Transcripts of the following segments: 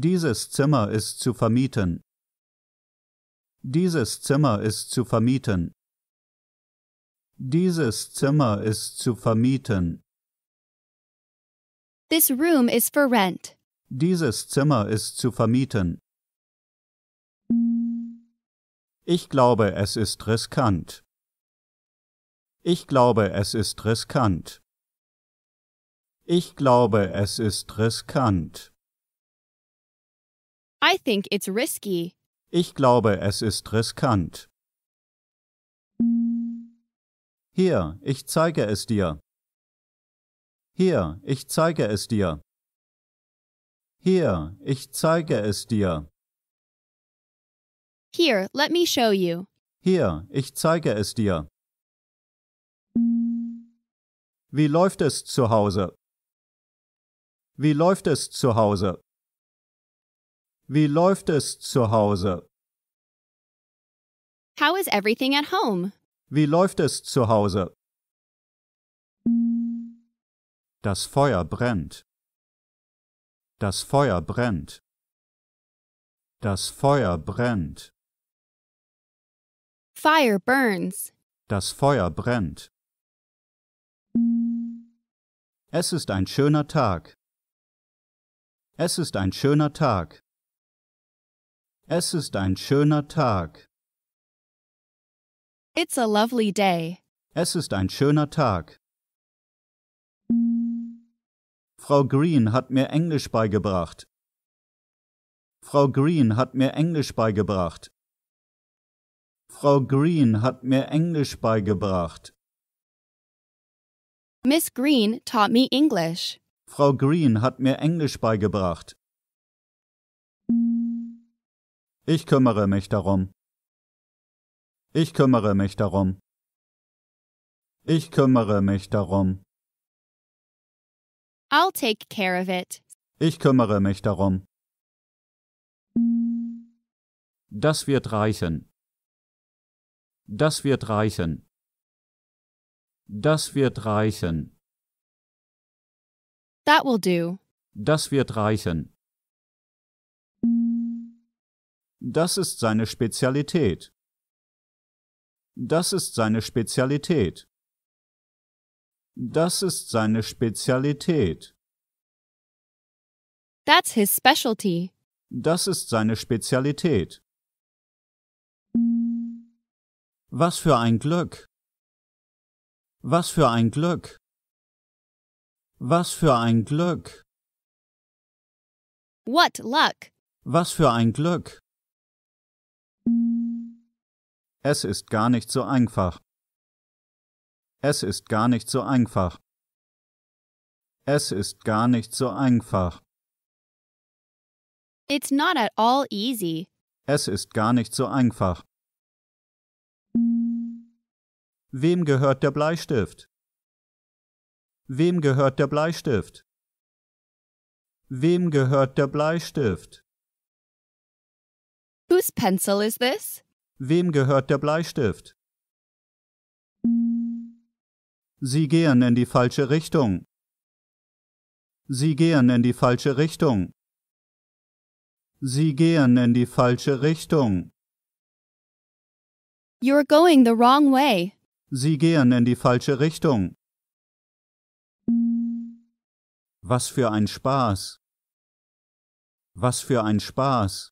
Dieses Zimmer ist zu vermieten. Dieses Zimmer ist zu vermieten. Dieses Zimmer ist zu vermieten. This room is for rent. Dieses Zimmer ist zu vermieten. Ich glaube, es ist riskant. Ich glaube, es ist riskant. Ich glaube, es ist riskant. I think it's risky. Ich glaube, es ist riskant. Hier, ich zeige es dir. Hier, ich zeige es dir. Hier, ich zeige es dir. Here, let me show you. Hier, ich zeige es dir. Wie läuft es zu Hause? Wie läuft es zu Hause? Wie läuft es zu Hause? How is everything at home? Wie läuft es zu Hause? Das Feuer brennt. Das Feuer brennt. Das Feuer brennt. Fire burns. Das Feuer brennt. Es ist ein schöner Tag. Es ist ein schöner Tag. Es ist ein schöner Tag. It's a lovely day. Es ist ein schöner Tag. Frau Green hat mir Englisch beigebracht. Frau Green hat mir Englisch beigebracht. Frau Green hat mir Englisch beigebracht. Miss Green taught me English. Frau Green hat mir Englisch beigebracht. Ich kümmere mich darum. Ich kümmere mich darum. Ich kümmere mich darum. I'll take care of it. Ich kümmere mich darum. Das wird reichen. Das wird reichen. Das wird reichen. That will do. Das wird reichen. Das ist seine Spezialität. Das ist seine Spezialität. Das ist seine Spezialität. That's his specialty. Das ist seine Spezialität. Was für ein Glück. Was für ein Glück. Was für ein Glück. What luck. Was für ein Glück. Es ist gar nicht so einfach. Es ist gar nicht so einfach. Es ist gar nicht so einfach. It's not at all easy. Es ist gar nicht so einfach. Wem gehört der Bleistift? Wem gehört der Bleistift? Wem gehört der Bleistift? Whose pencil is this? Wem gehört der Bleistift? Sie gehen in die falsche Richtung. Sie gehen in die falsche Richtung. Sie gehen in die falsche Richtung. You're going the wrong way. Sie gehen in die falsche Richtung. Was für ein Spaß. Was für ein Spaß.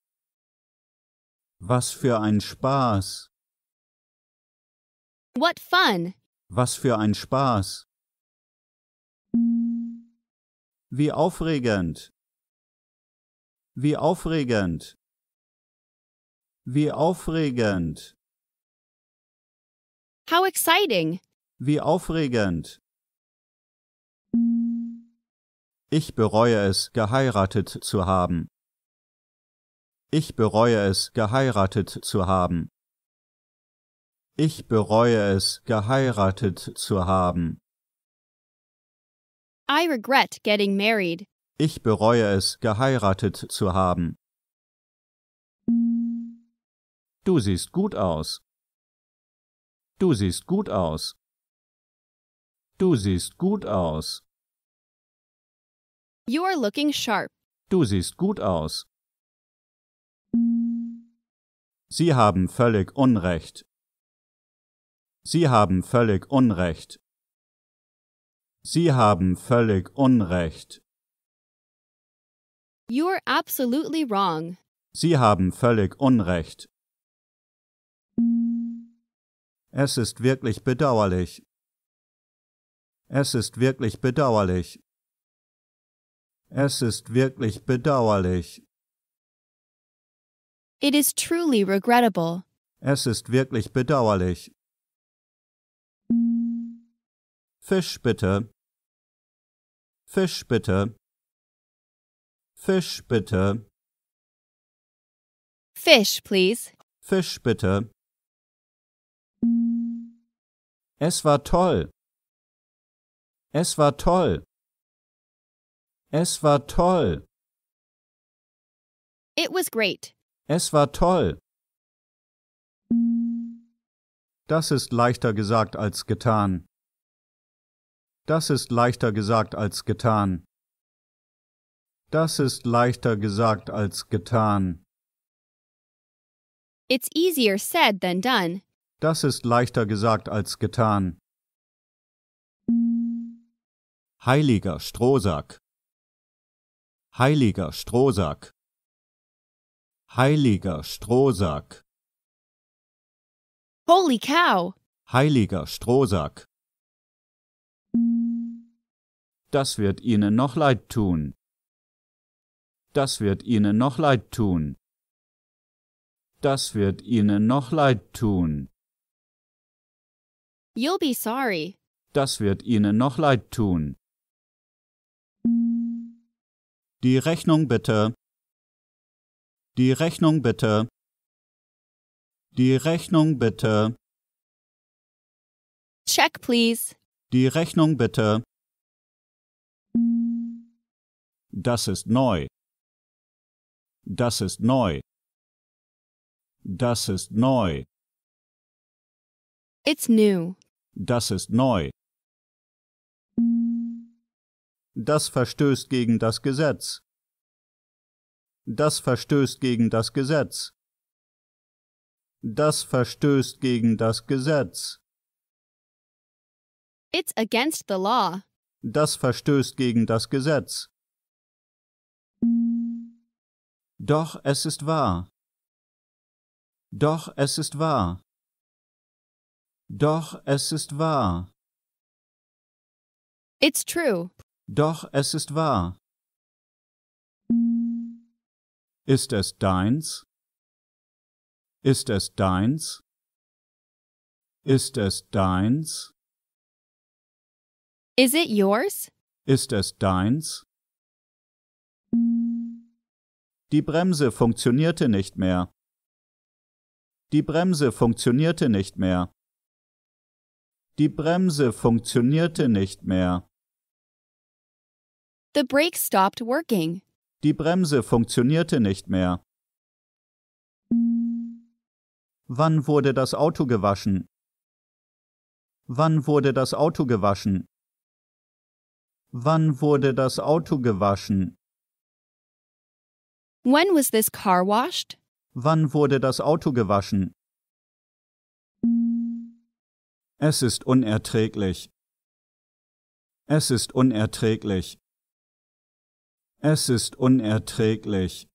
Was für ein Spaß. What fun. Was für ein Spaß. Wie aufregend. Wie aufregend. Wie aufregend. How exciting. Wie aufregend. Ich bereue es, geheiratet zu haben. Ich bereue es, geheiratet zu haben. Ich bereue es, geheiratet zu haben. I regret getting married. Ich bereue es, geheiratet zu haben. Du siehst gut aus. Du siehst gut aus. Du siehst gut aus. You are looking sharp. Du siehst gut aus. Sie haben völlig Unrecht. Sie haben völlig Unrecht. Sie haben völlig Unrecht. You're absolutely wrong. Sie haben völlig Unrecht. Es ist wirklich bedauerlich. Es ist wirklich bedauerlich. Es ist wirklich bedauerlich. It is truly regrettable. Es ist wirklich bedauerlich. Fisch bitte. Fisch bitte. Fisch bitte. Fish, please. Fisch bitte. Es war toll. Es war toll. Es war toll. It was great. Es war toll. Das ist leichter gesagt als getan. Das ist leichter gesagt als getan. Das ist leichter gesagt als getan. It's easier said than done. Das ist leichter gesagt als getan. Heiliger Strohsack. Heiliger Strohsack. Heiliger Strohsack. Holy cow! Heiliger Strohsack. Das wird Ihnen noch leid tun. Das wird Ihnen noch leid tun. Das wird Ihnen noch leid tun. You'll be sorry. Das wird Ihnen noch leid tun. Die Rechnung bitte. Die Rechnung bitte. Die Rechnung bitte. Check, please. Die Rechnung bitte. Das ist neu. Das ist neu. Das ist neu. It's new. Das ist neu. Das verstößt gegen das Gesetz. Das verstößt gegen das Gesetz. Das verstößt gegen das Gesetz. It's against the law. Das verstößt gegen das Gesetz. Doch es ist wahr. Doch es ist wahr. Doch es ist wahr. It's true. Doch es ist wahr. Ist es deins? Ist es deins? Ist es deins? Is it yours? Ist es deins? Die Bremse funktionierte nicht mehr. Die Bremse funktionierte nicht mehr. Die Bremse funktionierte nicht mehr. The brake stopped working. Die Bremse funktionierte nicht mehr. Wann wurde das Auto gewaschen? Wann wurde das Auto gewaschen? Wann wurde das Auto gewaschen? When was this car washed? Wann wurde das Auto gewaschen? Es ist unerträglich. Es ist unerträglich. Es ist unerträglich.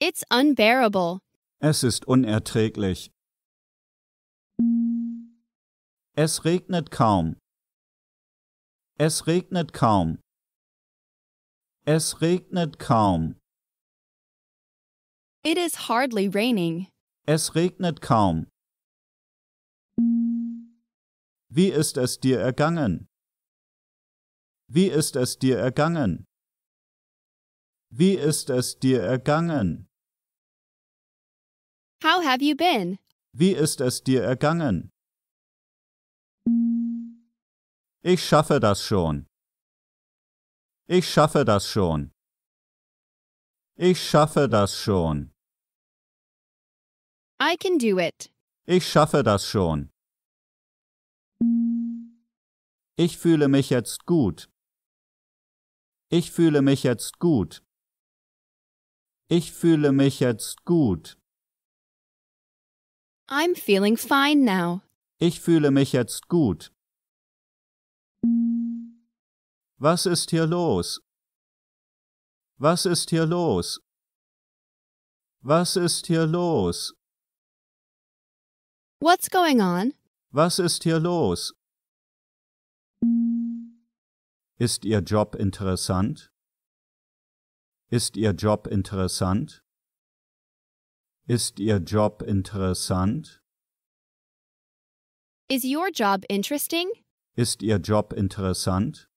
It's unbearable. Es ist unerträglich. Es regnet kaum. Es regnet kaum. Es regnet kaum. It is hardly raining. Es regnet kaum. Wie ist es dir ergangen? Wie ist es dir ergangen? Wie ist es dir ergangen? How have you been? Wie ist es dir ergangen? Ich schaffe das schon. Ich schaffe das schon. Ich schaffe das schon. I can do it. Ich schaffe das schon. Ich fühle mich jetzt gut. Ich fühle mich jetzt gut. Ich fühle mich jetzt gut. I'm feeling fine now. Ich fühle mich jetzt gut. Was ist hier los? Was ist hier los? Was ist hier los? What's going on? Was ist hier los? Ist Ihr Job interessant? Ist Ihr Job interessant? Ist Ihr Job interessant? Is your job interesting? Ist Ihr Job interessant?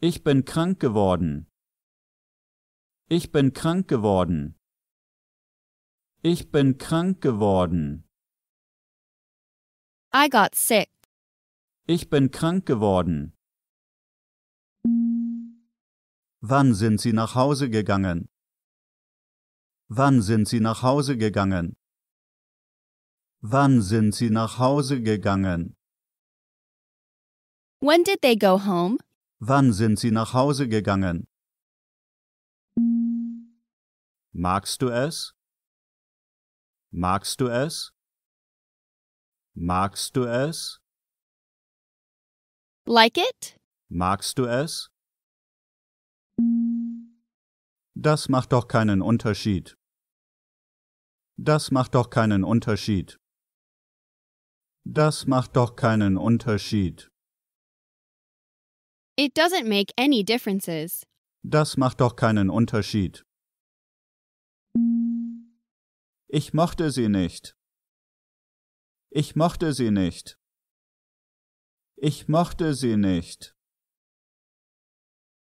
Ich bin krank geworden. Ich bin krank geworden. Ich bin krank geworden. I got sick. Ich bin krank geworden. Wann sind Sie nach Hause gegangen? Wann sind Sie nach Hause gegangen? Wann sind Sie nach Hause gegangen? When did they go home? Wann sind Sie nach Hause gegangen? Magst du es? Magst du es? Magst du es? Like it? Magst du es? Das macht doch keinen Unterschied. Das macht doch keinen Unterschied. Das macht doch keinen Unterschied. It doesn't make any differences. Das macht doch keinen Unterschied. Ich mochte sie nicht. Ich mochte sie nicht. Ich mochte sie nicht.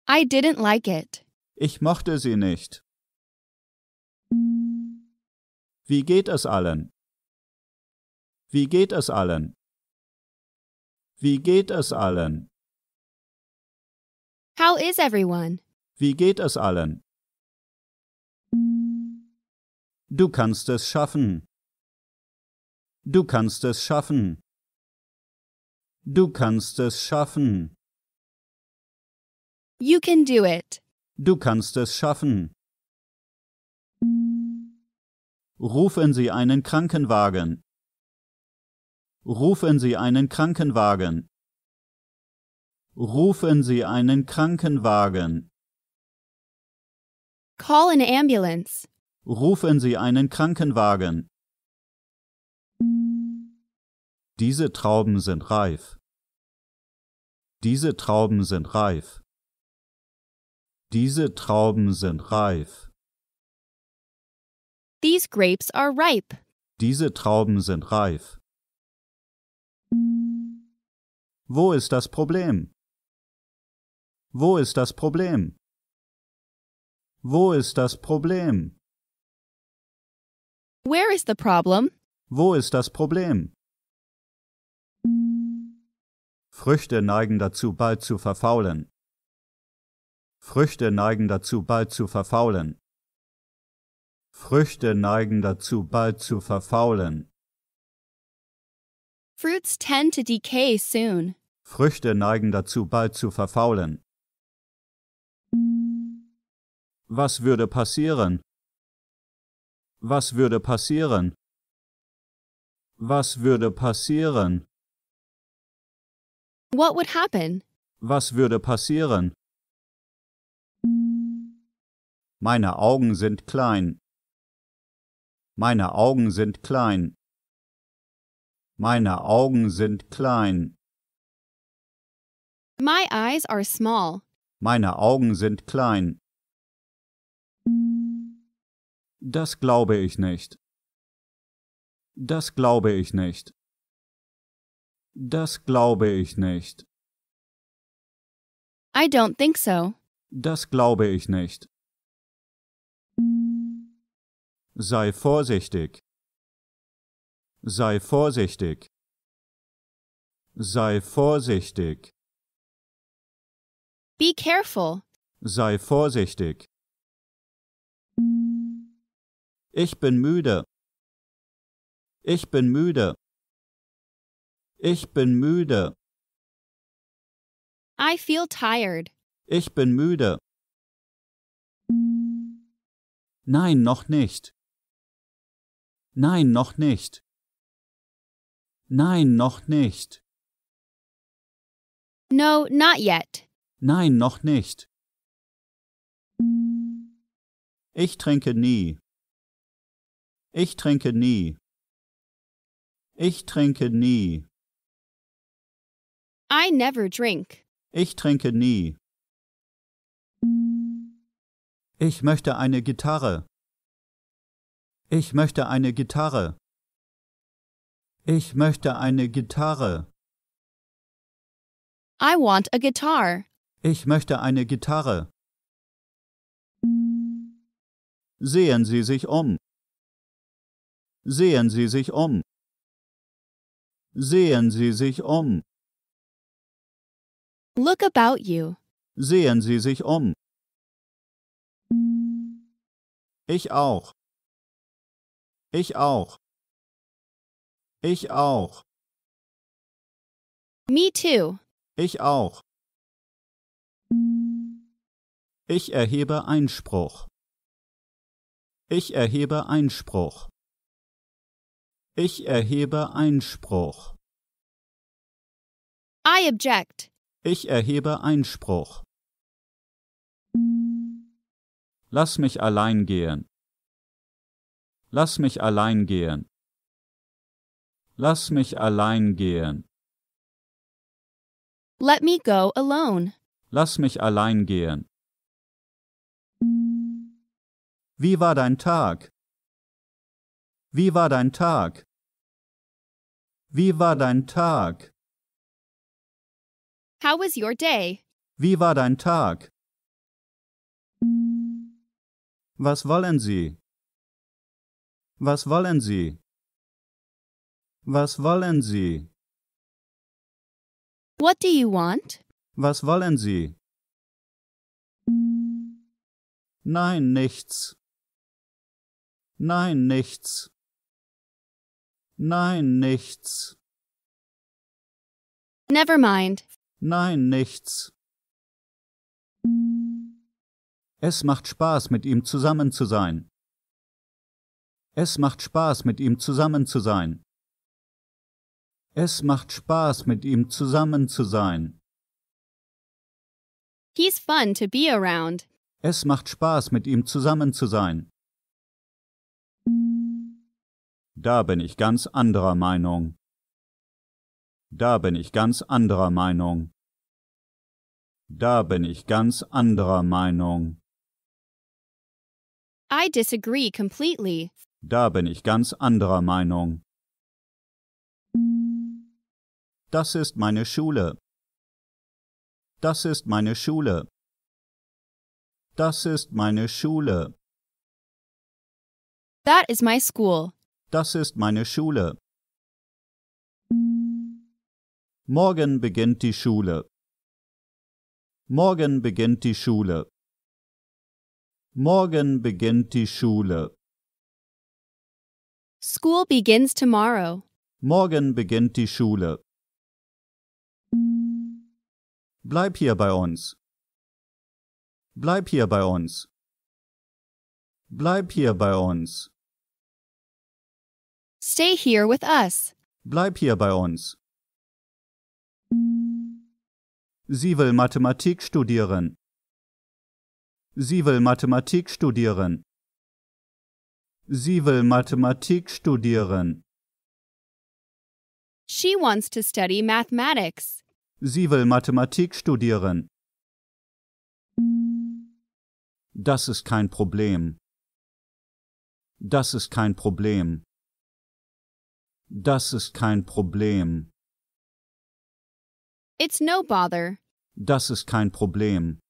I didn't like it. Ich mochte sie nicht. Wie geht es allen? Wie geht es allen? Wie geht es allen? How is everyone? Wie geht es allen? Du kannst es schaffen. Du kannst es schaffen. Du kannst es schaffen. You can do it. Du kannst es schaffen. Rufen Sie einen Krankenwagen. Rufen Sie einen Krankenwagen. Rufen Sie einen Krankenwagen. Call an ambulance. Rufen Sie einen Krankenwagen. Diese Trauben sind reif. Diese Trauben sind reif. Diese Trauben sind reif. These grapes are ripe. Diese Trauben sind reif. Wo ist das Problem? Wo ist das Problem? Wo ist das Problem? Where is the problem? Wo ist das Problem? Früchte neigen dazu, bald zu verfaulen. Früchte neigen dazu, bald zu verfaulen. Früchte neigen dazu, bald zu verfaulen. Fruits tend to decay soon. Früchte neigen dazu, bald zu verfaulen. Was würde passieren? Was würde passieren? Was würde passieren? What would happen? Was würde passieren? Meine Augen sind klein. Meine Augen sind klein. Meine Augen sind klein. My eyes are small. Meine Augen sind klein. Das glaube ich nicht. Das glaube ich nicht. Das glaube ich nicht. I don't think so. Das glaube ich nicht. Sei vorsichtig. Sei vorsichtig. Sei vorsichtig. Be careful. Sei vorsichtig. Ich bin müde. Ich bin müde. Ich bin müde. I feel tired. Ich bin müde. Nein, noch nicht. Nein, noch nicht. Nein, noch nicht. No, not yet. Nein, noch nicht. Ich trinke nie. Ich trinke nie. Ich trinke nie. I never drink. Ich trinke nie. Ich möchte eine Gitarre. Ich möchte eine Gitarre. Ich möchte eine Gitarre. I want a guitar. Ich möchte eine Gitarre. Sehen Sie sich um. Sehen Sie sich um. Sehen Sie sich um. Look about you. Sehen Sie sich um. Ich auch. Ich auch. Ich auch. Me too. Ich auch. Ich erhebe Einspruch. Ich erhebe Einspruch. Ich erhebe Einspruch. I object. Ich erhebe Einspruch. Lass mich allein gehen. Lass mich allein gehen. Lass mich allein gehen. Let me go alone. Lass mich allein gehen. Wie war dein Tag? Wie war dein Tag? Wie war dein Tag? How was your day? Wie war dein Tag? Was wollen Sie? Was wollen Sie? Was wollen Sie? What do you want? Was wollen Sie? Nein, nichts. Nein, nichts. Nein, nichts. Never mind. Nein, nichts. Es macht Spaß, mit ihm zusammen zu sein. Es macht Spaß, mit ihm zusammen zu sein. Es macht Spaß, mit ihm zusammen zu sein. He's fun to be around. Es macht Spaß, mit ihm zusammen zu sein. Da bin ich ganz anderer Meinung. Da bin ich ganz anderer Meinung. Da bin ich ganz anderer Meinung. I disagree completely. Da bin ich ganz anderer Meinung. Das ist meine Schule. Das ist meine Schule. Das ist meine Schule. That is my school. Das ist meine Schule. Morgen beginnt die Schule. Morgen beginnt die Schule. Morgen beginnt die Schule. School begins tomorrow. Morgen beginnt die Schule. Bleib hier bei uns. Bleib hier bei uns. Bleib hier bei uns. Stay here with us. Bleib hier bei uns. Sie will Mathematik studieren. Sie will Mathematik studieren. Sie will Mathematik studieren. She wants to study mathematics. Sie will Mathematik studieren. Das ist kein Problem. Das ist kein Problem. Das ist kein Problem. It's no bother. Das ist kein Problem.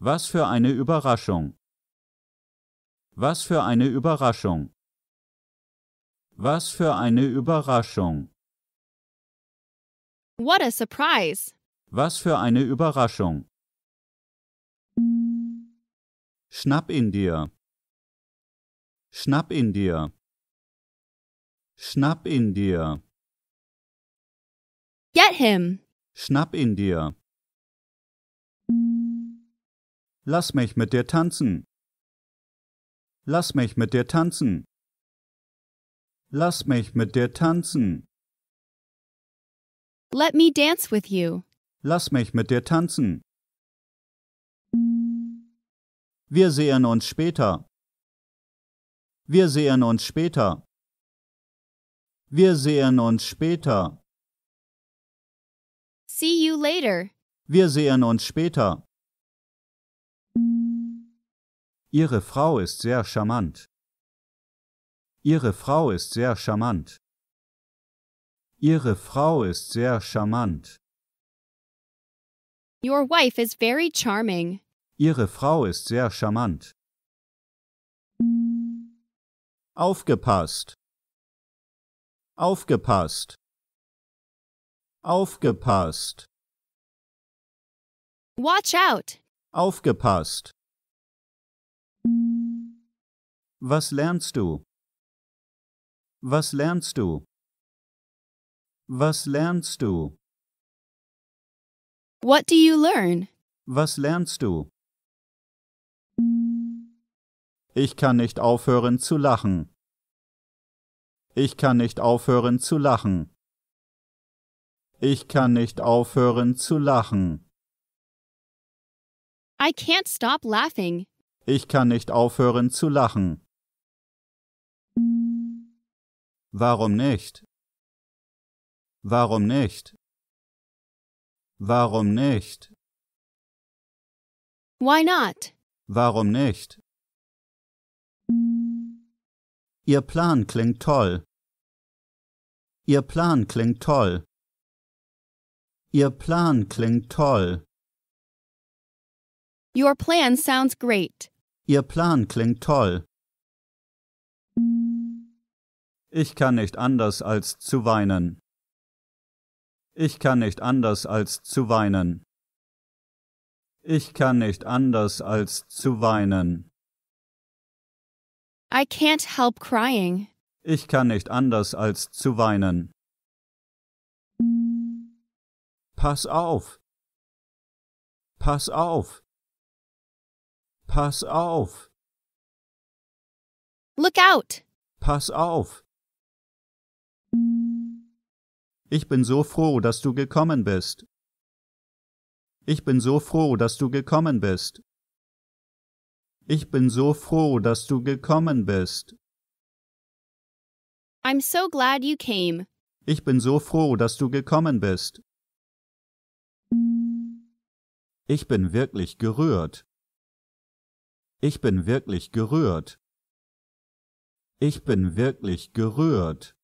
Was für eine Überraschung. Was für eine Überraschung. Was für eine Überraschung. What a surprise. Was für eine Überraschung. Schnapp in dir. Schnapp in dir. Schnapp in dir. Get him! Schnapp ihn dir! Lass mich mit dir tanzen! Lass mich mit dir tanzen! Lass mich mit dir tanzen! Let me dance with you! Lass mich mit dir tanzen! Wir sehen uns später. Wir sehen uns später. Wir sehen uns später. See you later. Wir sehen uns später. Ihre Frau ist sehr charmant. Ihre Frau ist sehr charmant. Ihre Frau ist sehr charmant. Your wife is very charming. Ihre Frau ist sehr charmant. Aufgepasst. Aufgepasst. Aufgepasst. Watch out. Aufgepasst. Was lernst du? Was lernst du? Was lernst du? What do you learn? Was lernst du? Ich kann nicht aufhören zu lachen. Ich kann nicht aufhören zu lachen. Ich kann nicht aufhören zu lachen. I can't stop laughing. Ich kann nicht aufhören zu lachen. Warum nicht? Warum nicht? Warum nicht? Why not? Warum nicht? Ihr Plan klingt toll. Ihr Plan klingt toll. Ihr Plan klingt toll. Your plan sounds great. Ihr Plan klingt toll. Ich kann nicht anders als zu weinen. Ich kann nicht anders als zu weinen. Ich kann nicht anders als zu weinen. I can't help crying. Ich kann nicht anders als zu weinen. Pass auf. Pass auf. Pass auf. Look out. Pass auf. Ich bin so froh, dass du gekommen bist. Ich bin so froh, dass du gekommen bist. Ich bin so froh, dass du gekommen bist. I'm so glad you came. Ich bin so froh, dass du gekommen bist. Ich bin wirklich gerührt. Ich bin wirklich gerührt. Ich bin wirklich gerührt.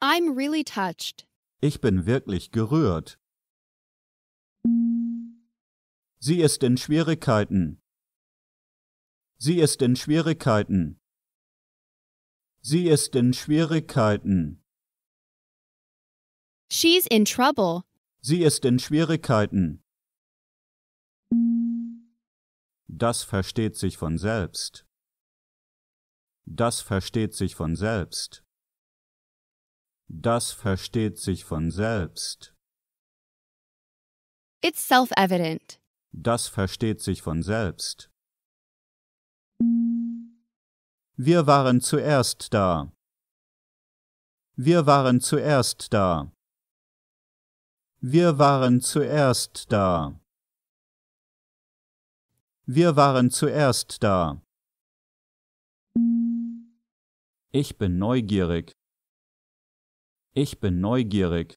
I'm really touched. Ich bin wirklich gerührt. Sie ist in Schwierigkeiten. Sie ist in Schwierigkeiten. Sie ist in Schwierigkeiten. She's in trouble. Sie ist in Schwierigkeiten. Das versteht sich von selbst. Das versteht sich von selbst. Das versteht sich von selbst. It's self-evident. Das versteht sich von selbst. Wir waren zuerst da. Wir waren zuerst da. Wir waren zuerst da. Wir waren zuerst da. Ich bin neugierig. Ich bin neugierig.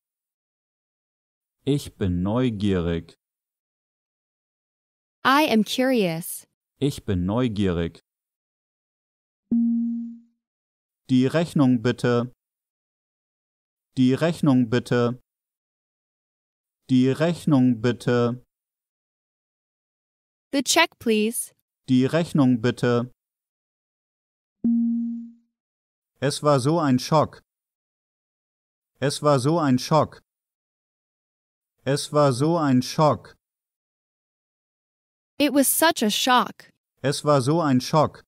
Ich bin neugierig. I am curious. Ich bin neugierig. Die Rechnung bitte. Die Rechnung bitte. Die Rechnung bitte. The check, please. Die Rechnung bitte. Es war so ein Schock. Es war so ein Schock. Es war so ein Schock. It was such a shock. Es war so ein Schock.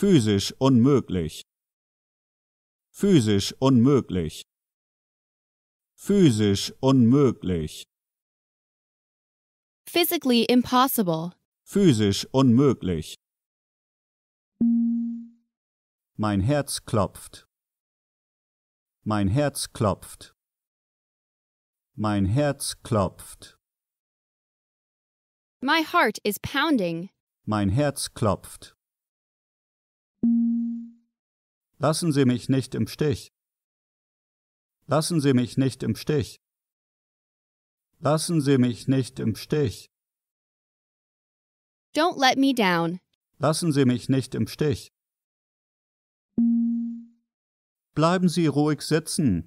Physisch unmöglich. Physisch unmöglich. Physisch unmöglich. Physically impossible. Physisch unmöglich. Mein Herz klopft. Mein Herz klopft. Mein Herz klopft. My heart is pounding. Mein Herz klopft. Lassen Sie mich nicht im Stich. Lassen Sie mich nicht im Stich. Lassen Sie mich nicht im Stich. Don't let me down. Lassen Sie mich nicht im Stich. Bleiben Sie ruhig sitzen.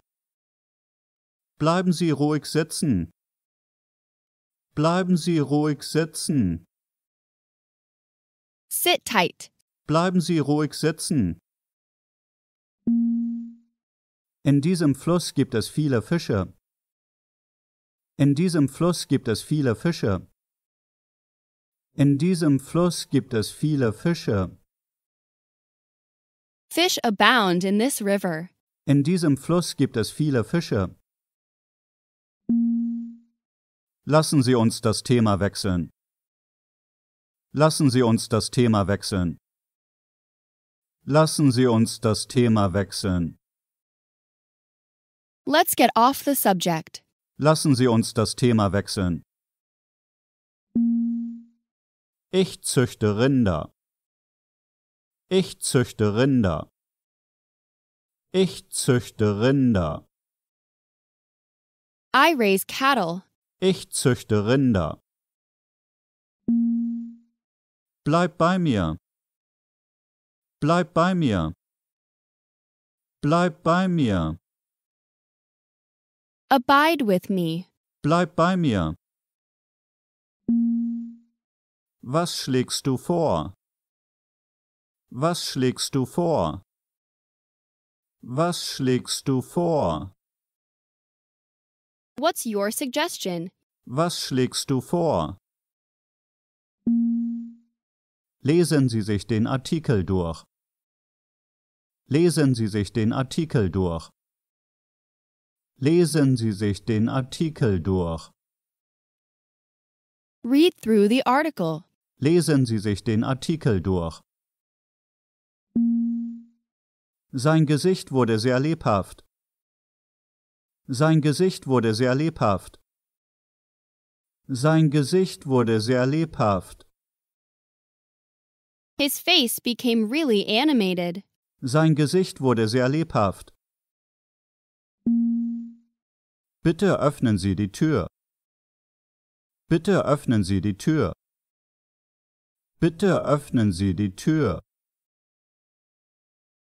Bleiben Sie ruhig sitzen. Bleiben Sie ruhig sitzen. Sit tight. Bleiben Sie ruhig sitzen. In diesem Fluss gibt es viele Fische. In diesem Fluss gibt es viele Fische. In diesem Fluss gibt es viele Fische. Fish abound in this river. In diesem Fluss gibt es viele Fische. Lassen Sie uns das Thema wechseln. Lassen Sie uns das Thema wechseln. Lassen Sie uns das Thema wechseln. Let's get off the subject. Lassen Sie uns das Thema wechseln. Ich züchte Rinder. Ich züchte Rinder. Ich züchte Rinder. I raise cattle. Ich züchte Rinder. Bleib bei mir. Bleib bei mir. Bleib bei mir. Abide with me. Bleib bei mir. Was schlägst du vor? Was schlägst du vor? Was schlägst du vor? What's your suggestion? Was schlägst du vor? Lesen Sie sich den Artikel durch. Lesen Sie sich den Artikel durch. Lesen Sie sich den Artikel durch. Read through the article. Lesen Sie sich den Artikel durch. Sein Gesicht wurde sehr lebhaft. Sein Gesicht wurde sehr lebhaft. Sein Gesicht wurde sehr lebhaft. His face became really animated. Sein Gesicht wurde sehr lebhaft. Bitte öffnen Sie die Tür. Bitte öffnen Sie die Tür. Bitte öffnen Sie die Tür.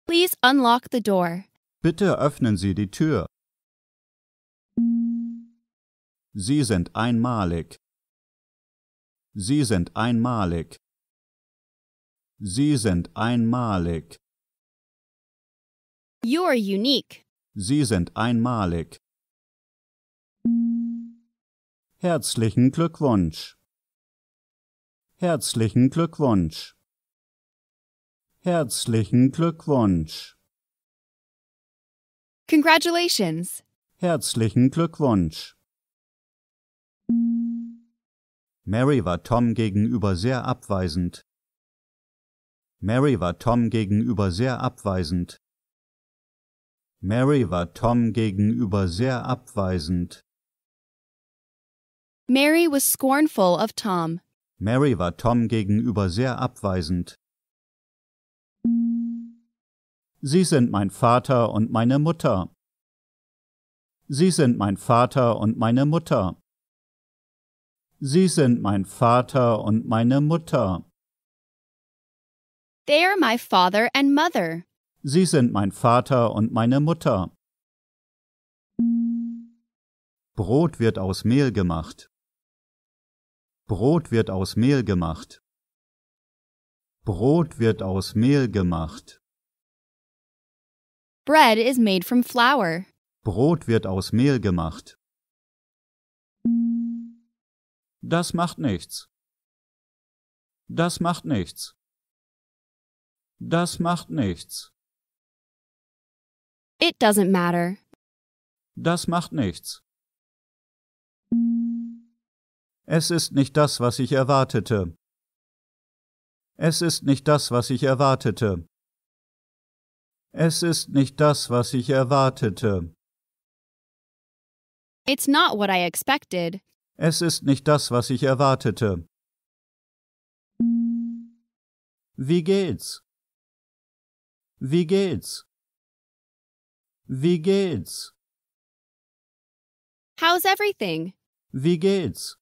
Please unlock the door. Bitte öffnen Sie die Tür. Sie sind einmalig. Sie sind einmalig. Sie sind einmalig. You are unique. Sie sind einmalig. Herzlichen Glückwunsch. Herzlichen Glückwunsch. Herzlichen Glückwunsch. Congratulations. Herzlichen Glückwunsch. Mary war Tom gegenüber sehr abweisend. Mary war Tom gegenüber sehr abweisend. Mary war Tom gegenüber sehr abweisend. Mary was scornful of Tom. Mary war Tom gegenüber sehr abweisend. Sie sind mein Vater und meine Mutter. Sie sind mein Vater und meine Mutter. Sie sind mein Vater und meine Mutter. They are my father and mother. Sie sind mein Vater und meine Mutter. Brot wird aus Mehl gemacht. Brot wird aus Mehl gemacht. Brot wird aus Mehl gemacht. Bread is made from flour. Brot wird aus Mehl gemacht. Das macht nichts. Das macht nichts. Das macht nichts. It doesn't matter. Das macht nichts. Es ist nicht das, was ich erwartete. Es ist nicht das, was ich erwartete. Es ist nicht das, was ich erwartete. It's not what I expected. Es ist nicht das, was ich erwartete. Wie geht's? Wie geht's? Wie geht's? How's everything? Wie geht's?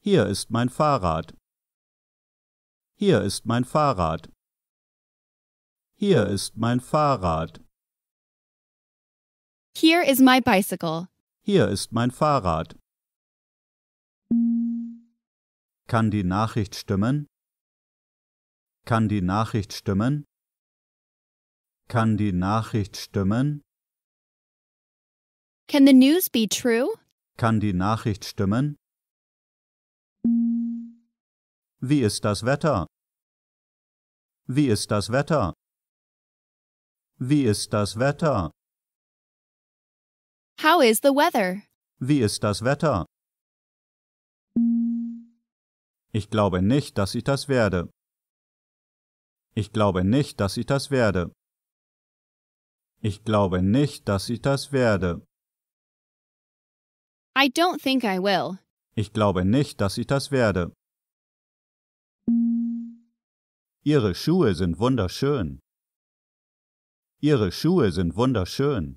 Hier ist mein Fahrrad. Hier ist mein Fahrrad. Hier ist mein Fahrrad. Here is my bicycle. Hier ist mein Fahrrad. Kann die Nachricht stimmen? Kann die Nachricht stimmen? Kann die Nachricht stimmen? Can the news be true? Kann die Nachricht stimmen? Wie ist das Wetter? Wie ist das Wetter? Wie ist das Wetter? How is the weather? Wie ist das Wetter? Ich glaube nicht, dass ich das werde. Ich glaube nicht, dass ich das werde. Ich glaube nicht, dass ich das werde. I don't think I will. Ich glaube nicht, dass ich das werde. Ihre Schuhe sind wunderschön. Ihre Schuhe sind wunderschön.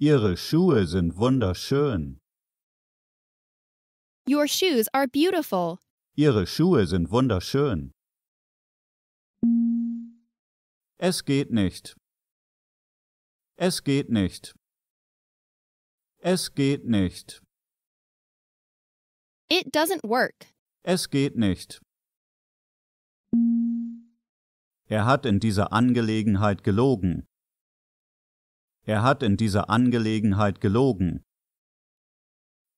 Ihre Schuhe sind wunderschön. Your shoes are beautiful. Ihre Schuhe sind wunderschön. Es geht nicht. Es geht nicht. Es geht nicht. It doesn't work. Es geht nicht. Er hat in dieser Angelegenheit gelogen. Er hat in dieser Angelegenheit gelogen.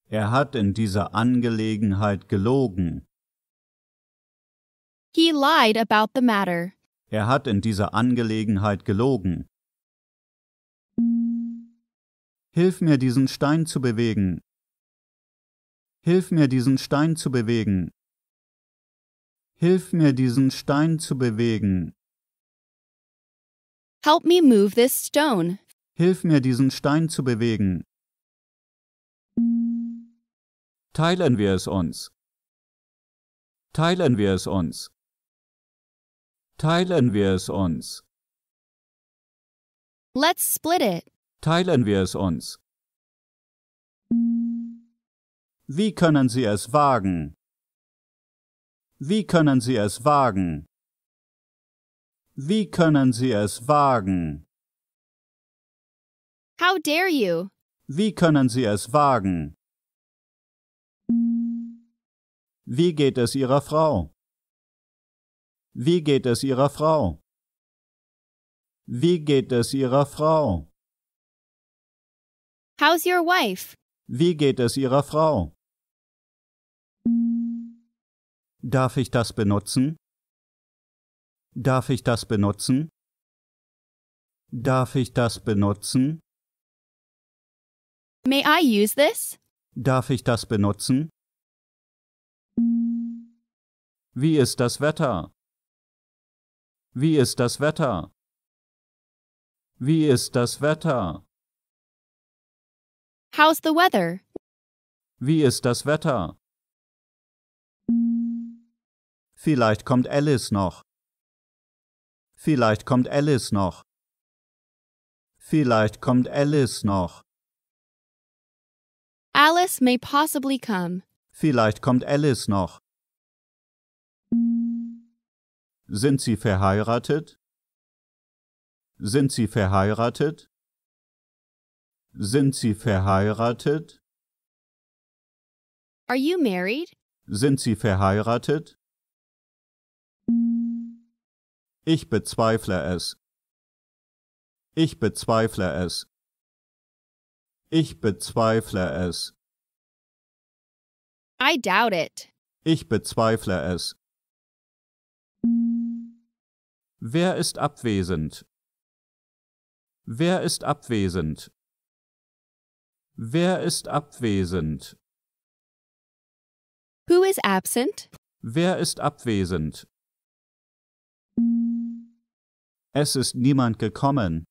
Er hat in dieser Angelegenheit gelogen. He lied about the matter. Er hat in dieser Angelegenheit gelogen. Hilf mir diesen Stein zu bewegen. Hilf mir diesen Stein zu bewegen. Hilf mir diesen Stein zu bewegen. Help me move this stone. Hilf mir diesen Stein zu bewegen. Teilen wir es uns. Teilen wir es uns. Teilen wir es uns. Let's split it teilen wir es uns. Wie können Sie es wagen? Wie können Sie es wagen? Wie können Sie es wagen? How dare you? Wie können Sie es wagen? Wie geht es Ihrer Frau? Wie geht es Ihrer Frau? Wie geht es Ihrer Frau? How's your wife? Wie geht es Ihrer Frau? Darf ich das benutzen? Darf ich das benutzen? Darf ich das benutzen? May I use this? Darf ich das benutzen? Wie ist das Wetter? Wie ist das Wetter? Wie ist das Wetter? How's the weather? Wie ist das Wetter? Vielleicht kommt Alice noch. Vielleicht kommt Alice noch. Vielleicht kommt Alice noch. Alice may possibly come. Vielleicht kommt Alice noch. Sind Sie verheiratet? Sind Sie verheiratet? Sind Sie verheiratet? Are you married? Sind Sie verheiratet? Ich bezweifle es. Ich bezweifle es. Ich bezweifle es. I doubt it. Ich bezweifle es. Wer ist abwesend? Wer ist abwesend? Wer ist abwesend? Who is absent? Wer ist abwesend? Es ist niemand gekommen.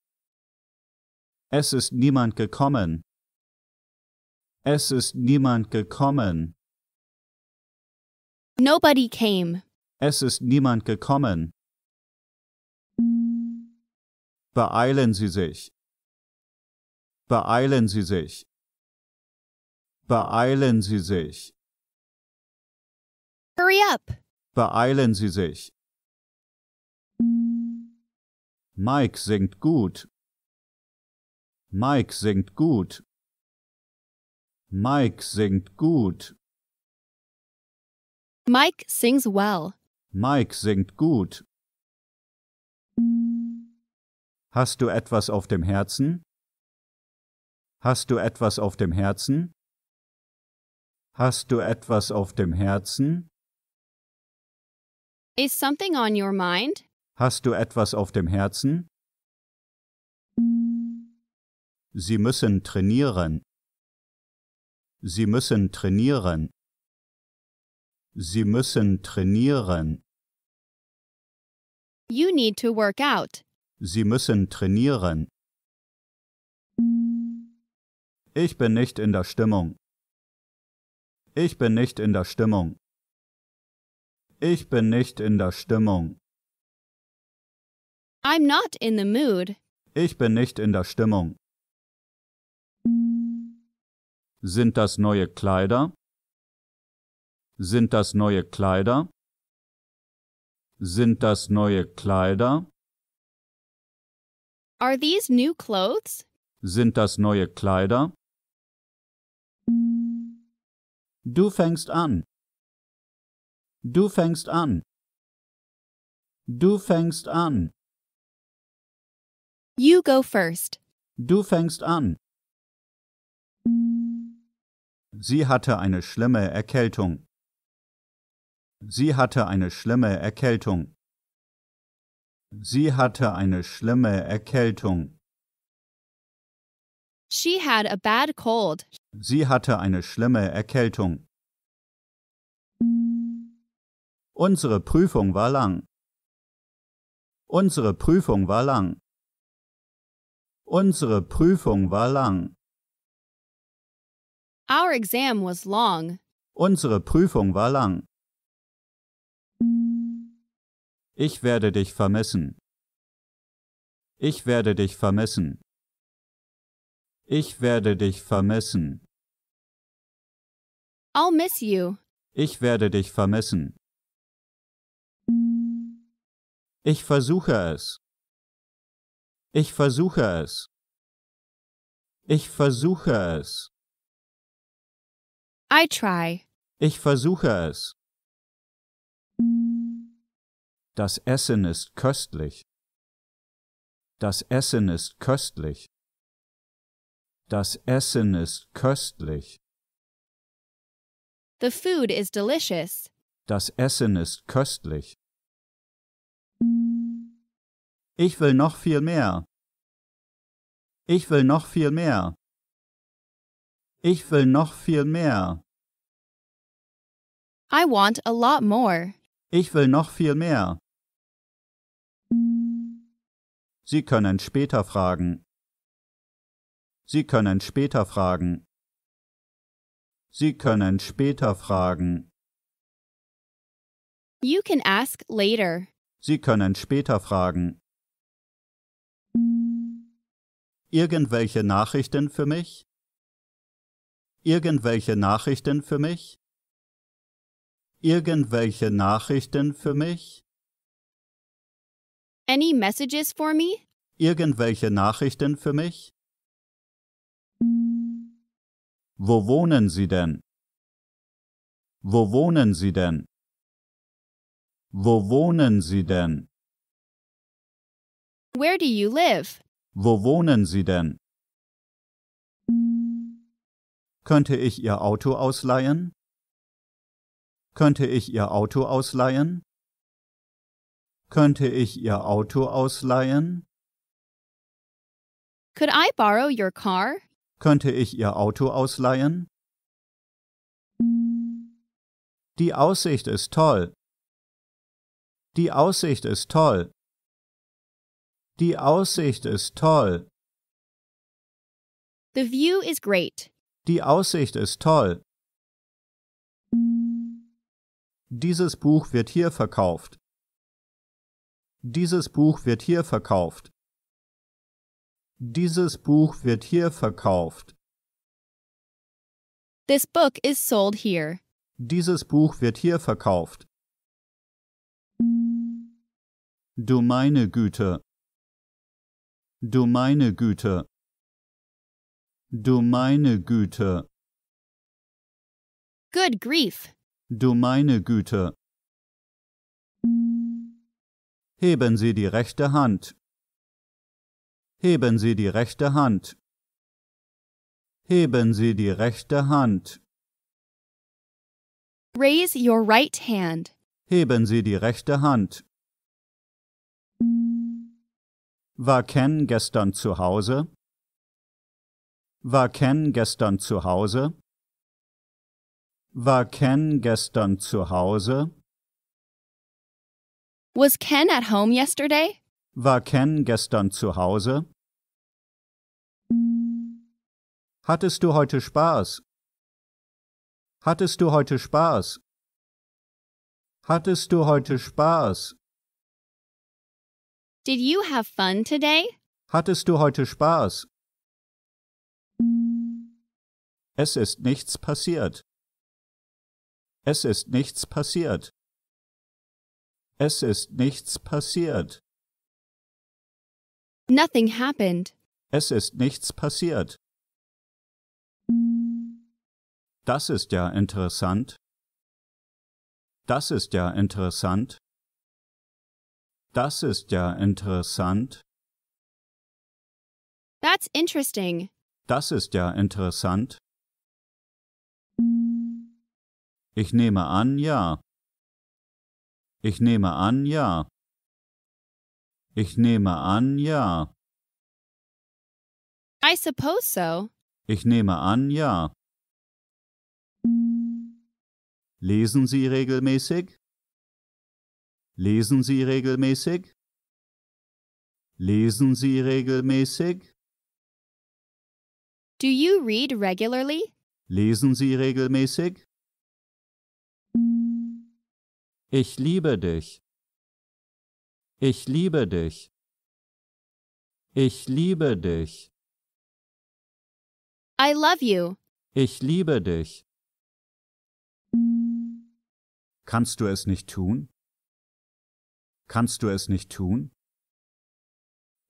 Es ist niemand gekommen. Es ist niemand gekommen. Nobody came. Es ist niemand gekommen. Beeilen Sie sich. Beeilen Sie sich. Beeilen Sie sich. Hurry up. Beeilen Sie sich. Mike singt gut. Mike singt gut. Mike singt gut. Mike sings well. Mike singt gut. Hast du etwas auf dem Herzen? Hast du etwas auf dem Herzen? Hast du etwas auf dem Herzen? Is something on your mind? Hast du etwas auf dem Herzen? Sie müssen trainieren. Sie müssen trainieren. Sie müssen trainieren. You need to work out. Sie müssen trainieren. Ich bin nicht in der Stimmung. Ich bin nicht in der Stimmung. Ich bin nicht in der Stimmung. I'm not in the mood. Ich bin nicht in der Stimmung. Sind das neue Kleider? Sind das neue Kleider? Sind das neue Kleider? Are these new clothes? Sind das neue Kleider? Du fängst an. Du fängst an. Du fängst an. You go first. Du fängst an. Sie hatte eine schlimme Erkältung. Sie hatte eine schlimme Erkältung. Sie hatte eine schlimme Erkältung. She had a bad cold. Sie hatte eine schlimme Erkältung. Unsere Prüfung war lang. Unsere Prüfung war lang. Unsere Prüfung war lang. Our exam was long. Unsere Prüfung war lang. Ich werde dich vermissen. Ich werde dich vermissen. Ich werde dich vermissen. I'll miss you. Ich werde dich vermissen. Ich versuche es. Ich versuche es. Ich versuche es. I try. Ich versuche es. Das Essen ist köstlich. Das Essen ist köstlich. Das Essen ist köstlich. The food is delicious. Das Essen ist köstlich. Ich will noch viel mehr. Ich will noch viel mehr. Ich will noch viel mehr. I want a lot more. Ich will noch viel mehr. Sie können später fragen. Sie können später fragen. Sie können später fragen. You can ask later. Sie können später fragen. Irgendwelche Nachrichten für mich? Irgendwelche Nachrichten für mich? Irgendwelche Nachrichten für mich? Any messages for me? Irgendwelche Nachrichten für mich? Wo wohnen Sie denn? Wo wohnen Sie denn? Wo wohnen Sie denn? Where do you live? Wo wohnen Sie denn? Könnte ich Ihr Auto ausleihen? Könnte ich Ihr Auto ausleihen? Könnte ich Ihr Auto ausleihen? Could I borrow your car? Könnte ich Ihr Auto ausleihen? Die Aussicht ist toll. Die Aussicht ist toll. Die Aussicht ist toll. The view is great. Die Aussicht ist toll. Dieses Buch wird hier verkauft. Dieses Buch wird hier verkauft. Dieses Buch wird hier verkauft. This book is sold here. Dieses Buch wird hier verkauft. Du meine Güte. Du meine Güte. Du meine Güte. Good grief. Du meine Güte. Heben Sie die rechte Hand. Heben Sie die rechte Hand. Heben Sie die rechte Hand. Raise your right hand. Heben Sie die rechte Hand. War Ken gestern zu Hause? War Ken gestern zu Hause? War Ken gestern zu Hause? Was Ken at home yesterday? War Ken gestern zu Hause? Hattest du heute Spaß? Hattest du heute Spaß? Hattest du heute Spaß? Did you have fun today? Hattest du heute Spaß? Es ist nichts passiert. Es ist nichts passiert. Es ist nichts passiert. Nothing happened. Es ist nichts passiert. Das ist ja interessant. Das ist ja interessant. Das ist ja interessant. That's interesting. Das ist ja interessant. Ich nehme an, ja. Ich nehme an, ja. Ich nehme an, ja. I suppose so. Ich nehme an, ja. Lesen Sie regelmäßig? Lesen Sie regelmäßig? Lesen Sie regelmäßig? Do you read regularly? Lesen Sie regelmäßig? Ich liebe dich. Ich liebe dich. Ich liebe dich. I love you. Ich liebe dich. Kannst du es nicht tun? Kannst du es nicht tun?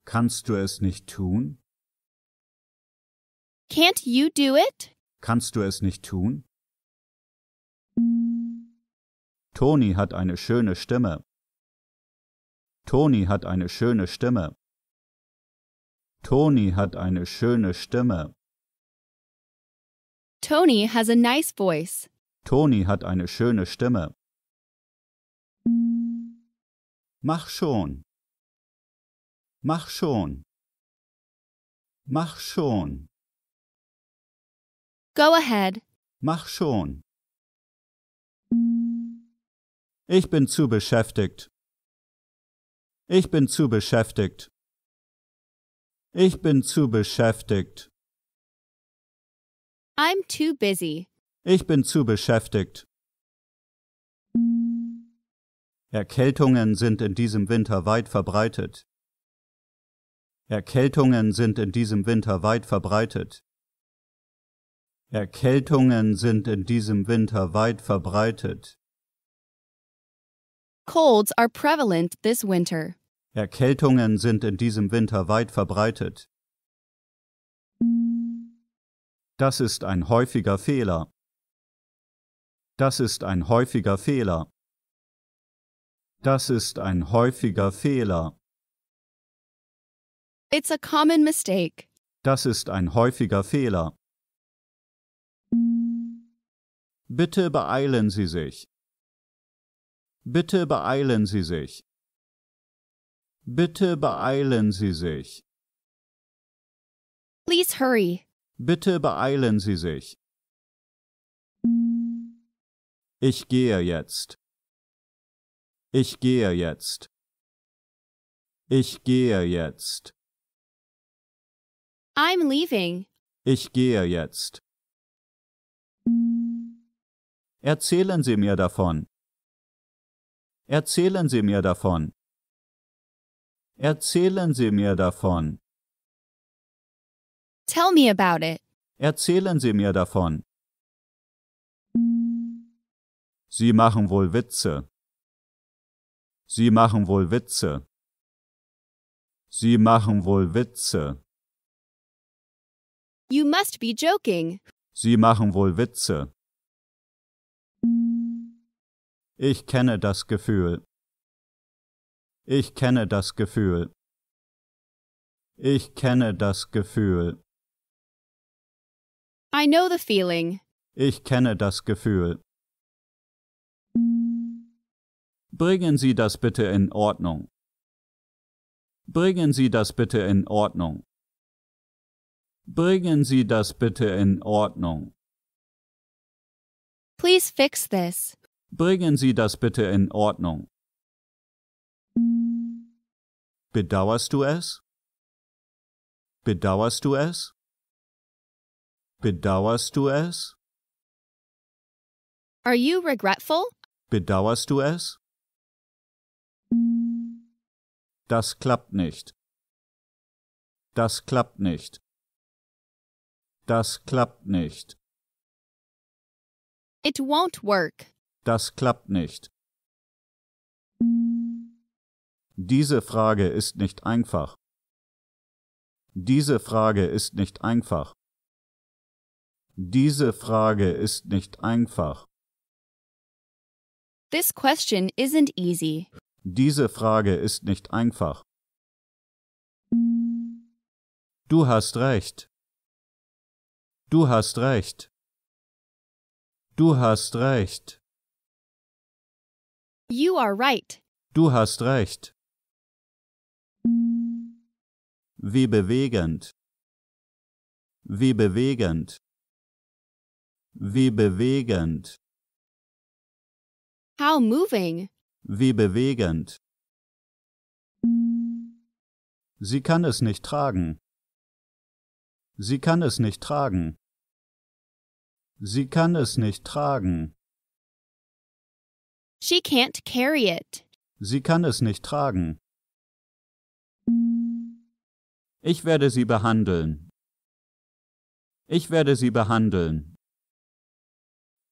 Kannst du es nicht tun? Can't you do it? Kannst du es nicht tun? Toni hat eine schöne Stimme. Toni hat eine schöne Stimme. Toni hat eine schöne Stimme. Tony has a nice voice. Tony hat eine schöne Stimme. Mach schon. Mach schon. Mach schon. Go ahead. Mach schon. Ich bin zu beschäftigt. Ich bin zu beschäftigt. Ich bin zu beschäftigt. I'm too busy. Ich bin zu beschäftigt. Erkältungen sind in diesem Winter weit verbreitet. Erkältungen sind in diesem Winter weit verbreitet. Erkältungen sind in diesem Winter weit verbreitet. Colds are prevalent this winter. Erkältungen sind in diesem Winter weit verbreitet. Das ist ein häufiger Fehler. Das ist ein häufiger Fehler. Das ist ein häufiger Fehler. It's a common mistake. Das ist ein häufiger Fehler. Bitte beeilen Sie sich. Bitte beeilen Sie sich. Bitte beeilen Sie sich. Please hurry. Bitte beeilen Sie sich. Ich gehe jetzt. Ich gehe jetzt. Ich gehe jetzt. I'm leaving. Ich gehe jetzt. Erzählen Sie mir davon. Erzählen Sie mir davon. Erzählen Sie mir davon. Tell me about it. Erzählen Sie mir davon. Sie machen wohl Witze. Sie machen wohl Witze. Sie machen wohl Witze. You must be joking. Sie machen wohl Witze. Ich kenne das Gefühl. Ich kenne das Gefühl. Ich kenne das Gefühl. I know the feeling. Ich kenne das Gefühl. Bringen Sie das bitte in Ordnung. Bringen Sie das bitte in Ordnung. Bringen Sie das bitte in Ordnung. Please fix this. Bringen Sie das bitte in Ordnung. Bedauerst du es? Bedauerst du es? Bedauerst du es? Are you regretful? Bedauerst du es? Das klappt nicht. Das klappt nicht. Das klappt nicht. It won't work. Das klappt nicht. Diese Frage ist nicht einfach. Diese Frage ist nicht einfach. Diese Frage ist nicht einfach. This question isn't easy. Diese Frage ist nicht einfach. Du hast recht. Du hast recht. Du hast recht. You are right. Du hast recht. Wie bewegend. Wie bewegend. Wie bewegend. How moving. Wie bewegend. Sie kann es nicht tragen. Sie kann es nicht tragen. Sie kann es nicht tragen. She can't carry it. Sie kann es nicht tragen. Ich werde sie behandeln. Ich werde sie behandeln.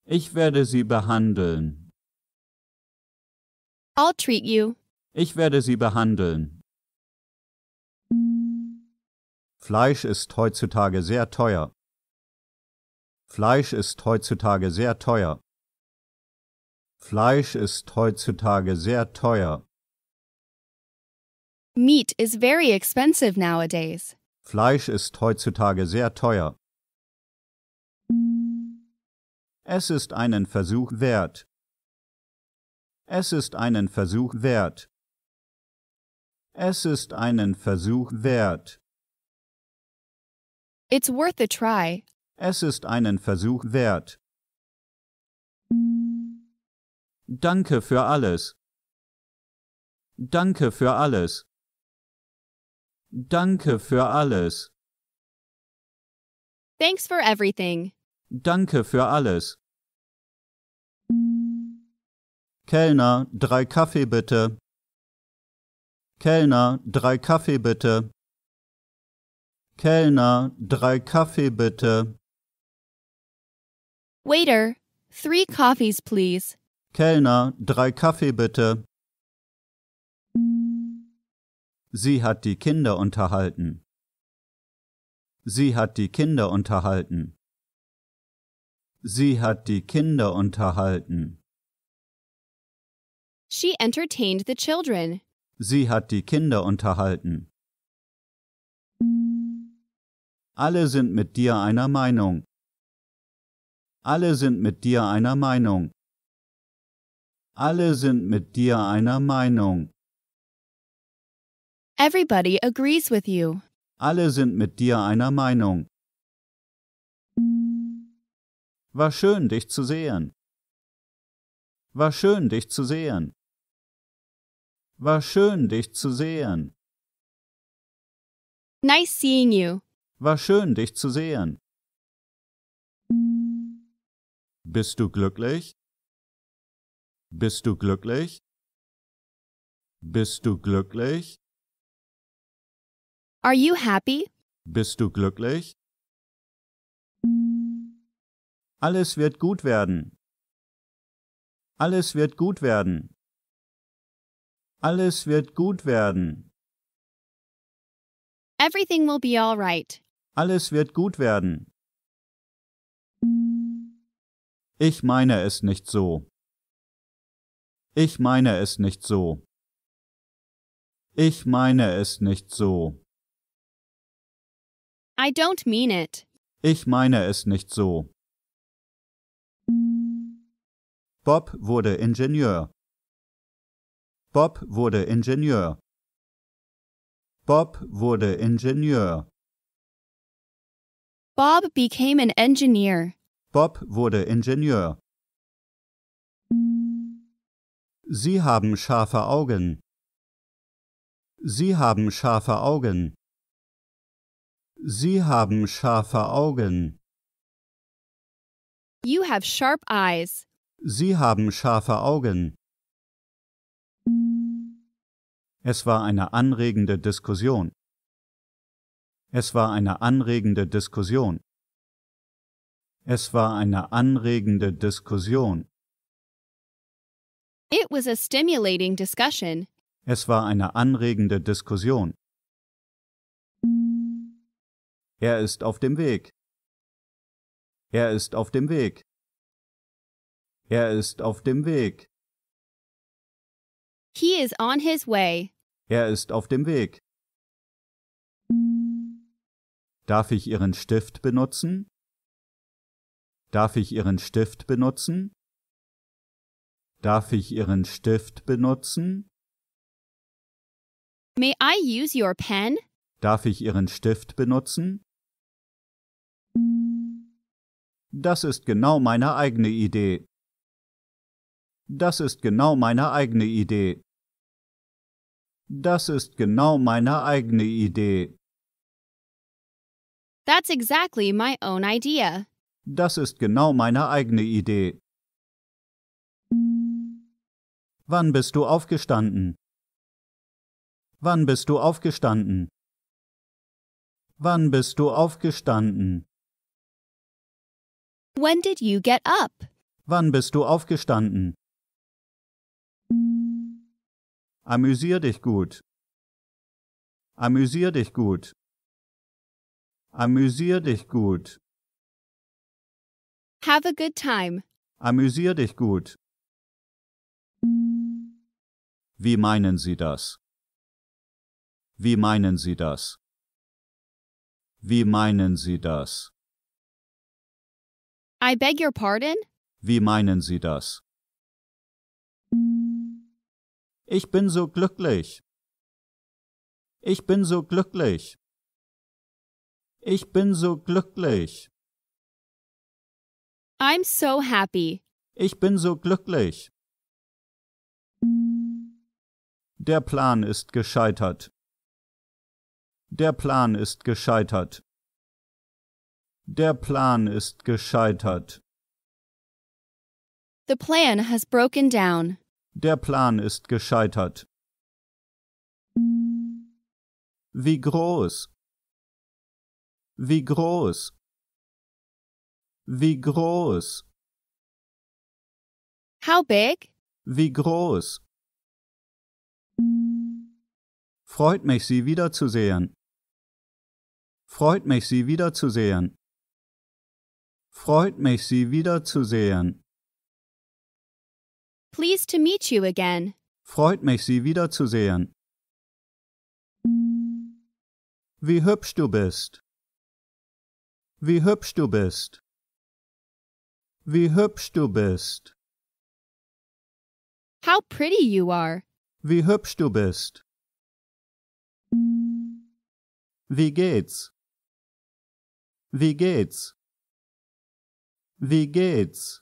Ich werde sie behandeln. I'll treat you. Ich werde sie behandeln. Fleisch ist heutzutage sehr teuer. Fleisch ist heutzutage sehr teuer. Fleisch ist heutzutage sehr teuer. Meat is very expensive nowadays. Fleisch ist heutzutage sehr teuer. Es ist einen Versuch wert. Es ist einen Versuch wert. Es ist einen Versuch wert. It's worth a try. Es ist einen Versuch wert. Danke für alles. Danke für alles. Danke für alles. Thanks for everything. Danke für alles. Kellner, drei Kaffee bitte. Kellner, drei Kaffee bitte. Kellner, drei Kaffee bitte. Waiter, three coffees please. Kellner, drei Kaffee bitte. Sie hat die Kinder unterhalten. Sie hat die Kinder unterhalten. Sie hat die Kinder unterhalten. She entertained the children. Sie hat die Kinder unterhalten. Alle sind mit dir einer Meinung. Alle sind mit dir einer Meinung. Alle sind mit dir einer Meinung. Everybody agrees with you. Alle sind mit dir einer Meinung. War schön, dich zu sehen. War schön, dich zu sehen. War schön, dich zu sehen. Nice seeing you. War schön, dich zu sehen. Bist du glücklich? Bist du glücklich? Bist du glücklich? Are you happy? Bist du glücklich? Alles wird gut werden. Alles wird gut werden. Alles wird gut werden. Everything will be all right. Alles wird gut werden. Ich meine es nicht so. Ich meine es nicht so. Ich meine es nicht so. I don't mean it. Ich meine es nicht so. Bob wurde Ingenieur. Bob wurde Ingenieur. Bob wurde Ingenieur. Bob became an engineer. Bob wurde Ingenieur. Sie haben scharfe Augen. Sie haben scharfe Augen. Sie haben scharfe Augen. You have sharp eyes. Sie haben scharfe Augen. Es war eine anregende Diskussion. Es war eine anregende Diskussion. Es war eine anregende Diskussion. It was a stimulating discussion. Es war eine anregende Diskussion. Er ist auf dem Weg. Er ist auf dem Weg. Er ist auf dem Weg. He is on his way. Er ist auf dem Weg. Darf ich Ihren Stift benutzen? Darf ich Ihren Stift benutzen? Darf ich Ihren Stift benutzen? May I use your pen? Darf ich Ihren Stift benutzen? Das ist genau meine eigene Idee. Das ist genau meine eigene Idee. Das ist genau meine eigene Idee. That's exactly my own idea. Das ist genau meine eigene Idee. Wann bist du aufgestanden? Wann bist du aufgestanden? Wann bist du aufgestanden? When did you get up? Wann bist du aufgestanden? Amüsier dich gut. Amüsier dich gut. Amüsier dich gut. Have a good time. Amüsier dich gut. Wie meinen Sie das? Wie meinen Sie das? Wie meinen Sie das? I beg your pardon? Wie meinen Sie das? Ich bin so glücklich. Ich bin so glücklich. Ich bin so glücklich. I'm so happy. Ich bin so glücklich. Der Plan ist gescheitert. Der Plan ist gescheitert. Der Plan ist gescheitert. The plan has broken down. Der Plan ist gescheitert. Wie groß? Wie groß? Wie groß? How big? Wie groß? Freut mich, Sie wiederzusehen. Freut mich, Sie wiederzusehen. Freut mich, Sie wiederzusehen. Pleased to meet you again. Freut mich, Sie wiederzusehen. Wie hübsch du bist. Wie hübsch du bist. Wie hübsch du bist. How pretty you are. Wie hübsch du bist. Wie geht's? Wie geht's? Wie geht's?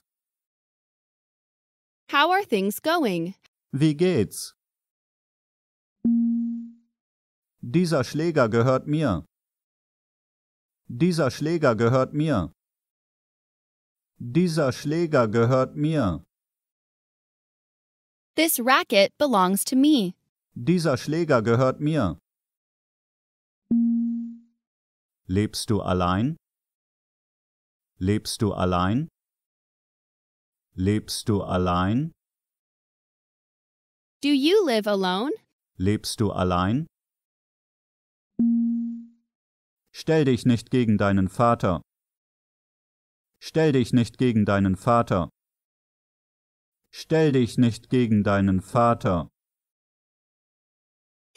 How are things going? Wie geht's? Dieser Schläger gehört mir. Dieser Schläger gehört mir. Dieser Schläger gehört mir. This racket belongs to me. Dieser Schläger gehört mir. Lebst du allein? Lebst du allein? Lebst du allein? Do you live alone? Lebst du allein? Stell dich nicht gegen deinen Vater. Stell dich nicht gegen deinen Vater. Stell dich nicht gegen deinen Vater.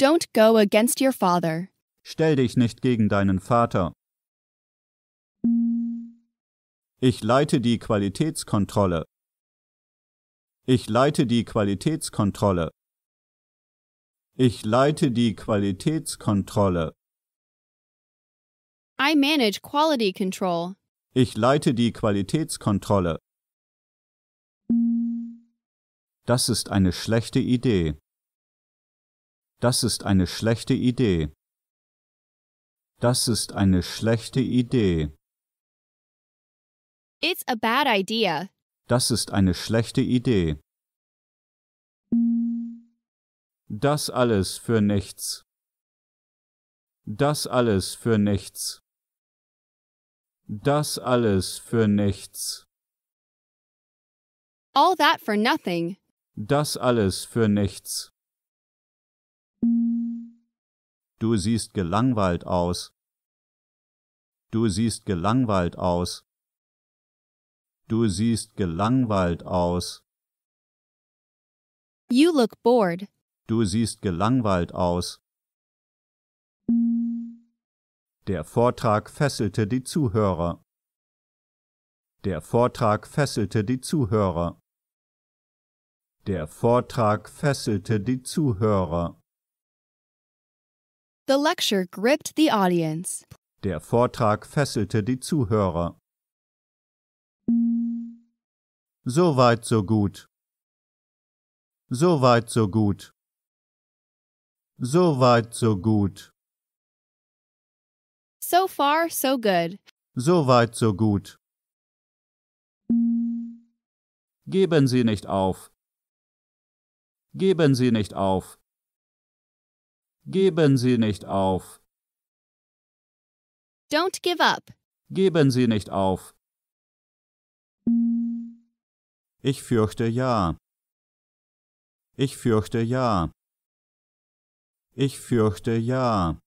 Don't go against your father. Stell dich nicht gegen deinen Vater. Ich leite die Qualitätskontrolle. Ich leite die Qualitätskontrolle. Ich leite die Qualitätskontrolle. I manage quality control. Ich leite die Qualitätskontrolle. Das ist eine schlechte Idee. Das ist eine schlechte Idee. Das ist eine schlechte Idee. It's a bad idea. Das ist eine schlechte Idee. Das alles für nichts. Das alles für nichts. Das alles für nichts. All that for nothing. Das alles für nichts. Du siehst gelangweilt aus. Du siehst gelangweilt aus. Du siehst gelangweilt aus. You look bored. Du siehst gelangweilt aus. Der Vortrag fesselte die Zuhörer. Der Vortrag fesselte die Zuhörer. Der Vortrag fesselte die Zuhörer. The lecture gripped the audience. Der Vortrag fesselte die Zuhörer. So weit, so gut. So weit, so gut. So weit, so gut. So far, so good. So weit, so gut. Geben Sie nicht auf. Geben Sie nicht auf. Geben Sie nicht auf. Don't give up. Geben Sie nicht auf. Ich fürchte ja. Ich fürchte ja. Ich fürchte ja.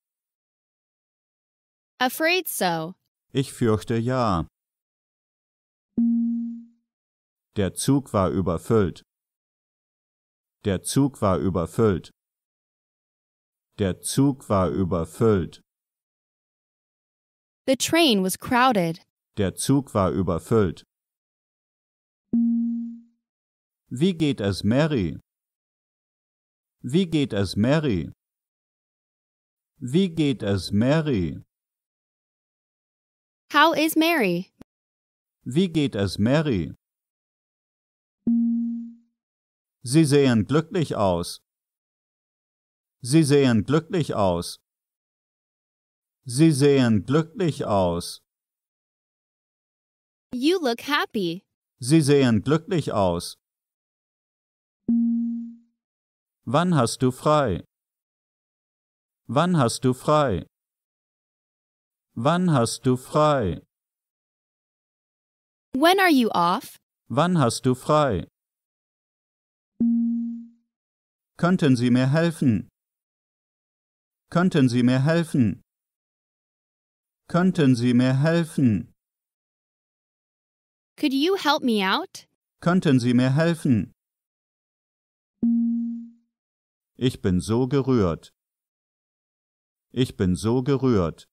Afraid so. Ich fürchte ja. Der Zug war überfüllt. Der Zug war überfüllt. Der Zug war überfüllt. The train was crowded. Der Zug war überfüllt. Wie geht es Mary? Wie geht es Mary? Wie geht es Mary? How is Mary? Wie geht es Mary? Sie sehen glücklich aus. Sie sehen glücklich aus. Sie sehen glücklich aus. You look happy. Sie sehen glücklich aus. Wann hast du frei? Wann hast du frei? Wann hast du frei? When are you off? Wann hast du frei? Könnten Sie mir helfen? Könnten Sie mir helfen? Könnten Sie mir helfen? Could you help me out? Könnten Sie mir helfen? Ich bin so gerührt. Ich bin so gerührt.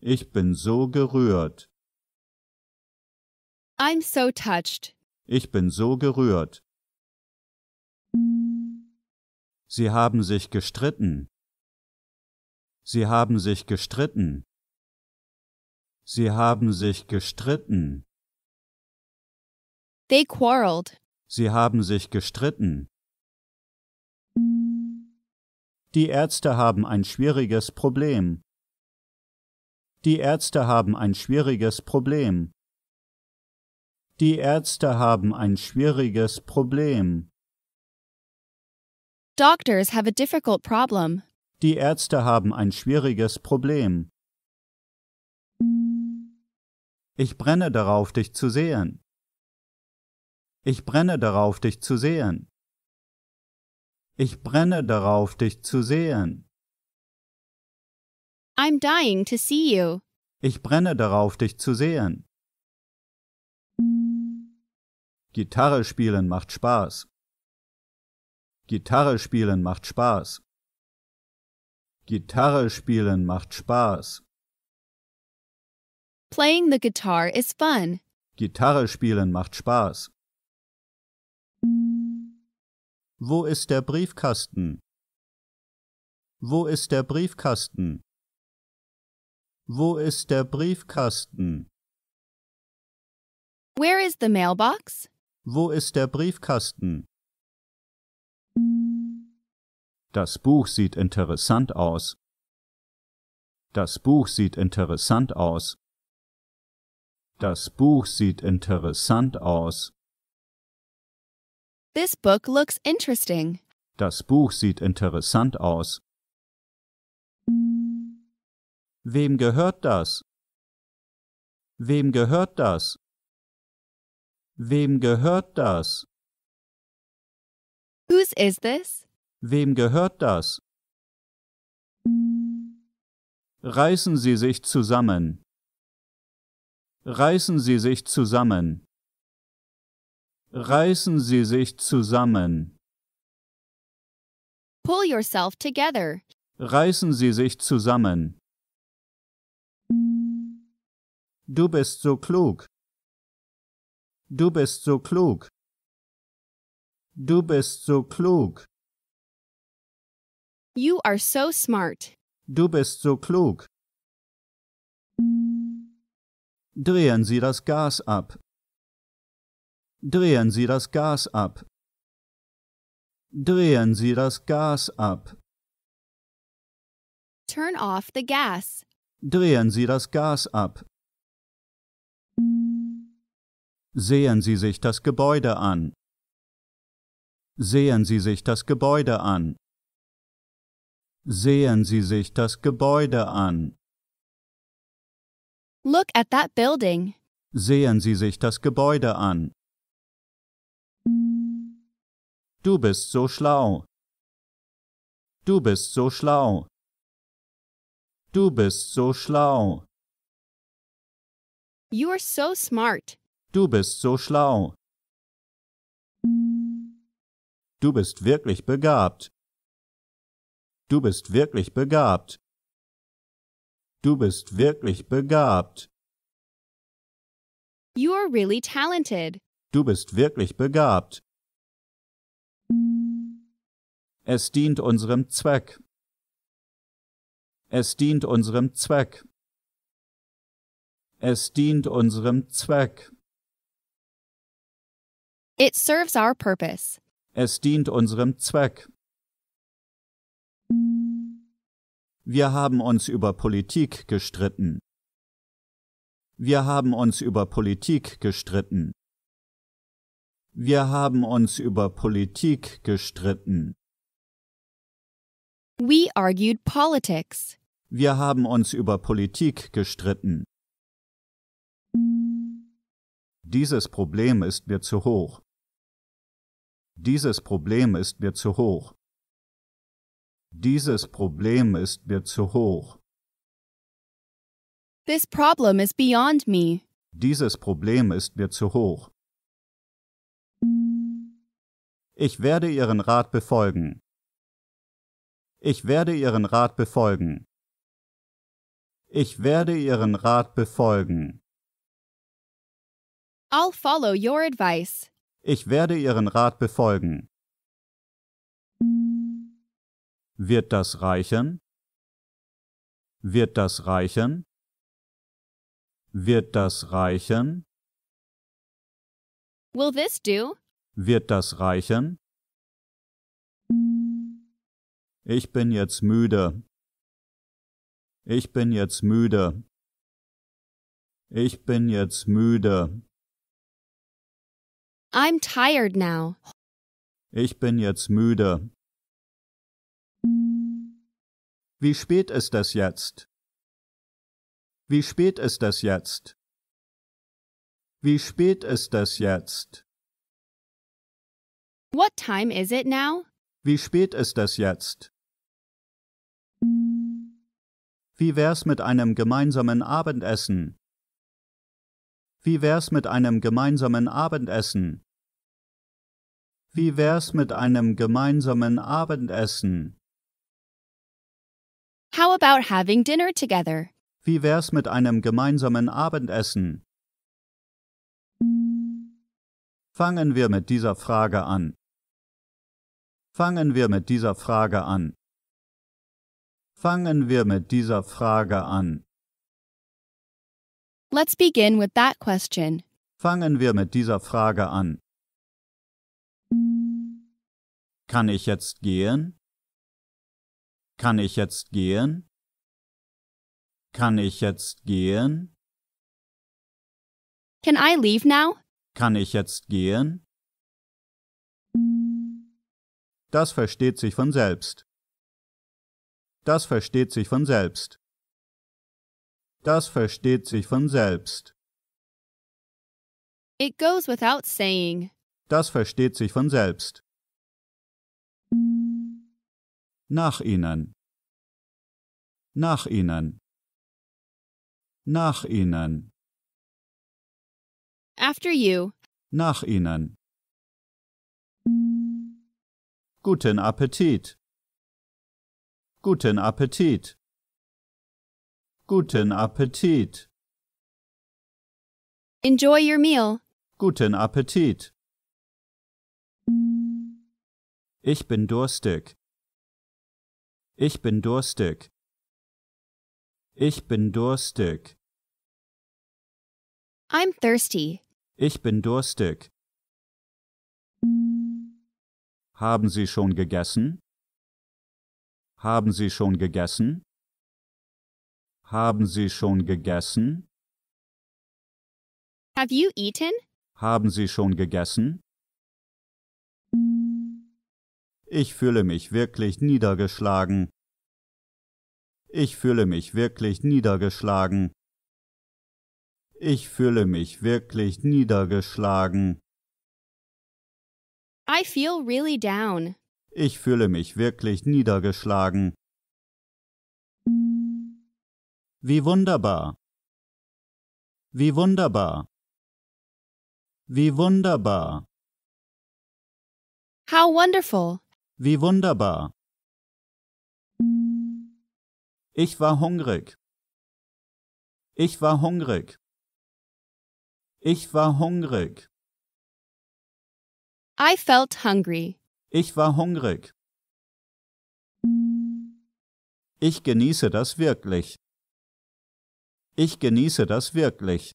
Ich bin so gerührt. I'm so touched. Ich bin so gerührt. Sie haben sich gestritten. Sie haben sich gestritten. Sie haben sich gestritten. They quarreled. Sie haben sich gestritten. Die Ärzte haben ein schwieriges Problem. Die Ärzte haben ein schwieriges Problem. Die Ärzte haben ein schwieriges Problem. Doctors have a difficult problem. Die Ärzte haben ein schwieriges Problem. Ich brenne darauf, dich zu sehen. Ich brenne darauf, dich zu sehen. Ich brenne darauf, dich zu sehen. I'm dying to see you. Ich brenne darauf, dich zu sehen. Gitarre spielen macht Spaß. Gitarre spielen macht Spaß. Gitarre spielen macht Spaß. Playing the guitar is fun. Gitarre spielen macht Spaß. Wo ist der Briefkasten? Wo ist der Briefkasten? Wo ist der Briefkasten? Where is the mailbox? Wo ist der Briefkasten? Das Buch sieht interessant aus. Das Buch sieht interessant aus. Das Buch sieht interessant aus. This book looks interesting. Das Buch sieht interessant aus. Wem gehört das? Wem gehört das? Wem gehört das? Whose is this? Wem gehört das? Reißen Sie sich zusammen. Reißen Sie sich zusammen. Reißen Sie sich zusammen. Pull yourself together. Reißen Sie sich zusammen. Du bist so klug. Du bist so klug. Du bist so klug. You are so smart. Du bist so klug. Drehen Sie das Gas ab. Drehen Sie das Gas ab. Drehen Sie das Gas ab. Turn off the gas. Drehen Sie das Gas ab. Sehen Sie sich das Gebäude an. Sehen Sie sich das Gebäude an. Sehen Sie sich das Gebäude an. Look at that building. Sehen Sie sich das Gebäude an. Du bist so schlau. Du bist so schlau. Du bist so schlau. You are so smart. Du bist so schlau. Du bist wirklich begabt. Du bist wirklich begabt. Du bist wirklich begabt. You are really talented. Du bist wirklich begabt. Es dient unserem Zweck. Es dient unserem Zweck. Es dient unserem Zweck. It serves our purpose. Es dient unserem Zweck. Wir haben uns über Politik gestritten. Wir haben uns über Politik gestritten. Wir haben uns über Politik gestritten. We argued politics. Wir haben uns über Politik gestritten. Dieses Problem ist mir zu hoch. Dieses Problem ist mir zu hoch. Dieses Problem ist mir zu hoch. This problem is beyond me. Dieses Problem ist mir zu hoch. Ich werde Ihren Rat befolgen. Ich werde Ihren Rat befolgen. Ich werde Ihren Rat befolgen. I'll follow your advice. Ich werde Ihren Rat befolgen. Wird das reichen? Wird das reichen? Wird das reichen? Will this do? Wird das reichen? Ich bin jetzt müde. Ich bin jetzt müde. Ich bin jetzt müde. I'm tired now. Ich bin jetzt müde. Wie spät ist es jetzt? Wie spät ist es jetzt? Wie spät ist es jetzt? What time is it now? Wie spät ist es jetzt? Wie wär's mit einem gemeinsamen Abendessen? Wie wär's mit einem gemeinsamen Abendessen? Wie wär's mit einem gemeinsamen Abendessen? How about having dinner together? Wie wär's mit einem gemeinsamen Abendessen? Fangen wir mit dieser Frage an. Fangen wir mit dieser Frage an. Fangen wir mit dieser Frage an. Let's begin with that question. Fangen wir mit dieser Frage an. Kann ich jetzt gehen? Kann ich jetzt gehen? Kann ich jetzt gehen? Can I leave now? Kann ich jetzt gehen? Das versteht sich von selbst. Das versteht sich von selbst. Das versteht sich von selbst. It goes without saying. Das versteht sich von selbst. Nach ihnen. Nach ihnen. Nach ihnen. After you. Nach ihnen. Guten Appetit. Guten Appetit. Guten Appetit. Enjoy your meal. Guten Appetit. Ich bin durstig. Ich bin durstig. Ich bin durstig. I'm thirsty. Ich bin durstig. Haben Sie schon gegessen? Haben Sie schon gegessen? Haben Sie schon gegessen? Have you eaten? Haben Sie schon gegessen? Ich fühle mich wirklich niedergeschlagen. Ich fühle mich wirklich niedergeschlagen. Ich fühle mich wirklich niedergeschlagen. I feel really down. Ich fühle mich wirklich niedergeschlagen. Wie wunderbar. Wie wunderbar. Wie wunderbar. How wonderful. Wie wunderbar. Ich war hungrig. Ich war hungrig. Ich war hungrig. I felt hungry. Ich war hungrig. Ich genieße das wirklich. Ich genieße das wirklich.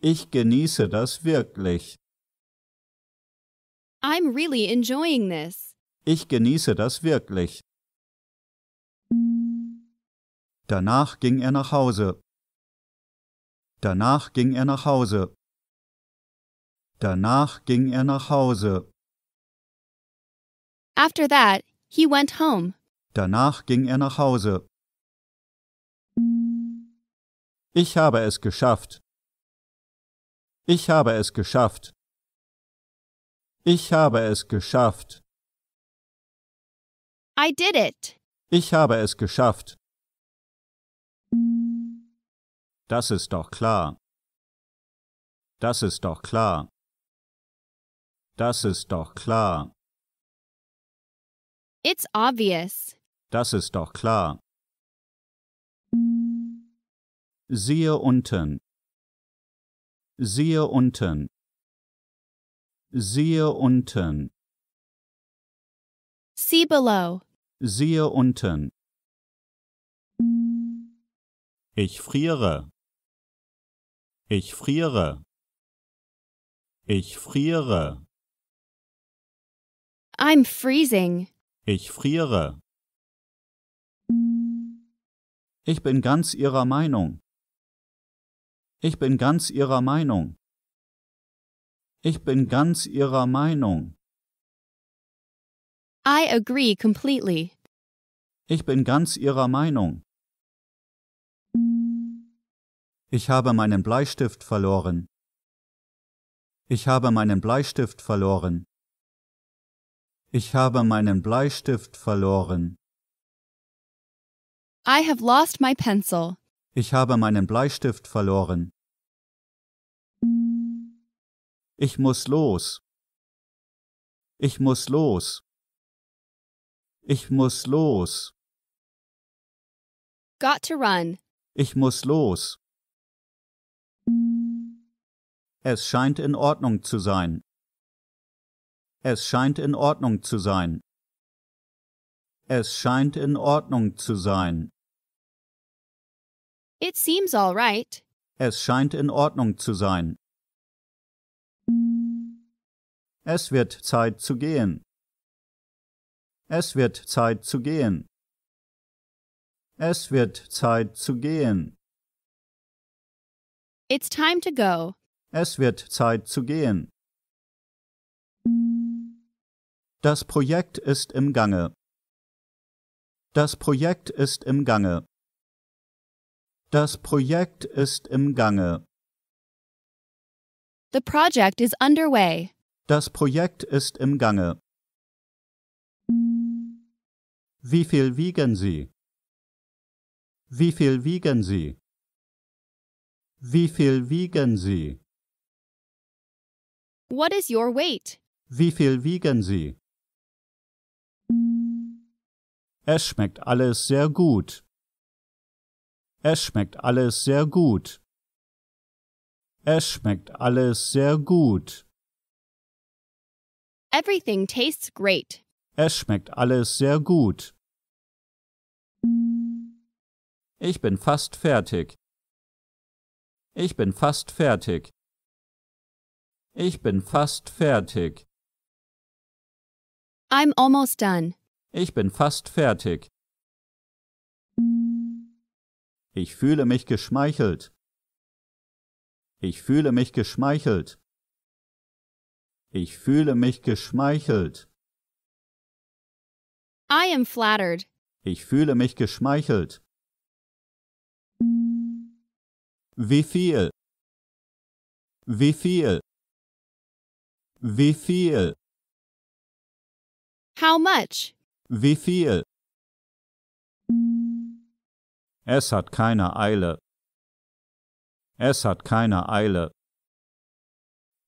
Ich genieße das wirklich. I'm really enjoying this. Ich genieße das wirklich. Danach ging er nach Hause. Danach ging er nach Hause. Danach ging er nach Hause. After that, he went home. Danach ging er nach Hause. Ich habe es geschafft. Ich habe es geschafft. Ich habe es geschafft. I did it. Ich habe es geschafft. Das ist doch klar. Das ist doch klar. Das ist doch klar. It's obvious. Das ist doch klar. Siehe unten. Siehe unten. Siehe unten. See below. Siehe unten. Ich friere. Ich friere. Ich friere. I'm freezing. Ich friere. Ich bin ganz Ihrer Meinung. Ich bin ganz Ihrer Meinung. Ich bin ganz Ihrer Meinung. I agree completely. Ich bin ganz Ihrer Meinung. Ich habe meinen Bleistift verloren. Ich habe meinen Bleistift verloren. Ich habe meinen Bleistift verloren. I have lost my pencil. Ich habe meinen Bleistift verloren. Ich muss los. Ich muss los. Ich muss los. Got to run. Ich muss los. Es scheint in Ordnung zu sein. Es scheint in Ordnung zu sein. Es scheint in Ordnung zu sein. It seems all right. Es scheint in Ordnung zu sein. Es wird Zeit zu gehen. Es wird Zeit zu gehen. Es wird Zeit zu gehen. It's time to go. Es wird Zeit zu gehen. Das Projekt ist im Gange. Das Projekt ist im Gange. Das Projekt ist im Gange. The project is underway. Das Projekt ist im Gange. Wie viel wiegen Sie? Wie viel wiegen Sie? Wie viel wiegen Sie? What is your weight? Wie viel wiegen Sie? Es schmeckt alles sehr gut. Es schmeckt alles sehr gut. Es schmeckt alles sehr gut. Everything tastes great. Es schmeckt alles sehr gut. Ich bin fast fertig. Ich bin fast fertig. Ich bin fast fertig. I'm almost done. Ich bin fast fertig. Ich fühle mich geschmeichelt. Ich fühle mich geschmeichelt. Ich fühle mich geschmeichelt. I am flattered. Ich fühle mich geschmeichelt. Wie viel? Wie viel? Wie viel? How much? Wie viel? Es hat keine Eile. Es hat keine Eile.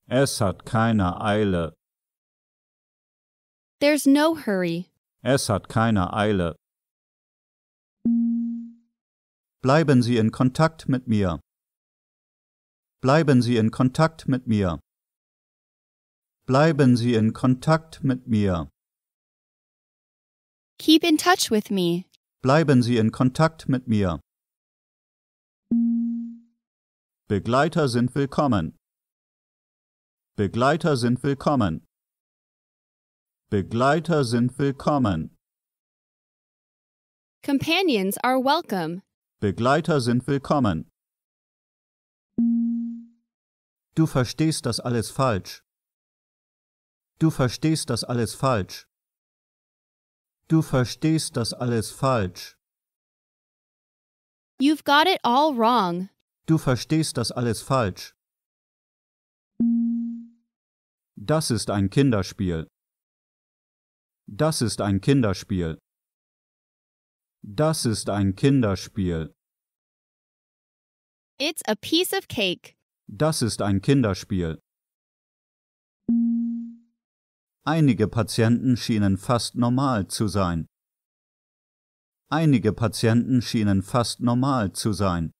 Es hat keine Eile. There's no hurry. Es hat keine Eile. Bleiben Sie in Kontakt mit mir. Bleiben Sie in Kontakt mit mir. Bleiben Sie in Kontakt mit mir. Keep in touch with me. Bleiben Sie in Kontakt mit mir. Begleiter sind willkommen. Begleiter sind willkommen. Begleiter sind willkommen. Companions are welcome. Begleiter sind willkommen. Du verstehst das alles falsch. Du verstehst das alles falsch. Du verstehst das alles falsch. You've got it all wrong. Du verstehst das alles falsch. Das ist ein Kinderspiel. Das ist ein Kinderspiel. Das ist ein Kinderspiel. It's a piece of cake. Das ist ein Kinderspiel. Einige Patienten schienen fast normal zu sein. Einige Patienten schienen fast normal zu sein.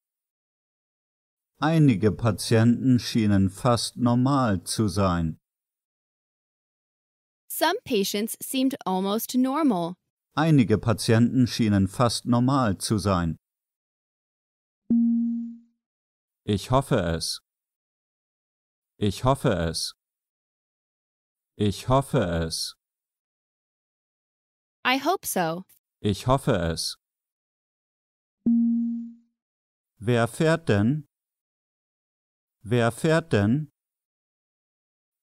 Einige Patienten schienen fast normal zu sein. Some patients seemed almost normal. Einige Patienten schienen fast normal zu sein. Ich hoffe es. Ich hoffe es. Ich hoffe es. I hope so. Ich hoffe es. Wer fährt denn? Wer fährt denn?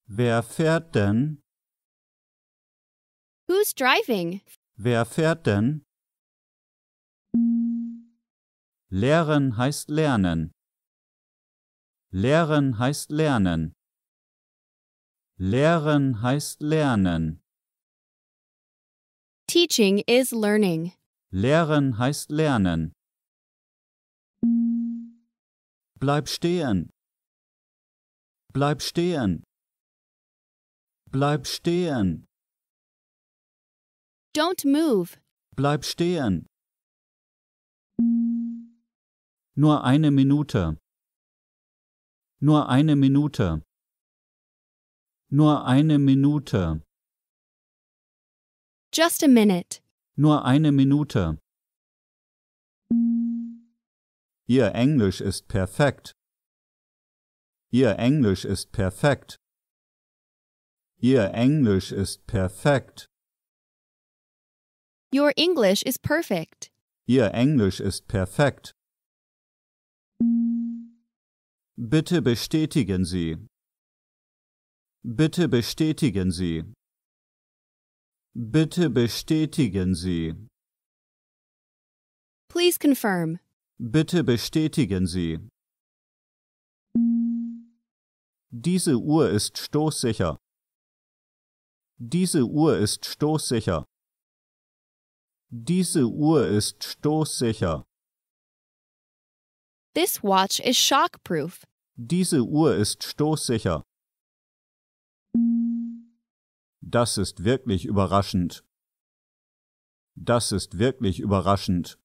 Wer fährt denn? Who's driving? Wer fährt denn? Lehren heißt lernen. Lehren heißt lernen. Lehren heißt lernen. Teaching is learning. Lehren heißt lernen. Bleib stehen. Bleib stehen. Bleib stehen. Don't move. Bleib stehen. Nur eine Minute. Nur eine Minute. Nur eine Minute. Just a minute. Nur eine Minute. Ihr Englisch ist perfekt. Ihr Englisch ist perfekt. Ihr Englisch ist perfekt. Your English is perfect. Ihr Englisch ist perfekt. Bitte bestätigen Sie. Bitte bestätigen Sie. Bitte bestätigen Sie. Please confirm. Bitte bestätigen Sie. Diese Uhr ist stoßsicher. Diese Uhr ist stoßsicher. Diese Uhr ist stoßsicher. This watch is shockproof. Diese Uhr ist stoßsicher. Das ist wirklich überraschend. Das ist wirklich überraschend.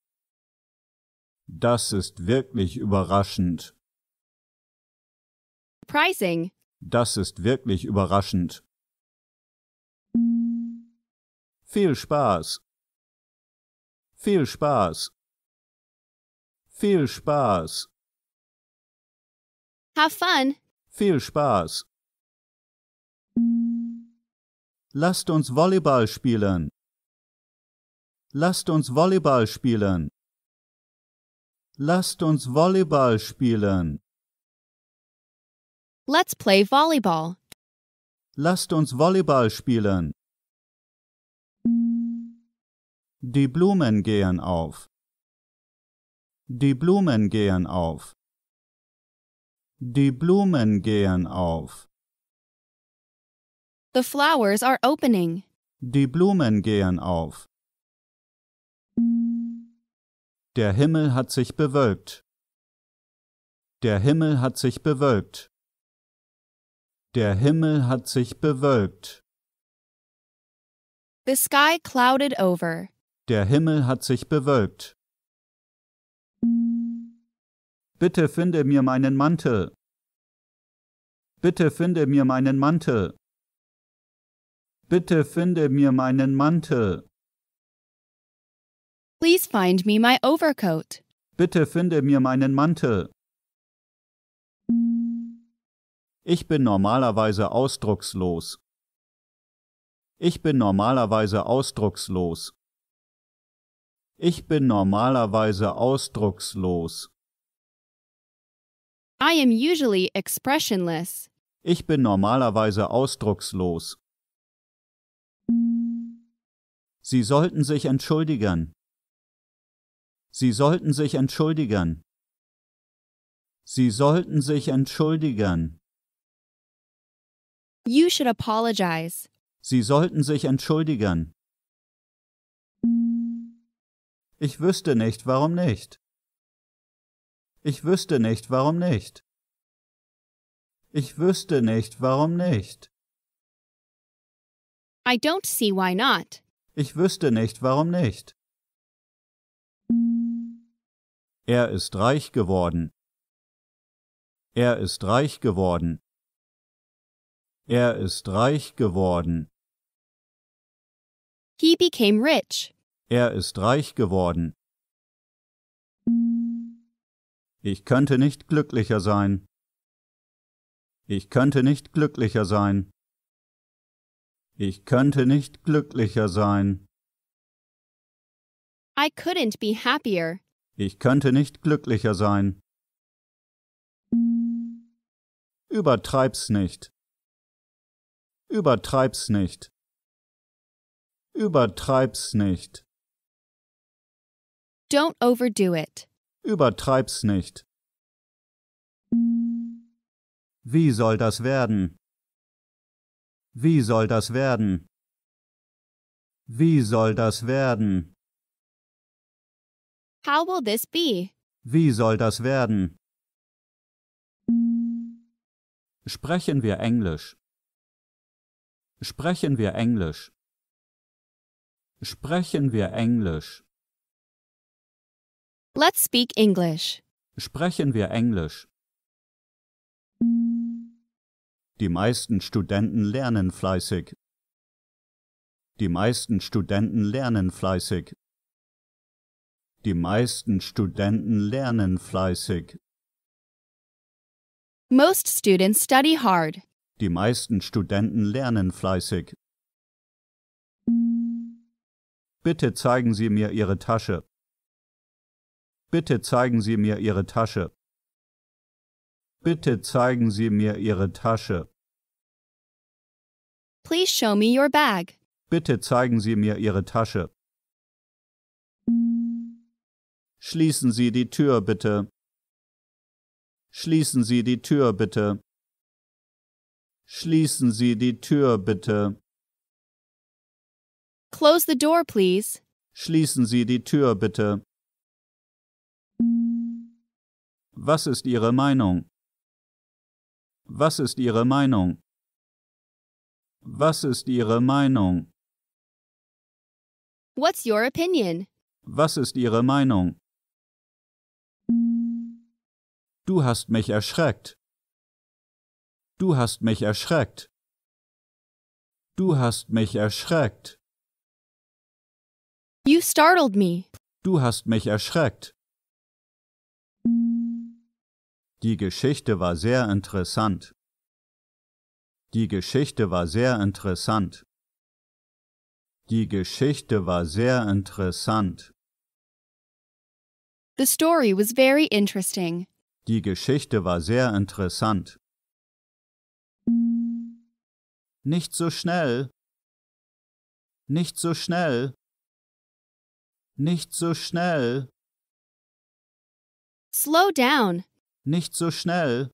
Das ist wirklich überraschend. Pricing. Das ist wirklich überraschend. Viel Spaß. Viel Spaß. Viel Spaß. Have fun. Viel Spaß. Lasst uns Volleyball spielen. Lasst uns Volleyball spielen. Lasst uns Volleyball spielen. Let's play volleyball. Lasst uns Volleyball spielen. Die Blumen gehen auf. Die Blumen gehen auf. Die Blumen gehen auf. The flowers are opening. Die Blumen gehen auf. Der Himmel hat sich bewölkt. Der Himmel hat sich bewölkt. Der Himmel hat sich bewölkt. The sky clouded over. Der Himmel hat sich bewölkt. Bitte finde mir meinen Mantel. Bitte finde mir meinen Mantel. Bitte finde mir meinen Mantel. Please find me my overcoat. Bitte finde mir meinen Mantel. Ich bin normalerweise ausdruckslos. Ich bin normalerweise ausdruckslos. Ich bin normalerweise ausdruckslos. I am usually expressionless. Ich bin normalerweise ausdruckslos. Sie sollten sich entschuldigen. Sie sollten sich entschuldigen. Sie sollten sich entschuldigen. You should apologize. Sie sollten sich entschuldigen. Ich wüsste nicht, warum nicht. Ich wüsste nicht, warum nicht. Ich wüsste nicht, warum nicht. I don't see why not. Ich wüsste nicht, warum nicht. Er ist reich geworden. Er ist reich geworden. Er ist reich geworden. He became rich. Er ist reich geworden. Ich könnte nicht glücklicher sein. Ich könnte nicht glücklicher sein. Ich könnte nicht glücklicher sein. I couldn't be happier. Ich könnte nicht glücklicher sein. Übertreib's nicht. Übertreib's nicht. Übertreib's nicht. Don't overdo it. Übertreib's nicht. Wie soll das werden? Wie soll das werden? Wie soll das werden? How will this be? Wie soll das werden? Sprechen wir Englisch. Sprechen wir Englisch. Sprechen wir Englisch. Let's speak English. Sprechen wir Englisch. Die meisten Studenten lernen fleißig. Die meisten Studenten lernen fleißig. Die meisten Studenten lernen fleißig. Most students study hard. Die meisten Studenten lernen fleißig. Bitte zeigen Sie mir Ihre Tasche. Bitte zeigen Sie mir Ihre Tasche. Bitte zeigen Sie mir Ihre Tasche. Please show me your bag. Bitte zeigen Sie mir Ihre Tasche. Schließen Sie die Tür bitte. Schließen Sie die Tür bitte. Schließen Sie die Tür bitte. Close the door, please. Schließen Sie die Tür bitte. Was ist Ihre Meinung? Was ist Ihre Meinung? Was ist Ihre Meinung? What's your opinion? Was ist Ihre Meinung? Du hast mich erschreckt. Du hast mich erschreckt. Du hast mich erschreckt. You startled me. Du hast mich erschreckt. Die Geschichte war sehr interessant. Die Geschichte war sehr interessant. Die Geschichte war sehr interessant. The story was very interesting. Die Geschichte war sehr interessant. Nicht so schnell. Nicht so schnell. Nicht so schnell. Slow down. Nicht so schnell.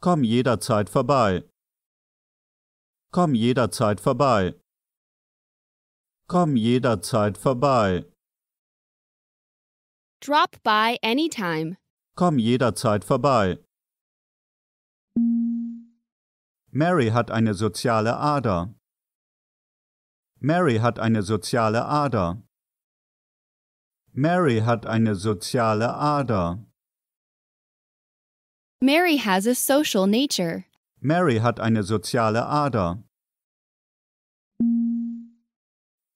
Komm jederzeit vorbei. Komm jederzeit vorbei. Komm jederzeit vorbei. Drop by anytime. Komm jederzeit vorbei. Mary hat eine soziale Ader. Mary hat eine soziale Ader. Mary hat eine soziale Ader. Mary has a social nature. Mary hat eine soziale Ader.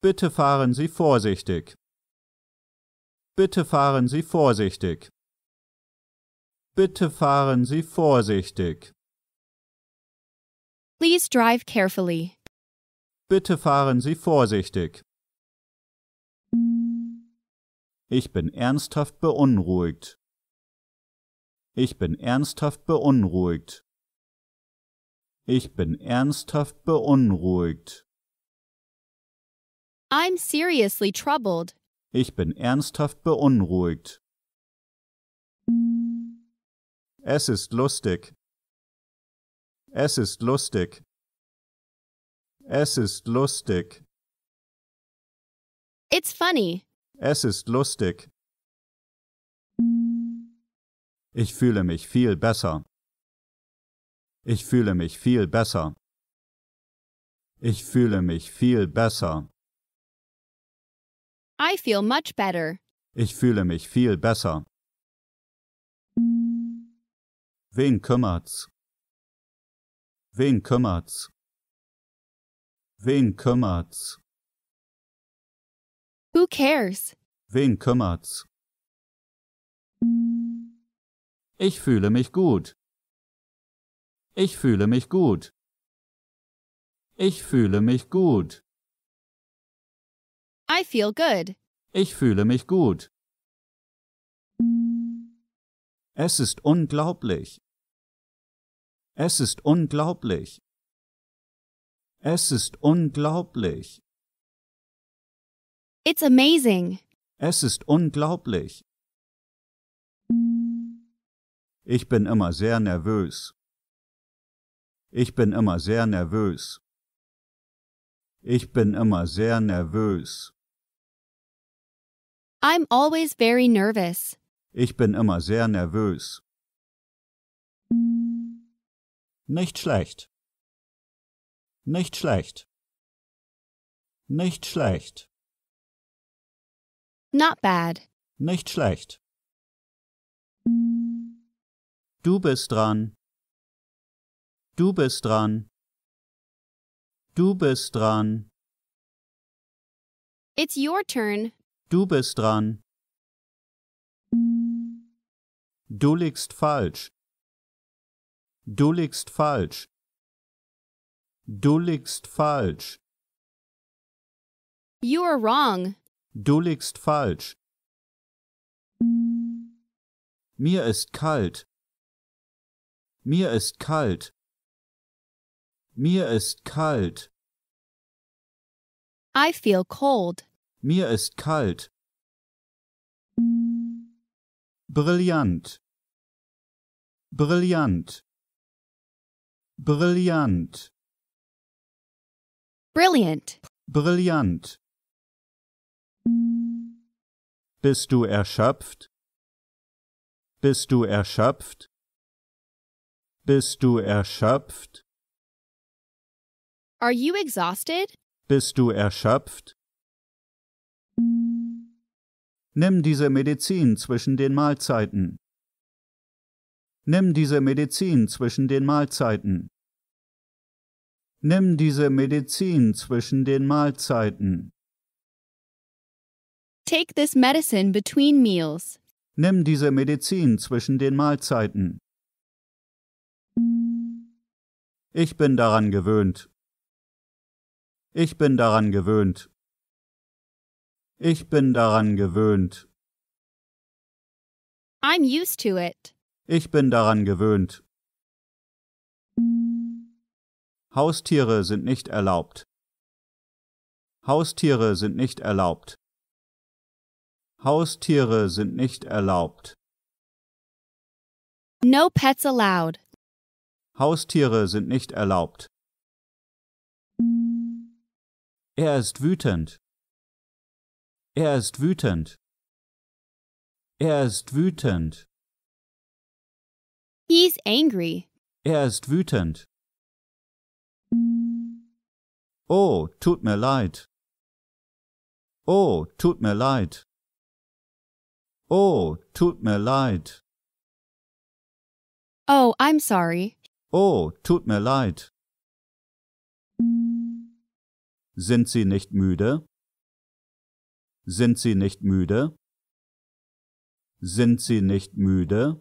Bitte fahren Sie vorsichtig. Bitte fahren Sie vorsichtig. Bitte fahren Sie vorsichtig. Please drive carefully. Bitte fahren Sie vorsichtig. Ich bin ernsthaft beunruhigt. Ich bin ernsthaft beunruhigt. Ich bin ernsthaft beunruhigt. I'm seriously troubled. Ich bin ernsthaft beunruhigt. Es ist lustig. Es ist lustig. Es ist lustig. It's funny. Es ist lustig. Ich fühle mich viel besser. Ich fühle mich viel besser. Ich fühle mich viel besser. I feel much better. Ich fühle mich viel besser. Wen kümmert's? Wen kümmert's? Wen kümmert's? Who cares? Wen kümmert's? Ich fühle mich gut. Ich fühle mich gut. Ich fühle mich gut. I feel good. Ich fühle mich gut. Es ist unglaublich. Es ist unglaublich. Es ist unglaublich. It's amazing. Es ist unglaublich. Ich bin immer sehr nervös. Ich bin immer sehr nervös. Ich bin immer sehr nervös. I'm always very nervous. Ich bin immer sehr nervös. Nicht schlecht. Nicht schlecht. Nicht schlecht. Not bad. Nicht schlecht. Du bist dran. Du bist dran. Du bist dran. It's your turn. Du bist dran. Du liegst falsch. Du liegst falsch. Du liegst falsch. You are wrong. Du liegst falsch. Mir ist kalt. Mir ist kalt. Mir ist kalt. I feel cold. Mir ist kalt. Brillant. Brillant. Brillant. Brilliant. Brillant. Bist du erschöpft? Bist du erschöpft? Bist du erschöpft? Are you exhausted? Bist du erschöpft? Nimm diese Medizin zwischen den Mahlzeiten. Nimm diese Medizin zwischen den Mahlzeiten. Nimm diese Medizin zwischen den Mahlzeiten. Take this medicine between meals. Nimm diese Medizin zwischen den Mahlzeiten. Ich bin daran gewöhnt. Ich bin daran gewöhnt. Ich bin daran gewöhnt. I'm used to it. Ich bin daran gewöhnt. Haustiere sind nicht erlaubt. Haustiere sind nicht erlaubt. Haustiere sind nicht erlaubt. No pets allowed. Haustiere sind nicht erlaubt. Er ist wütend. Er ist wütend. Er ist wütend. He's angry. Er ist wütend. Oh, tut mir leid. Oh, tut mir leid. Oh, tut mir leid. Oh, I'm sorry. Oh, tut mir leid. Sind Sie nicht müde? Sind Sie nicht müde? Sind Sie nicht müde?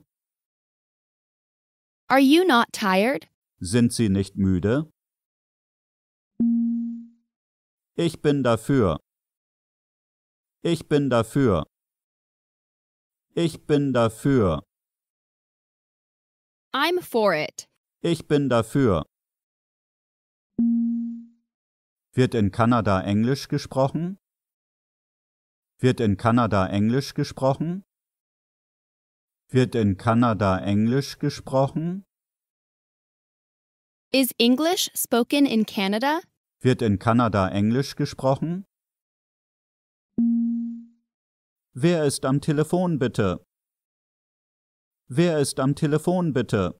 Are you not tired? Sind Sie nicht müde? Ich bin dafür. Ich bin dafür. Ich bin dafür. I'm for it. Ich bin dafür. Wird in Kanada Englisch gesprochen? Wird in Kanada Englisch gesprochen? Wird in Kanada Englisch gesprochen? Is English spoken in Canada? Wird in Kanada Englisch gesprochen? Wer ist am Telefon bitte? Wer ist am Telefon bitte?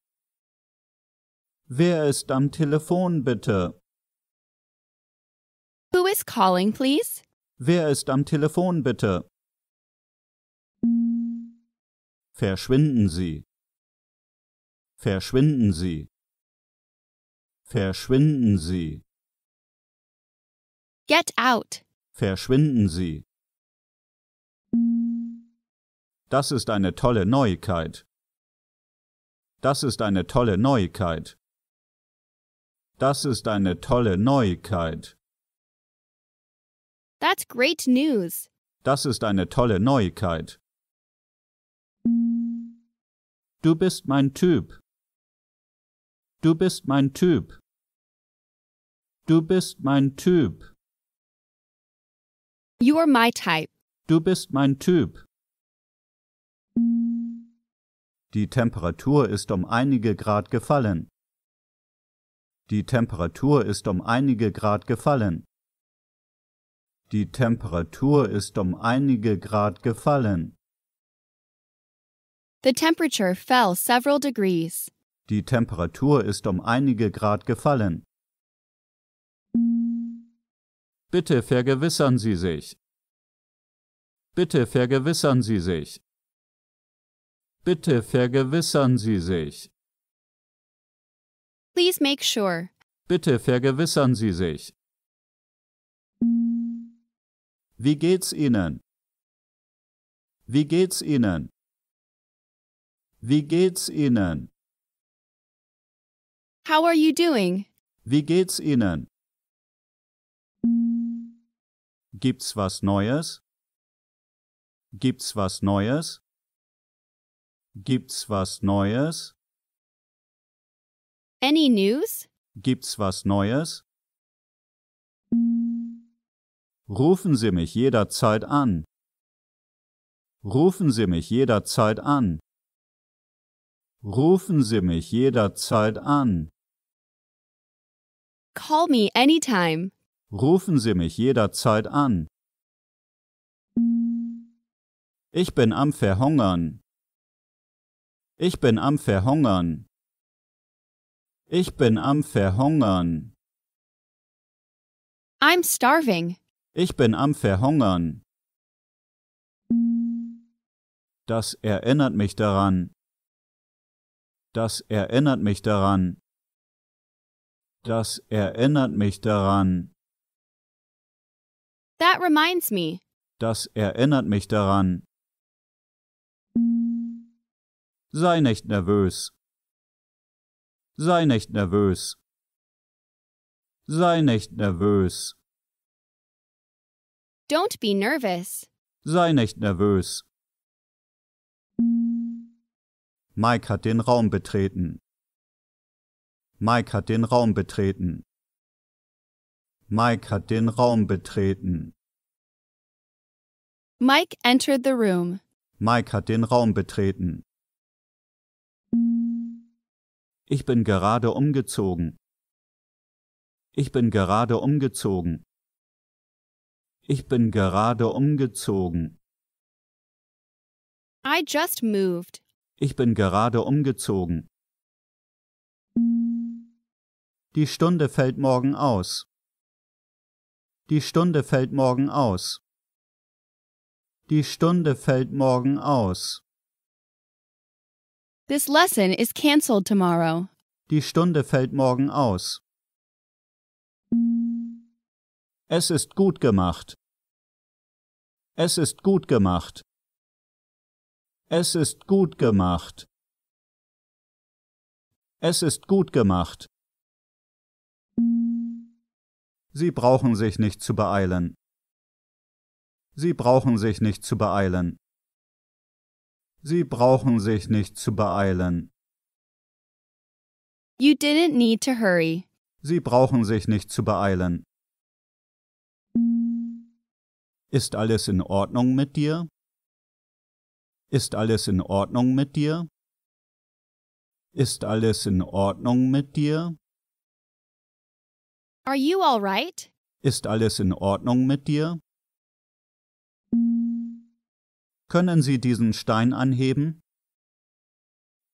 Wer ist am Telefon bitte? Who is calling, please? Wer ist am Telefon bitte? Verschwinden Sie. Verschwinden Sie. Verschwinden Sie. Get out. Verschwinden Sie. Das ist eine tolle Neuigkeit. Das ist eine tolle Neuigkeit. Das ist eine tolle Neuigkeit. That's great news. Das ist eine tolle Neuigkeit. Du bist mein Typ. Du bist mein Typ. Du bist mein Typ. You're my type. Du bist mein Typ. Die Temperatur ist um einige Grad gefallen. Die Temperatur ist um einige Grad gefallen. Die Temperatur ist um einige Grad gefallen. The temperature fell several degrees. Die Temperatur ist um einige Grad gefallen. Bitte vergewissern Sie sich. Bitte vergewissern Sie sich. Bitte vergewissern Sie sich. Please make sure. Bitte vergewissern Sie sich. Wie geht's Ihnen? Wie geht's Ihnen? Wie geht's Ihnen? How are you doing? Wie geht's Ihnen? Gibt's was Neues? Gibt's was Neues? Gibt's was Neues? Any news? Gibt's was Neues? Rufen Sie mich jederzeit an. Rufen Sie mich jederzeit an. Rufen Sie mich jederzeit an. Call me anytime. Rufen Sie mich jederzeit an. Ich bin am Verhungern. Ich bin am Verhungern. Ich bin am Verhungern. I'm starving. Ich bin am Verhungern. Das erinnert mich daran. Das erinnert mich daran. Das erinnert mich daran. That reminds me. Das erinnert mich daran. Sei nicht nervös. Sei nicht nervös. Sei nicht nervös. Don't be nervous. Sei nicht nervös. Mike hat den Raum betreten. Mike hat den Raum betreten. Mike hat den Raum betreten. Mike entered the room. Mike hat den Raum betreten. Ich bin gerade umgezogen. Ich bin gerade umgezogen. Ich bin gerade umgezogen. I just moved. Ich bin gerade umgezogen. Die Stunde fällt morgen aus. Die Stunde fällt morgen aus. Die Stunde fällt morgen aus. This lesson is canceled tomorrow. Die Stunde fällt morgen aus. Es ist gut gemacht. Es ist gut gemacht. Es ist gut gemacht. Es ist gut gemacht. Sie brauchen sich nicht zu beeilen. Sie brauchen sich nicht zu beeilen. Sie brauchen sich nicht zu beeilen. You didn't need to hurry. Sie brauchen sich nicht zu beeilen. Ist alles in Ordnung mit dir? Ist alles in Ordnung mit dir? Ist alles in Ordnung mit dir? Are you all right? Ist alles in Ordnung mit dir? Können Sie diesen Stein anheben?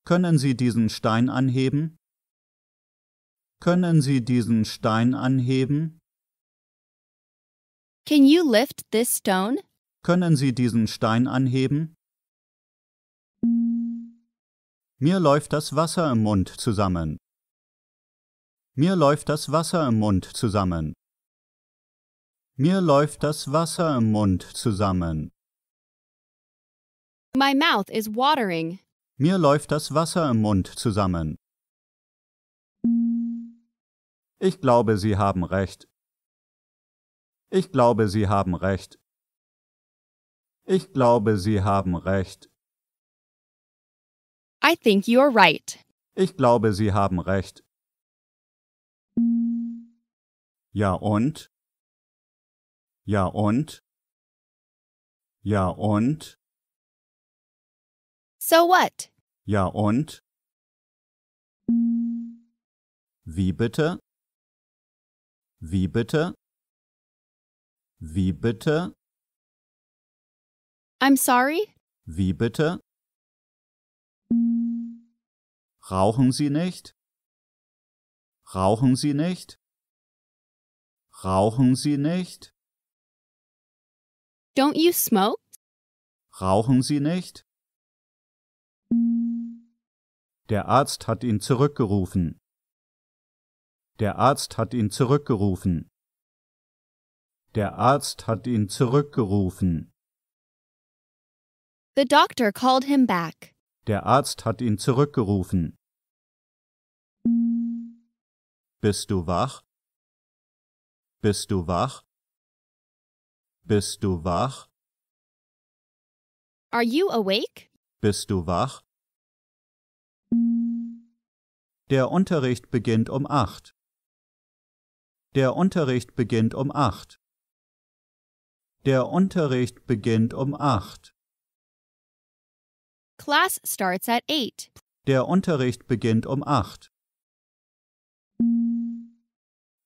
Können Sie diesen Stein anheben? Können Sie diesen Stein anheben? Can you lift this stone? Können Sie diesen Stein anheben? Mir läuft das Wasser im Mund zusammen. Mir läuft das Wasser im Mund zusammen. Mir läuft das Wasser im Mund zusammen. My mouth is watering. Mir läuft das Wasser im Mund zusammen. Ich glaube, Sie haben recht. Ich glaube, Sie haben recht. Ich glaube, Sie haben recht. I think you're right. Ich glaube, Sie haben recht. Ja und? Ja und? Ja und? So what? Ja und? Wie bitte? Wie bitte? Wie bitte? I'm sorry? Wie bitte? Rauchen Sie nicht? Rauchen Sie nicht? Rauchen Sie nicht? Don't you smoke? Rauchen Sie nicht? Der Arzt hat ihn zurückgerufen. Der Arzt hat ihn zurückgerufen. Der Arzt hat ihn zurückgerufen. The doctor called him back. Der Arzt hat ihn zurückgerufen. Bist du wach? Bist du wach? Bist du wach? Are you awake? Bist du wach? Der Unterricht beginnt um acht. Der Unterricht beginnt um acht. Der Unterricht beginnt um acht. Class starts at eight. Der Unterricht beginnt um acht.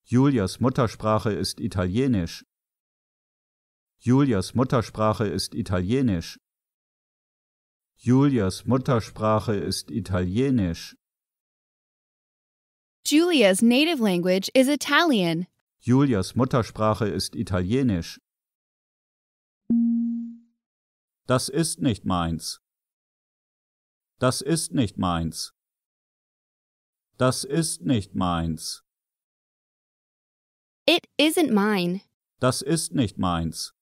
Julias Muttersprache ist Italienisch. Julias Muttersprache ist Italienisch. Julias Muttersprache ist Italienisch. Julia's native language is Italian. Julias Muttersprache ist Italienisch. Das ist nicht meins. Das ist nicht meins. Das ist nicht meins. It isn't mine. Das ist nicht meins.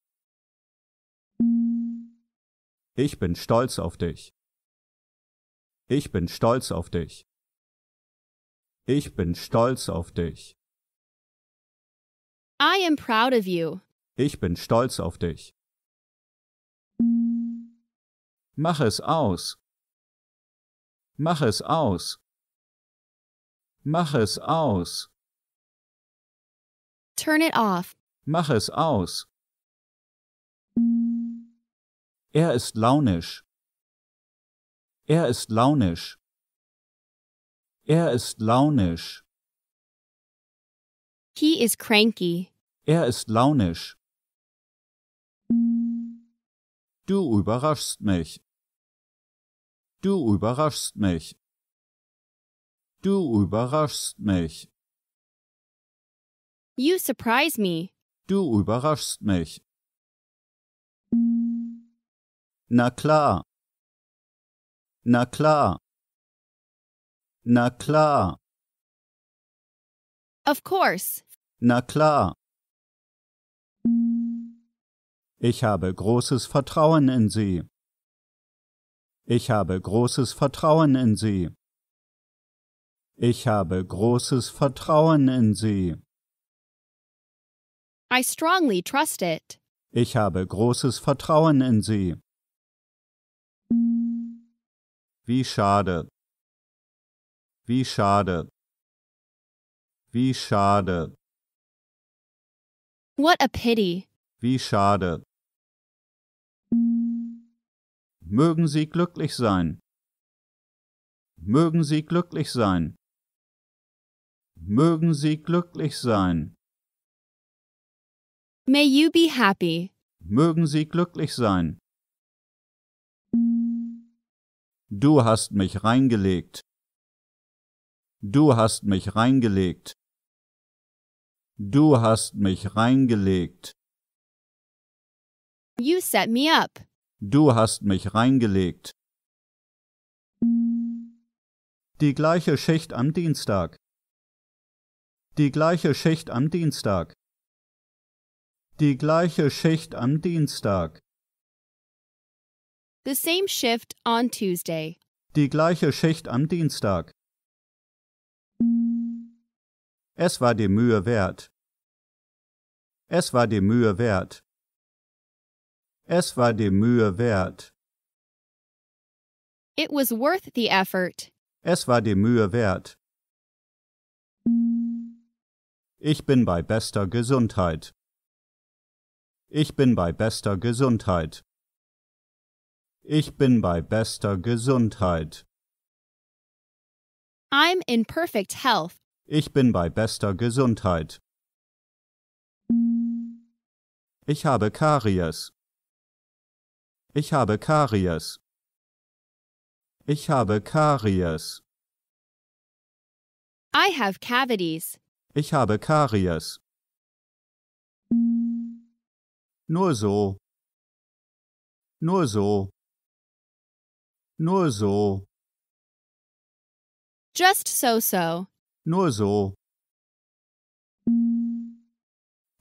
Ich bin stolz auf dich. Ich bin stolz auf dich. Ich bin stolz auf dich. I am proud of you. Ich bin stolz auf dich. Mach es aus. Mach es aus. Mach es aus. Turn it off. Mach es aus. Er ist launisch. Er ist launisch. Er ist launisch. He is cranky. Er ist launisch. Du überraschst mich. Du überraschst mich. Du überraschst mich. You surprise me. Du überraschst mich. Na klar. Na klar. Na klar. Of course. Na klar. Ich habe großes Vertrauen in Sie. Ich habe großes Vertrauen in Sie. Ich habe großes Vertrauen in Sie. I strongly trust it. Ich habe großes Vertrauen in Sie. Wie schade. Wie schade. Wie schade. What a pity. Wie schade. Mögen Sie glücklich sein. Mögen Sie glücklich sein. Mögen Sie glücklich sein. May you be happy. Mögen Sie glücklich sein. Du hast mich reingelegt. Du hast mich reingelegt. Du hast mich reingelegt. You set me up. Du hast mich reingelegt. Die gleiche Schicht am Dienstag. Die gleiche Schicht am Dienstag. Die gleiche Schicht am Dienstag. The same shift on Tuesday. Die gleiche Schicht am Dienstag. Es war die Mühe wert. Es war die Mühe wert. Es war die Mühe wert. It was worth the effort. Es war die Mühe wert. Ich bin bei bester Gesundheit. Ich bin bei bester Gesundheit. Ich bin bei bester Gesundheit. I'm in perfect health. Ich bin bei bester Gesundheit. Ich habe Karies. Ich habe Karies. Ich habe Karies. I have cavities. Ich habe Karies. Nur so. Nur so. Nur so. Just so so. Nur so.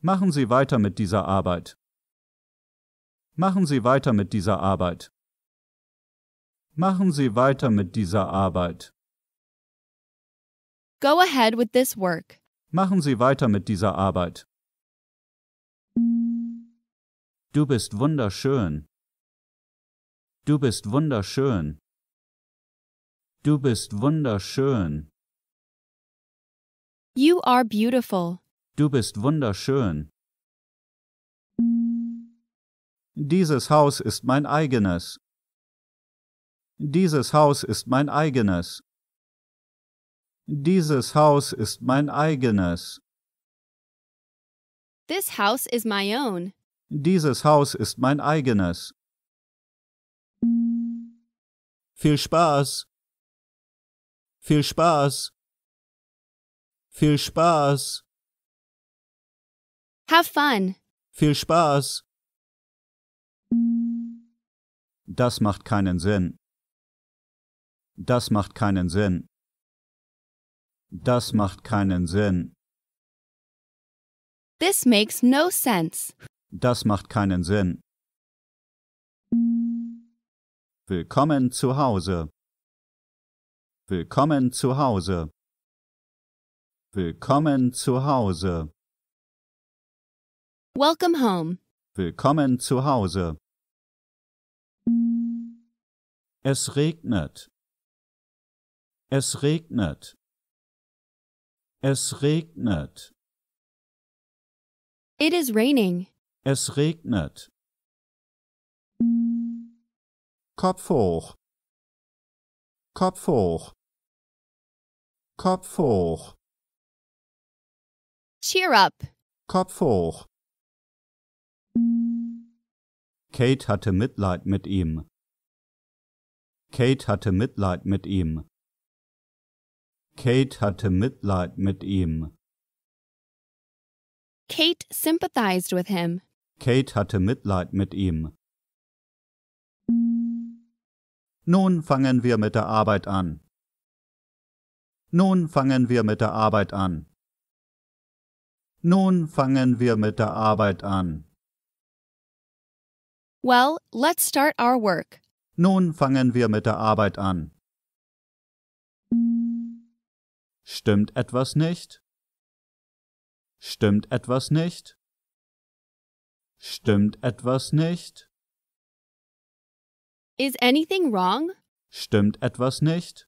Machen Sie weiter mit dieser Arbeit. Machen Sie weiter mit dieser Arbeit. Machen Sie weiter mit dieser Arbeit. Go ahead with this work. Machen Sie weiter mit dieser Arbeit. Du bist wunderschön. Du bist wunderschön. Du bist wunderschön. You are beautiful. Du bist wunderschön. Dieses Haus ist mein eigenes. Dieses Haus ist mein eigenes. Dieses Haus ist mein eigenes. This house is my own. Dieses Haus ist mein eigenes. Viel Spaß! Viel Spaß. Viel Spaß. Have fun. Viel Spaß. Das macht keinen Sinn. Das macht keinen Sinn. Das macht keinen Sinn. This makes no sense. Das macht keinen Sinn. Willkommen zu Hause. Willkommen zu Hause. Willkommen zu Hause. Welcome home. Willkommen zu Hause. Es regnet. Es regnet. Es regnet. It is raining. Es regnet. Kopf hoch. Kopf hoch. Kopf hoch. Cheer up. Kopf hoch. Kate hatte Mitleid mit ihm. Kate hatte Mitleid mit ihm. Kate hatte Mitleid mit ihm. Kate sympathized with him. Kate hatte Mitleid mit ihm. Nun fangen wir mit der Arbeit an. Nun fangen wir mit der Arbeit an. Nun fangen wir mit der Arbeit an. Well, let's start our work. Nun fangen wir mit der Arbeit an. Stimmt etwas nicht? Stimmt etwas nicht? Stimmt etwas nicht? Is anything wrong? Stimmt etwas nicht?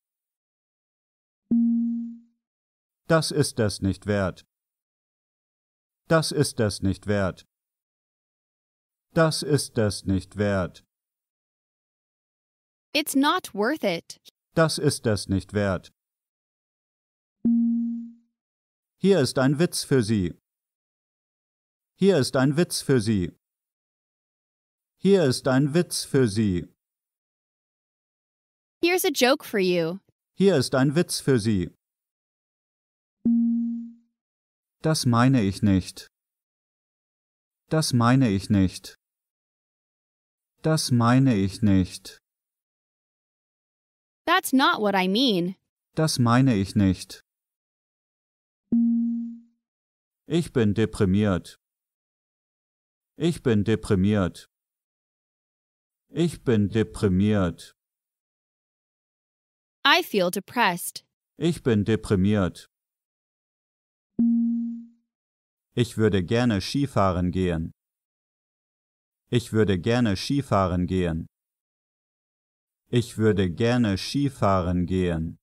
Das ist es nicht wert. Das ist es nicht wert. Das ist es nicht wert. It's not worth it. Das ist es nicht wert. Hier ist ein Witz für Sie. Hier ist ein Witz für Sie. Hier ist ein Witz für Sie. Here's a joke for you. Hier ist ein Witz für Sie. Das meine ich nicht. Das meine ich nicht. Das meine ich nicht. That's not what I mean. Das meine ich nicht. Ich bin deprimiert. Ich bin deprimiert. Ich bin deprimiert. I feel depressed. Ich bin deprimiert. Ich würde gerne Skifahren gehen. Ich würde gerne Skifahren gehen. Ich würde gerne Skifahren gehen.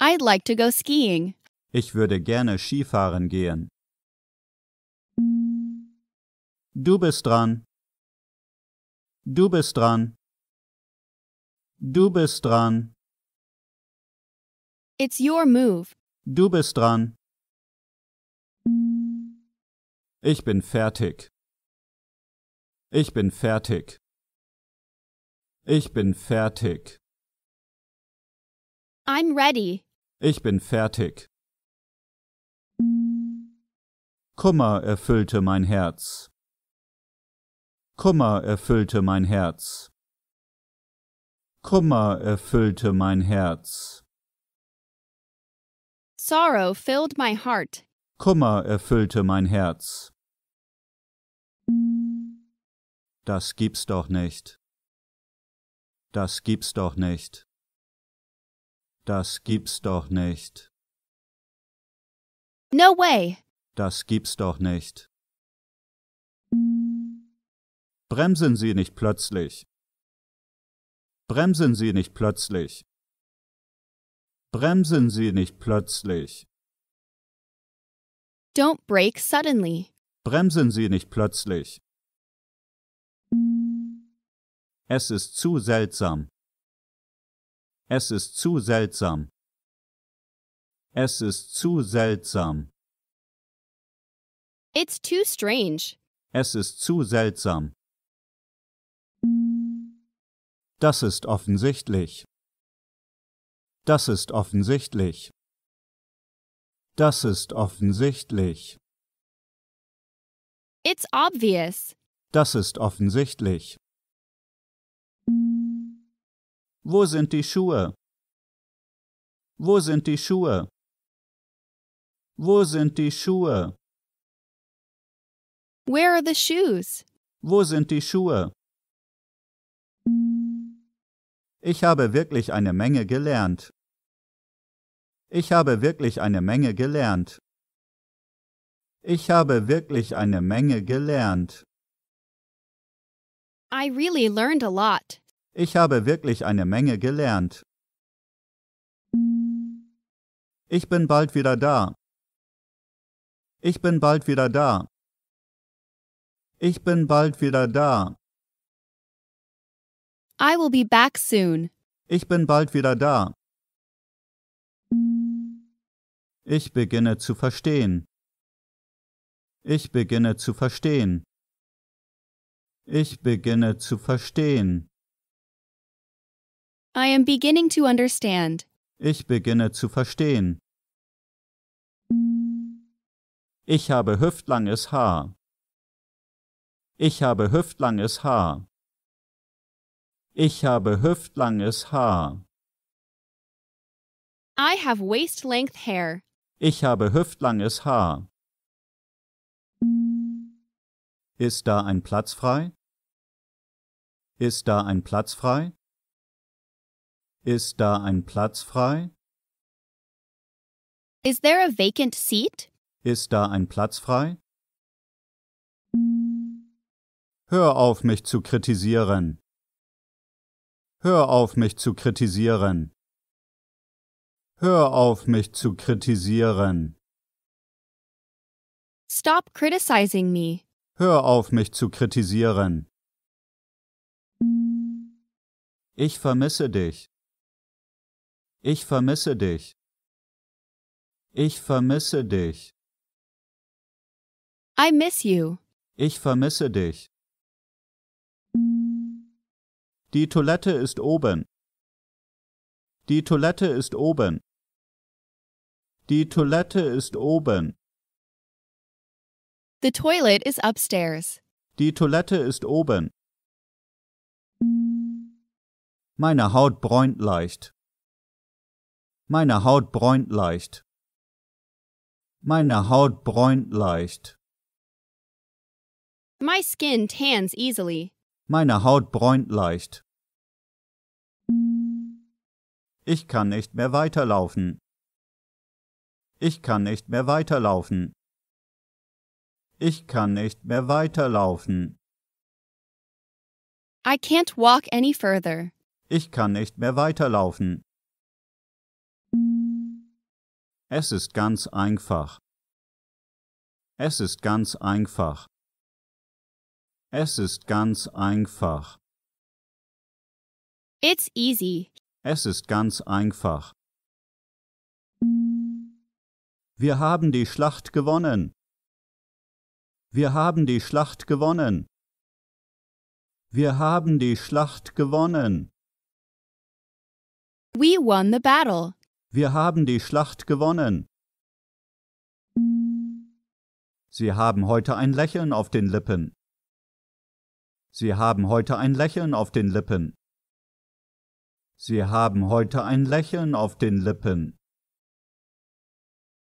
I'd like to go skiing. Ich würde gerne Skifahren gehen. Du bist dran. Du bist dran. Du bist dran. It's your move. Du bist dran. Ich bin fertig. Ich bin fertig. Ich bin fertig. I'm ready. Ich bin fertig. Kummer erfüllte mein Herz. Kummer erfüllte mein Herz. Kummer erfüllte mein Herz. Sorrow filled my heart. Kummer erfüllte mein Herz. Das gibt's doch nicht. Das gibt's doch nicht. Das gibt's doch nicht. No way. Das gibt's doch nicht. Bremsen Sie nicht plötzlich. Bremsen Sie nicht plötzlich. Bremsen Sie nicht plötzlich. Don't break suddenly. Bremsen Sie nicht plötzlich. Es ist zu seltsam. Es ist zu seltsam. Es ist zu seltsam. It's too strange. Es ist zu seltsam. Das ist offensichtlich. Das ist offensichtlich. Das ist offensichtlich. It's obvious. Das ist offensichtlich. Wo sind die Schuhe? Wo sind die Schuhe? Wo sind die Schuhe? Where are the shoes? Wo sind die Schuhe? Ich habe wirklich eine Menge gelernt. Ich habe wirklich eine Menge gelernt. Ich habe wirklich eine Menge gelernt. I really learned a lot. Ich habe wirklich eine Menge gelernt. Ich bin bald wieder da. Ich bin bald wieder da. Ich bin bald wieder da. I will be back soon. Ich bin bald wieder da. Ich beginne zu verstehen. Ich beginne zu verstehen. Ich beginne zu verstehen. I am beginning to understand. Ich beginne zu verstehen. Ich habe hüftlanges Haar. Ich habe hüftlanges Haar. Ich habe hüftlanges Haar. I have waist-length hair. Ich habe hüftlanges Haar. Ist da ein Platz frei? Ist da ein Platz frei? Ist da ein Platz frei? Is there a vacant seat? Ist da ein Platz frei? Hör auf, mich zu kritisieren. Hör auf mich zu kritisieren. Hör auf mich zu kritisieren. Stop criticizing me. Hör auf mich zu kritisieren. Ich vermisse dich. Ich vermisse dich. Ich vermisse dich. I miss you. Ich vermisse dich. Die Toilette ist oben. Die Toilette ist oben. Die Toilette ist oben. The toilet is upstairs. Die Toilette ist oben. Meine Haut bräunt leicht. Meine Haut bräunt leicht. Meine Haut bräunt leicht. My skin tans easily. Meine Haut bräunt leicht. Ich kann nicht mehr weiterlaufen. Ich kann nicht mehr weiterlaufen. Ich kann nicht mehr weiterlaufen. I can't walk any further. Ich kann nicht mehr weiterlaufen. Es ist ganz einfach. Es ist ganz einfach. Es ist ganz einfach. It's easy. Es ist ganz einfach. Wir haben die Schlacht gewonnen. Wir haben die Schlacht gewonnen. Wir haben die Schlacht gewonnen. We won the battle. Wir haben die Schlacht gewonnen. Sie haben heute ein Lächeln auf den Lippen. Sie haben heute ein Lächeln auf den Lippen. Sie haben heute ein Lächeln auf den Lippen.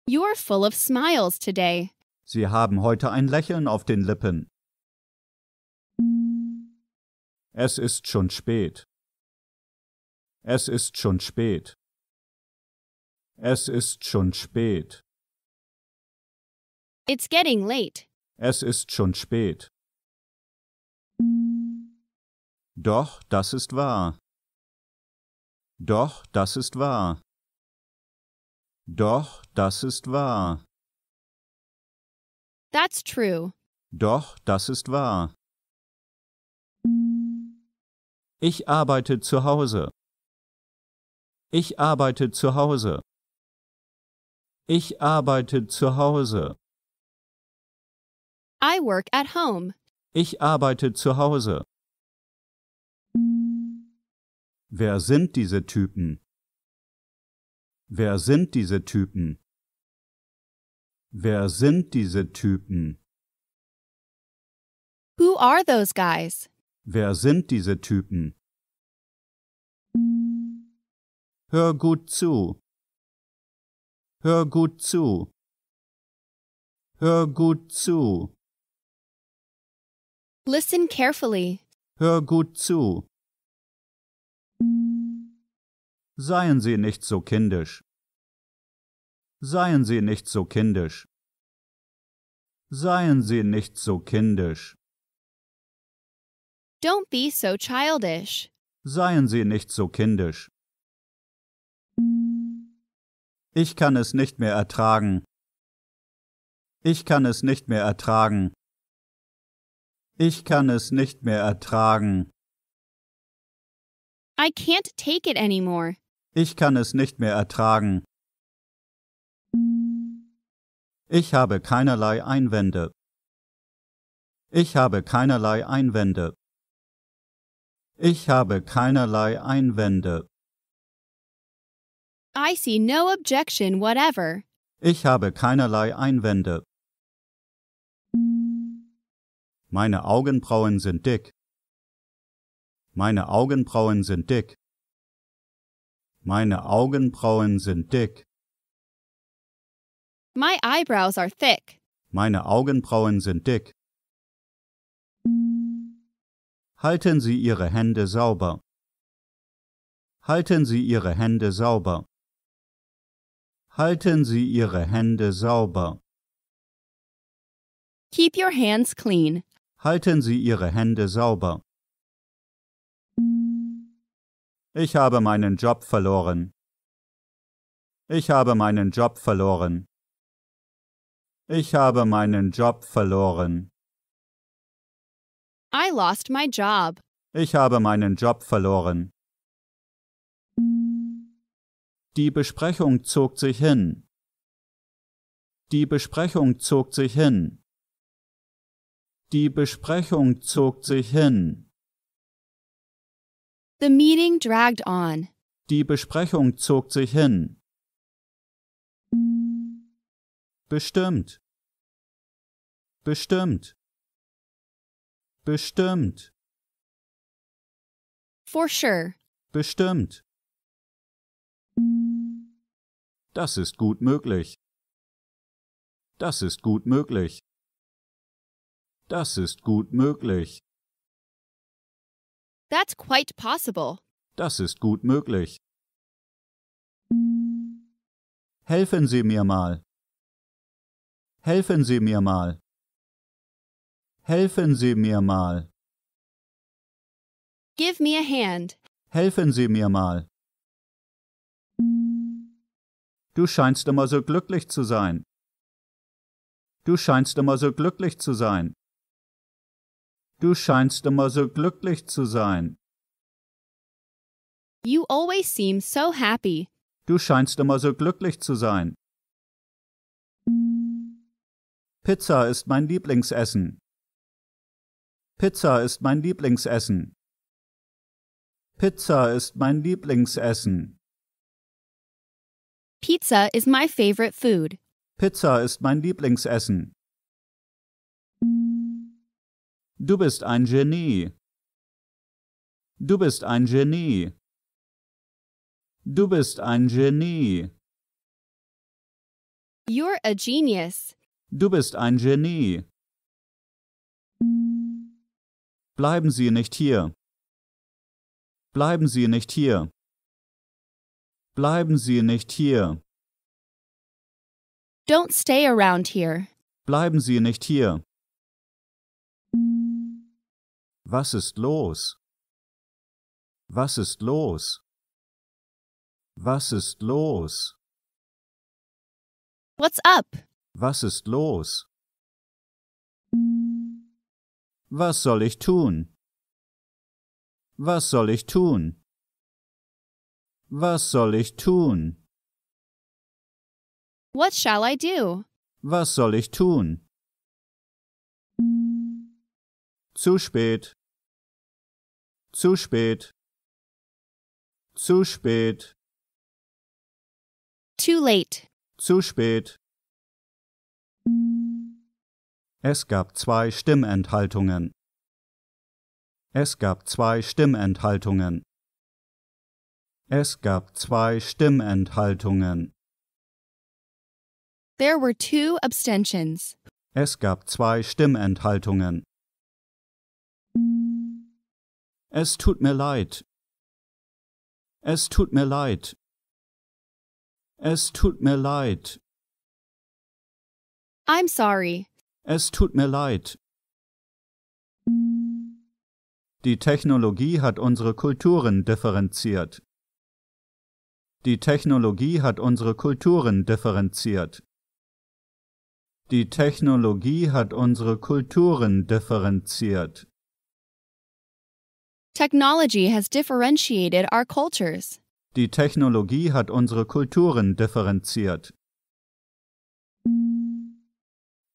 You're full of smiles today. Sie haben heute ein Lächeln auf den Lippen. Es ist schon spät. Es ist schon spät. Es ist schon spät. It's getting late. Es ist schon spät. Doch, das ist wahr. Doch, das ist wahr. Doch, das ist wahr. That's true. Doch, das ist wahr. Ich arbeite zu Hause. Ich arbeite zu Hause. Ich arbeite zu Hause. I work at home. Ich arbeite zu Hause. Wer sind diese Typen? Wer sind diese Typen? Wer sind diese Typen? Who are those guys? Wer sind diese Typen? Hör gut zu. Hör gut zu. Hör gut zu. Listen carefully. Hör gut zu. Seien Sie nicht so kindisch. Seien Sie nicht so kindisch. Seien Sie nicht so kindisch. Don't be so childish. Seien Sie nicht so kindisch. Ich kann es nicht mehr ertragen. Ich kann es nicht mehr ertragen. Ich kann es nicht mehr ertragen. I can't take it anymore. Ich kann es nicht mehr ertragen. Ich habe keinerlei Einwände. Ich habe keinerlei Einwände. Ich habe keinerlei Einwände. I see no objection whatever. Ich habe keinerlei Einwände. Meine Augenbrauen sind dick. Meine Augenbrauen sind dick. Meine Augenbrauen sind dick. My eyebrows are thick. Meine Augenbrauen sind dick. Halten Sie Ihre Hände sauber. Halten Sie Ihre Hände sauber. Halten Sie Ihre Hände sauber. Keep your hands clean. Halten Sie Ihre Hände sauber. Ich habe meinen Job verloren. Ich habe meinen Job verloren. Ich habe meinen Job verloren. I lost my job. Ich habe meinen Job verloren. Die Besprechung zog sich hin. Die Besprechung zog sich hin. Die Besprechung zog sich hin. The meeting dragged on. Die Besprechung zog sich hin. Bestimmt. Bestimmt. Bestimmt. For sure. Bestimmt. Das ist gut möglich. Das ist gut möglich. Das ist gut möglich. That's quite possible. Das ist gut möglich. Helfen Sie mir mal. Helfen Sie mir mal. Helfen Sie mir mal. Give me a hand. Helfen Sie mir mal. Du scheinst immer so glücklich zu sein. Du scheinst immer so glücklich zu sein. Du scheinst immer so glücklich zu sein. You always seem so happy. Du scheinst immer so glücklich zu sein. Pizza ist mein Lieblingsessen. Pizza ist mein Lieblingsessen. Pizza ist mein Lieblingsessen. Pizza is my favorite food. Pizza ist mein Lieblingsessen. Du bist ein Genie. Du bist ein Genie. Du bist ein Genie. You're a genius. Du bist ein Genie. Bleiben Sie nicht hier. Bleiben Sie nicht hier. Bleiben Sie nicht hier. Don't stay around here. Bleiben Sie nicht hier. Was ist los? Was ist los? Was ist los? What's up? Was ist los? Was soll ich tun? Was soll ich tun? Was soll ich tun? What shall I do? Was soll ich tun? zu spät zu spät zu spät too late zu spät es gab zwei Stimmenthaltungen. Es gab zwei Stimmenthaltungen. Es gab zwei Stimmenthaltungen. There were two abstentions. Es gab zwei Stimmenthaltungen. Es tut mir leid. Es tut mir leid. Es tut mir leid. I'm sorry. Es tut mir leid. Die Technologie hat unsere Kulturen differenziert. Die Technologie hat unsere Kulturen differenziert. Die Technologie hat unsere Kulturen differenziert. Technology has differentiated our cultures. Die Technologie hat unsere Kulturen differenziert.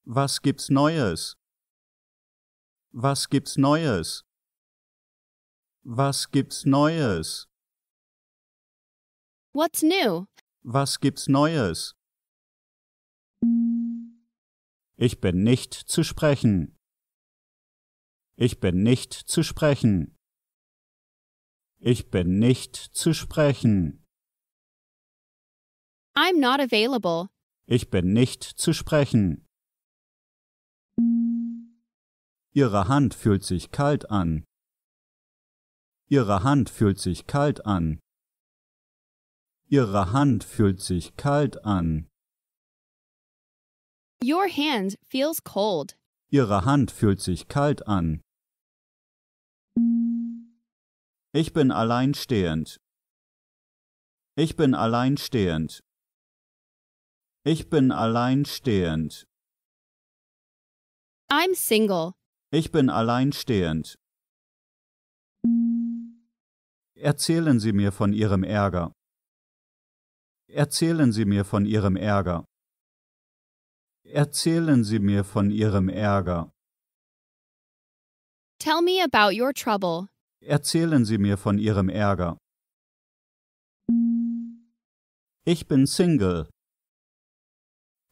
Was gibt's Neues? Was gibt's Neues? Was gibt's Neues? What's new? Was gibt's Neues? Ich bin nicht zu sprechen. Ich bin nicht zu sprechen. Ich bin nicht zu sprechen. I'm not available. Ich bin nicht zu sprechen. Ihre Hand fühlt sich kalt an. Ihre Hand fühlt sich kalt an. Ihre Hand fühlt sich kalt an. Your hand feels cold. Ihre Hand fühlt sich kalt an. Ich bin alleinstehend. Ich bin alleinstehend. Ich bin alleinstehend. I'm single. Ich bin alleinstehend. Erzählen Sie mir von Ihrem Ärger. Erzählen Sie mir von Ihrem Ärger. Erzählen Sie mir von Ihrem Ärger. Tell me about your trouble. Erzählen Sie mir von Ihrem Ärger. Ich bin Single.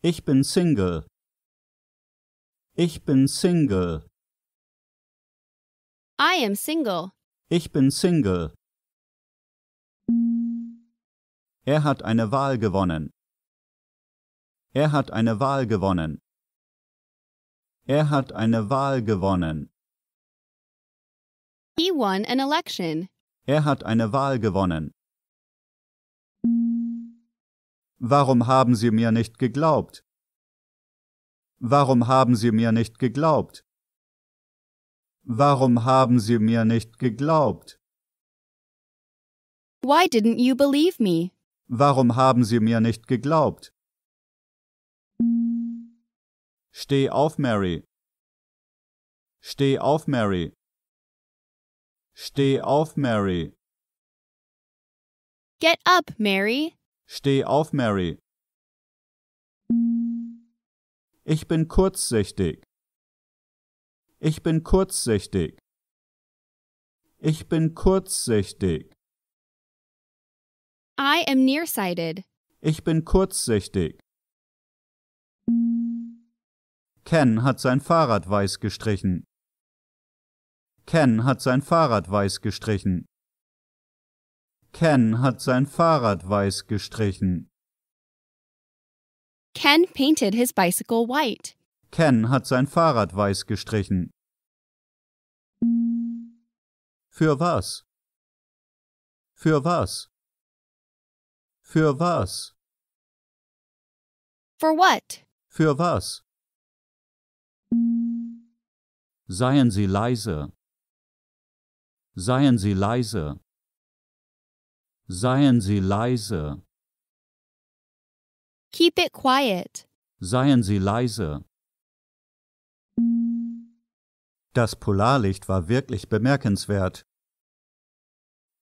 Ich bin Single. Ich bin Single. I am single. Ich bin Single. Er hat eine Wahl gewonnen. Er hat eine Wahl gewonnen. Er hat eine Wahl gewonnen. He won an election. Er hat eine Wahl gewonnen. Warum haben Sie mir nicht geglaubt? Warum haben Sie mir nicht geglaubt? Warum haben Sie mir nicht geglaubt? Why didn't you believe me? Warum haben Sie mir nicht geglaubt? Steh auf, Mary. Steh auf, Mary. Steh auf, Mary. Get up, Mary. Steh auf, Mary. Ich bin kurzsichtig. Ich bin kurzsichtig. Ich bin kurzsichtig. I am nearsighted. Ich bin kurzsichtig. Ken hat sein Fahrrad weiß gestrichen. Ken hat sein Fahrrad weiß gestrichen. Ken hat sein Fahrrad weiß gestrichen. Ken painted his bicycle white. Ken hat sein Fahrrad weiß gestrichen. Für was? Für was? Für was? For what? Für was? Seien Sie leise. Seien Sie leise. Seien Sie leise. Keep it quiet. Seien Sie leise. Das Polarlicht war wirklich bemerkenswert.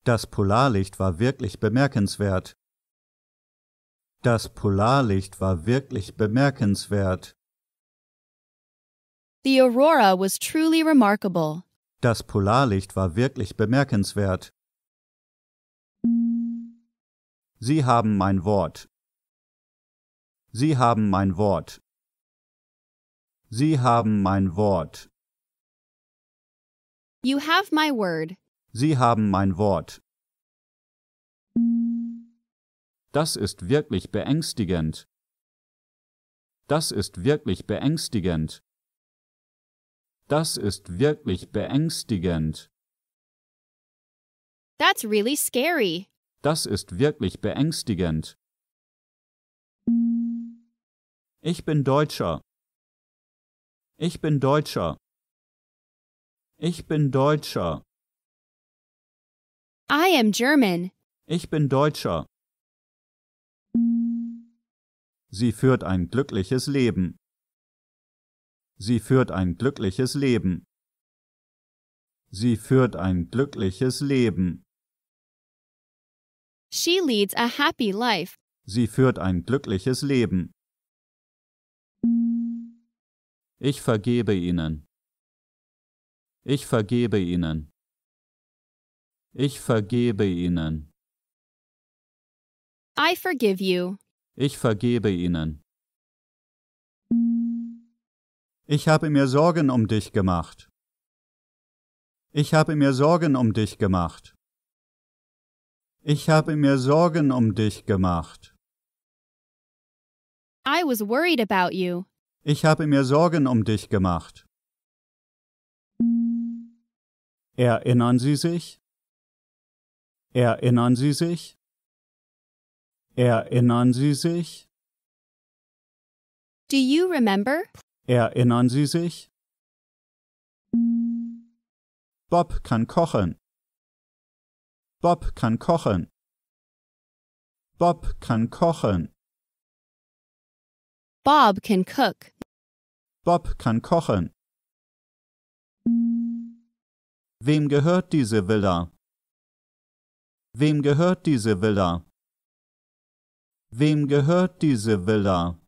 Das Polarlicht war wirklich bemerkenswert. Das Polarlicht war wirklich bemerkenswert. The aurora was truly remarkable. Das Polarlicht war wirklich bemerkenswert. Sie haben mein Wort. Sie haben mein Wort. Sie haben mein Wort. You have my word. Sie haben mein Wort. Das ist wirklich beängstigend. Das ist wirklich beängstigend. Das ist wirklich beängstigend. That's really scary. Das ist wirklich beängstigend. Ich bin Deutscher. Ich bin Deutscher. Ich bin Deutscher. I am German. Ich bin Deutscher. Sie führt ein glückliches Leben. Sie führt ein glückliches Leben. Sie führt ein glückliches Leben. She leads a happy life. Sie führt ein glückliches Leben. Ich vergebe ihnen. Ich vergebe ihnen. Ich vergebe ihnen. I forgive you. Ich vergebe ihnen. Ich habe mir Sorgen um dich gemacht. Ich habe mir Sorgen um dich gemacht. Ich habe mir Sorgen um dich gemacht. I was worried about you. Ich habe mir Sorgen um dich gemacht. Erinnern Sie sich? Erinnern Sie sich? Erinnern Sie sich? Do you remember? Erinnern Sie sich? Bob kann kochen. Bob kann kochen. Bob kann kochen. Bob can cook. Bob kann kochen. Wem gehört diese Villa? Wem gehört diese Villa? Wem gehört diese Villa?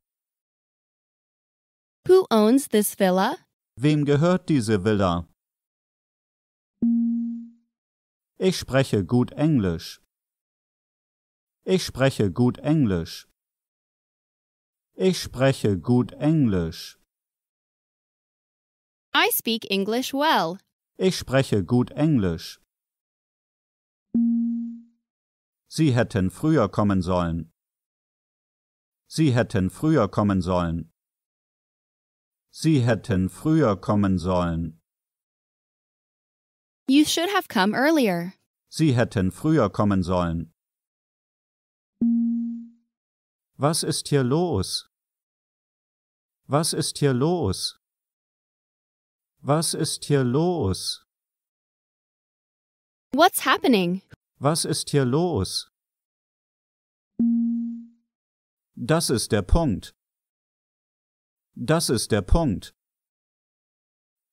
Who owns this villa? Wem gehört diese Villa? Ich spreche gut Englisch. Ich spreche gut Englisch. Ich spreche gut Englisch. I speak English well. Ich spreche gut Englisch. Sie hätten früher kommen sollen. Sie hätten früher kommen sollen. Sie hätten früher kommen sollen. You should have come earlier. Sie hätten früher kommen sollen. Was ist hier los? Was ist hier los? Was ist hier los? What's happening? Was ist hier los? Das ist der Punkt. Das ist der Punkt.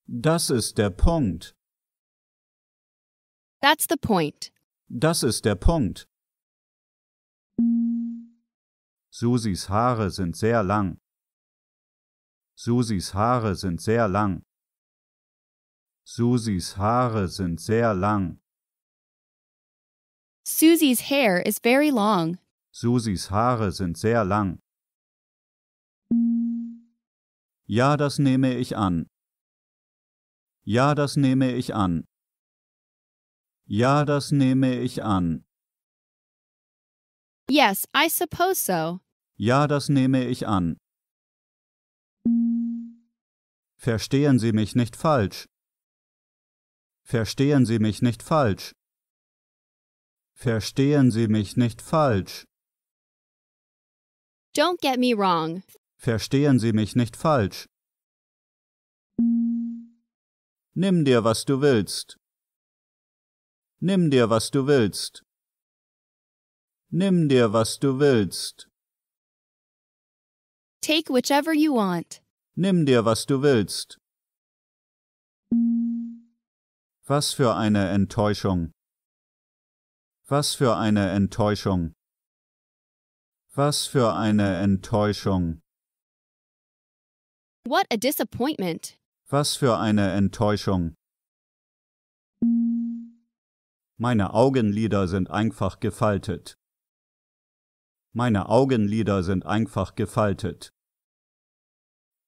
Das ist der Punkt. That's the point. Das ist der Punkt. Susis Haare sind sehr lang. Susis Haare sind sehr lang. Susis Haare sind sehr lang. Susie's hair is very long. Susis Haare sind sehr lang. Ja, das nehme ich an. Ja, das nehme ich an. Ja, das nehme ich an. Yes, I suppose so. Ja, das nehme ich an. Verstehen Sie mich nicht falsch. Verstehen Sie mich nicht falsch. Verstehen Sie mich nicht falsch. Don't get me wrong. Verstehen Sie mich nicht falsch. Nimm dir, was du willst. Nimm dir, was du willst. Nimm dir, was du willst. Take whichever you want. Nimm dir, was du willst. Was für eine Enttäuschung. Was für eine Enttäuschung. Was für eine Enttäuschung. What a disappointment. Was für eine Enttäuschung. Meine Augenlider sind einfach gefaltet. Meine Augenlider sind einfach gefaltet.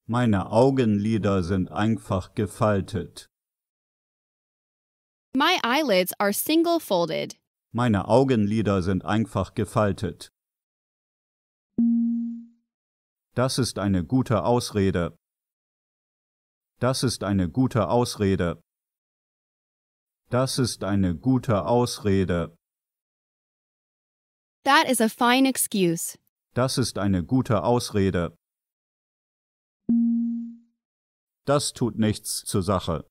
Meine Augenlider sind einfach gefaltet. My eyelids are single folded. Meine Augenlider sind einfach gefaltet. Das ist eine gute Ausrede. Das ist eine gute Ausrede. Das ist eine gute Ausrede. That is a fine excuse. Das ist eine gute Ausrede. Das tut nichts zur Sache.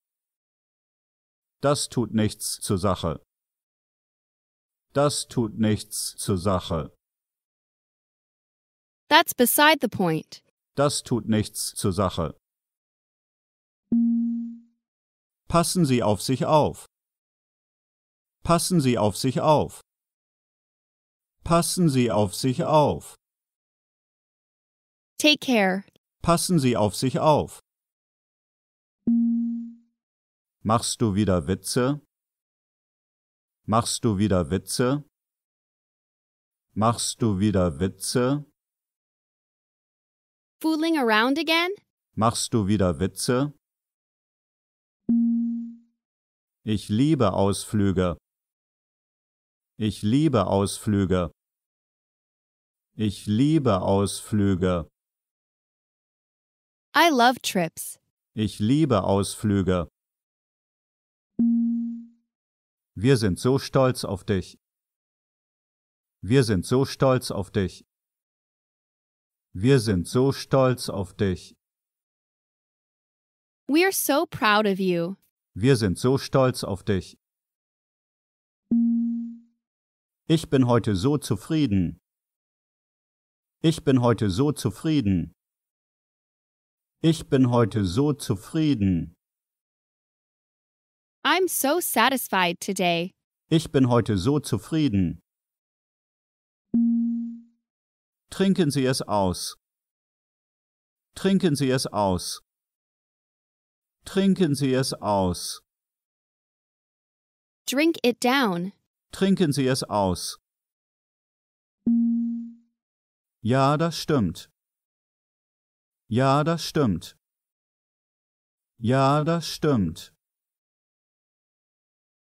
Das tut nichts zur Sache. Das tut nichts zur Sache. That's beside the point. Das tut nichts zur Sache. Passen Sie auf sich auf. Passen Sie auf sich auf. Passen Sie auf sich auf. Take care. Passen Sie auf sich auf. Machst du wieder Witze? Machst du wieder Witze? Machst du wieder Witze? Fooling around again? Machst du wieder Witze? Ich liebe Ausflüge. Ich liebe Ausflüge. Ich liebe Ausflüge. I love trips. Ich liebe Ausflüge. Wir sind so stolz auf dich. Wir sind so stolz auf dich. Wir sind so stolz auf dich. We're so proud of you. Wir sind so stolz auf dich. Ich bin heute so zufrieden. Ich bin heute so zufrieden. Ich bin heute so zufrieden. I'm so satisfied today. Ich bin heute so zufrieden. Trinken Sie es aus. Trinken Sie es aus. Trinken Sie es aus. Drink it down. Trinken Sie es aus. Ja, das stimmt. Ja, das stimmt. Ja, das stimmt.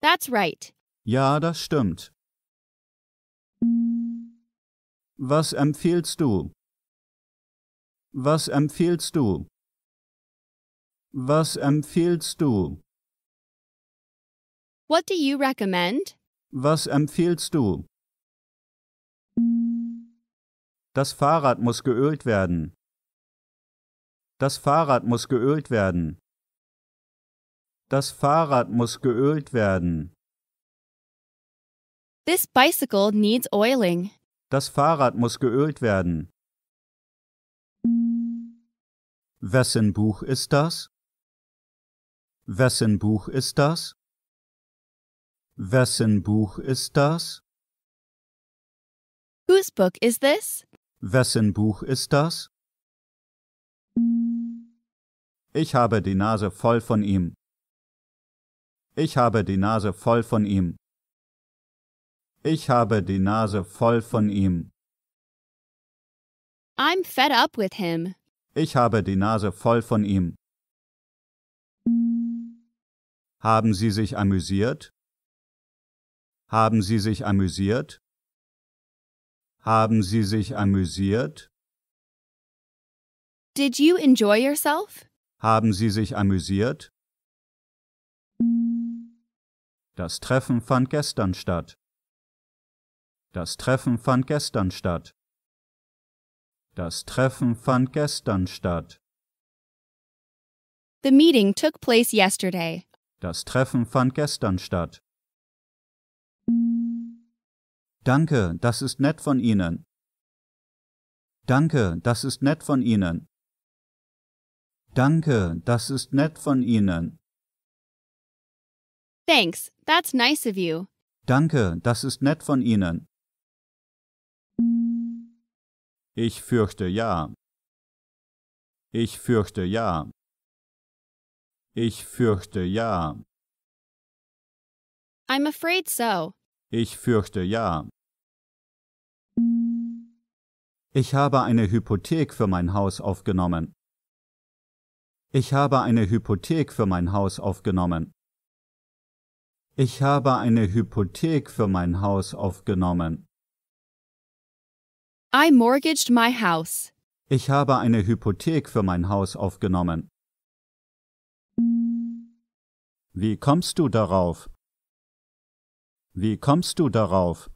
That's right. Ja, das stimmt. Was empfiehlst du? Was empfiehlst du? Was empfiehlst du? What do you recommend? Was empfiehlst du? Das Fahrrad muss geölt werden. Das Fahrrad muss geölt werden. Das Fahrrad muss geölt werden. This bicycle needs oiling. Das Fahrrad muss geölt werden. Wessen Buch ist das? Wessen Buch ist das? Wessen Buch ist das? Whose book is this? Wessen Buch ist das? Ich habe die Nase voll von ihm. Ich habe die Nase voll von ihm. Ich habe die Nase voll von ihm. I'm fed up with him. Ich habe die Nase voll von ihm. Haben Sie sich amüsiert? Haben Sie sich amüsiert? Haben Sie sich amüsiert? Did you enjoy yourself? Haben Sie sich amüsiert? Das Treffen fand gestern statt. Das Treffen fand gestern statt. Das Treffen fand gestern statt. The meeting took place yesterday. Das Treffen fand gestern statt. Danke, das ist nett von Ihnen. Danke, das ist nett von Ihnen. Danke, das ist nett von Ihnen. Thanks, that's nice of you. Danke, das ist nett von Ihnen. Ich fürchte ja. Ich fürchte ja. Ich fürchte ja. I'm afraid so. Ich fürchte ja. Ich habe eine Hypothek für mein Haus aufgenommen. Ich habe eine Hypothek für mein Haus aufgenommen. Ich habe eine Hypothek für mein Haus aufgenommen. I mortgaged my house. Ich habe eine Hypothek für mein Haus aufgenommen. Wie kommst du darauf? Wie kommst du darauf?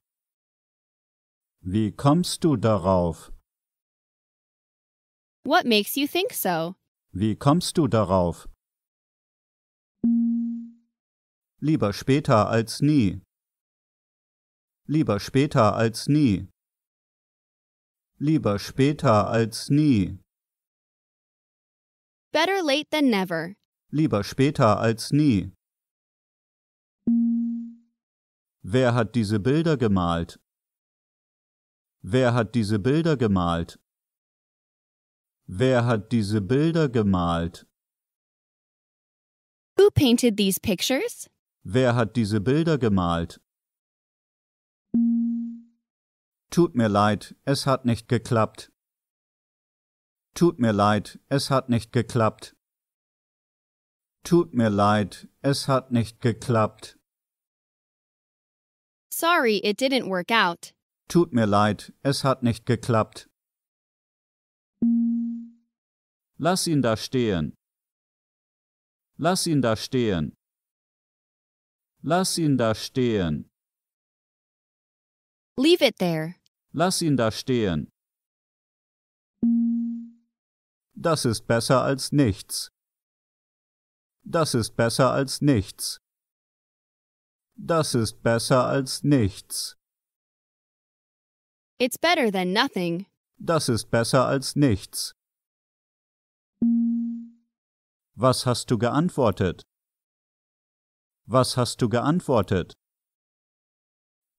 Wie kommst du darauf? What makes you think so? Wie kommst du darauf? Lieber später als nie. Lieber später als nie. Lieber später als nie. Better late than never. Lieber später als nie. Wer hat diese Bilder gemalt? Wer hat diese Bilder gemalt? Wer hat diese Bilder gemalt? Who painted these pictures? Wer hat diese Bilder gemalt? Tut mir leid, es hat nicht geklappt. Tut mir leid, es hat nicht geklappt. Tut mir leid, es hat nicht geklappt. Sorry, it didn't work out. Tut mir leid, es hat nicht geklappt. Lass ihn da stehen. Lass ihn da stehen. Lass ihn da stehen. Leave it there. Lass ihn da stehen. Das ist besser als nichts. Das ist besser als nichts. Das ist besser als nichts. It's better than nothing. Das ist besser als nichts. Was hast du geantwortet? Was hast du geantwortet?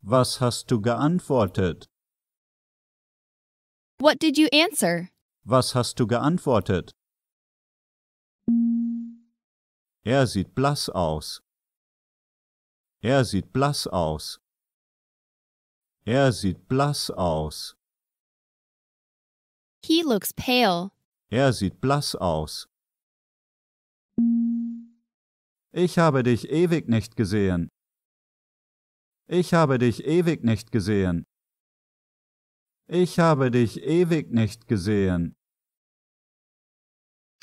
Was hast du geantwortet? What did you answer? Was hast du geantwortet? Er sieht blass aus. Er sieht blass aus. Er sieht blass aus. He looks pale. Er sieht blass aus. Ich habe dich ewig nicht gesehen. Ich habe dich ewig nicht gesehen. Ich habe dich ewig nicht gesehen.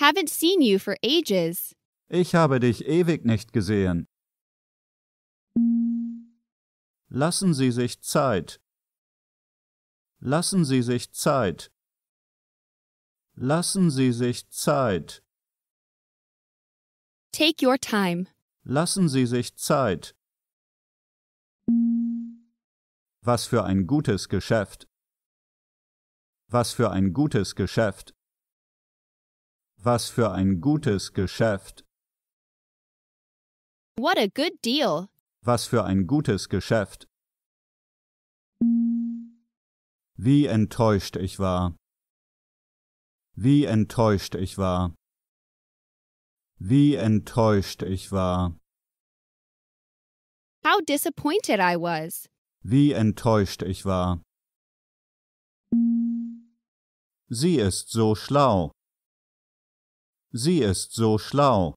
Haven't seen you for ages. Ich habe dich ewig nicht gesehen. Lassen Sie sich Zeit. Lassen Sie sich Zeit. Lassen Sie sich Zeit. Take your time. Lassen Sie sich Zeit. Was für ein gutes Geschäft. Was für ein gutes Geschäft. Was für ein gutes Geschäft. What a good deal. Was für ein gutes Geschäft. Wie enttäuscht ich war. Wie enttäuscht ich war. Wie enttäuscht ich war. How disappointed I was. Wie enttäuscht ich war. Sie ist so schlau. Sie ist so schlau.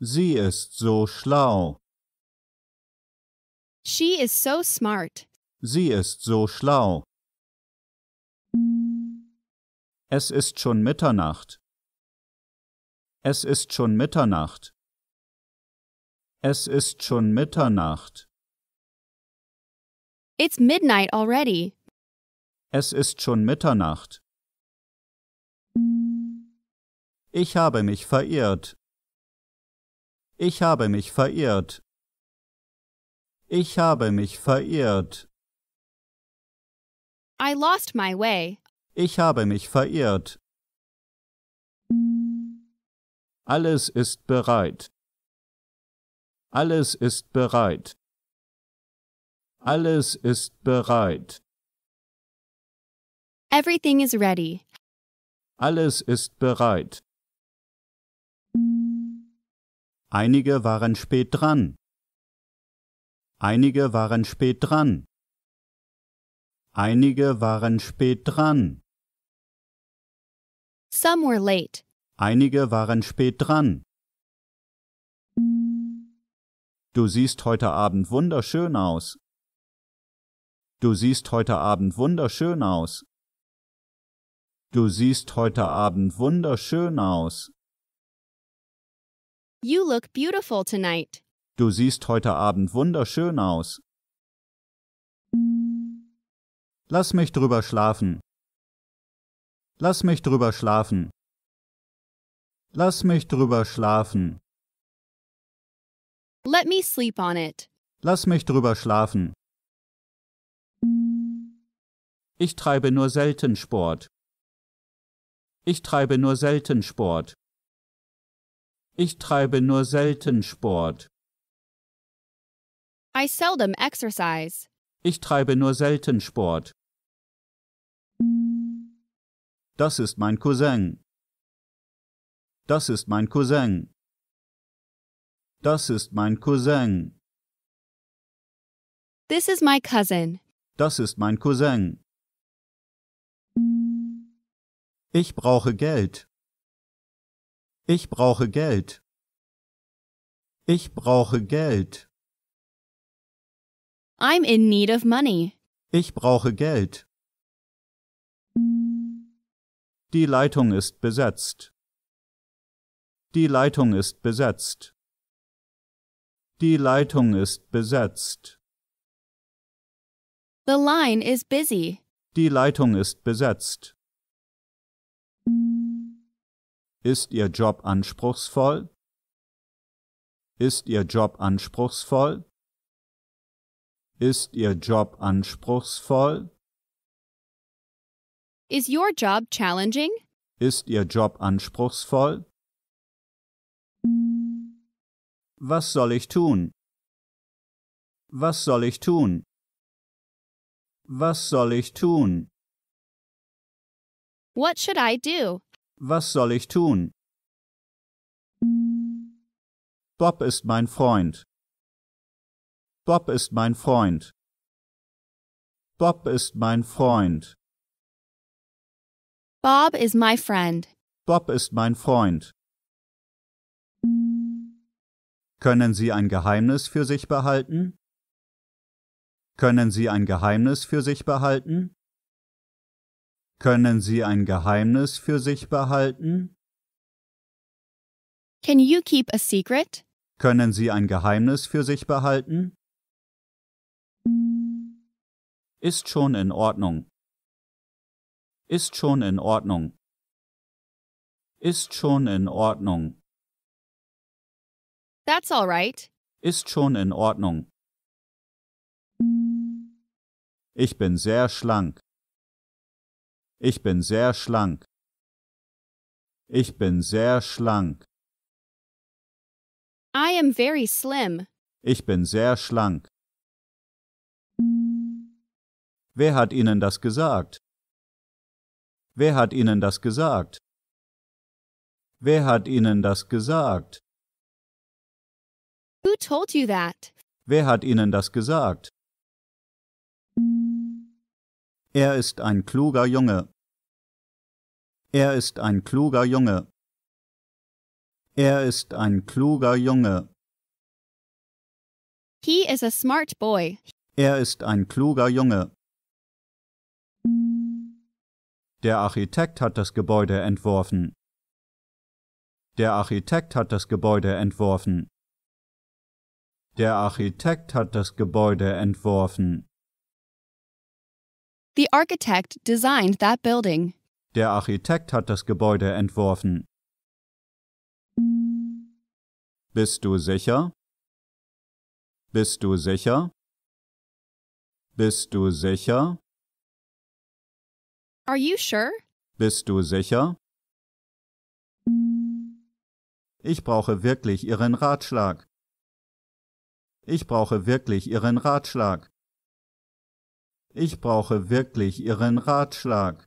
Sie ist so schlau. She is so smart. Sie ist so schlau. Es ist schon Mitternacht. Es ist schon Mitternacht. Es ist schon Mitternacht. It's midnight already. Es ist schon Mitternacht. Ich habe mich verirrt. Ich habe mich verirrt. Ich habe mich verirrt. I lost my way. Ich habe mich verirrt. Alles ist bereit. Alles ist bereit. Alles ist bereit. Everything is ready. Alles ist bereit. Einige waren spät dran. Einige waren spät dran. Einige waren spät dran. Some were late. Einige waren spät dran. Du siehst heute Abend wunderschön aus. Du siehst heute Abend wunderschön aus. Du siehst heute Abend wunderschön aus. You look beautiful tonight. Du siehst heute Abend wunderschön aus. Lass mich drüber schlafen. Lass mich drüber schlafen. Lass mich drüber schlafen. Let me sleep on it. Lass mich drüber schlafen. Ich treibe nur selten Sport. Ich treibe nur selten Sport. Ich treibe nur selten Sport. I seldom exercise. Ich treibe nur selten Sport. Das ist mein Cousin. Das ist mein Cousin. Das ist mein Cousin. This is my cousin. Das ist mein Cousin. Ich brauche Geld. Ich brauche Geld. Ich brauche Geld. I'm in need of money. Ich brauche Geld. Die Leitung ist besetzt. Die Leitung ist besetzt. Die Leitung ist besetzt. The line is busy. Die Leitung ist besetzt. Ist Ihr Job anspruchsvoll? Ist Ihr Job anspruchsvoll? Ist Ihr Job anspruchsvoll? Is your job challenging? Ist Ihr Job anspruchsvoll? Was soll ich tun? Was soll ich tun? Was soll ich tun? What should I do? Was soll ich tun? Bob ist mein Freund. Bob ist mein Freund. Bob ist mein Freund. Bob is my friend. Bob ist mein Freund. Können Sie ein Geheimnis für sich behalten? Können Sie ein Geheimnis für sich behalten? Können Sie ein Geheimnis für sich behalten? Can you keep a secret? Können Sie ein Geheimnis für sich behalten? Ist schon in Ordnung. Ist schon in Ordnung. Ist schon in Ordnung. That's all right. Ist schon in Ordnung. Ich bin sehr schlank. Ich bin sehr schlank. Ich bin sehr schlank. I am very slim. Ich bin sehr schlank. Wer hat Ihnen das gesagt? Wer hat Ihnen das gesagt? Wer hat Ihnen das gesagt? Who told you that? Wer hat Ihnen das gesagt? Er ist ein kluger Junge. Er ist ein kluger Junge. Er ist ein kluger Junge. He is a smart boy. Er ist ein kluger Junge. Der Architekt hat das Gebäude entworfen. Der Architekt hat das Gebäude entworfen. Der Architekt hat das Gebäude entworfen. The architect designed that building. Der Architekt hat das Gebäude entworfen. Bist du sicher? Bist du sicher? Bist du sicher? Are you sure? Bist du sicher? Ich brauche wirklich Ihren Ratschlag. Ich brauche wirklich Ihren Ratschlag. Ich brauche wirklich Ihren Ratschlag.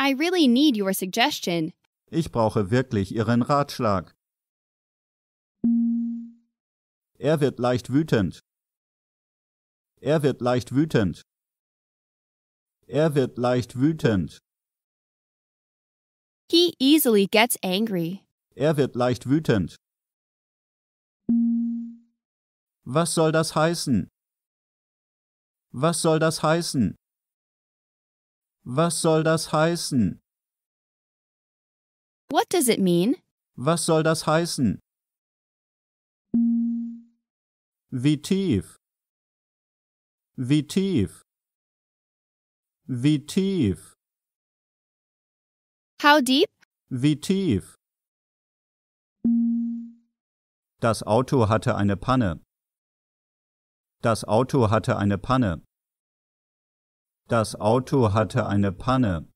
I really need your suggestion. Ich brauche wirklich Ihren Ratschlag. Er wird leicht wütend. Er wird leicht wütend. Er wird leicht wütend. He easily gets angry. Er wird leicht wütend. Was soll das heißen? Was soll das heißen? Was soll das heißen? What does it mean? Was soll das heißen? Wie tief? Wie tief? Wie tief? How deep? Wie tief? Das Auto hatte eine Panne. Das Auto hatte eine Panne. Das Auto hatte eine Panne.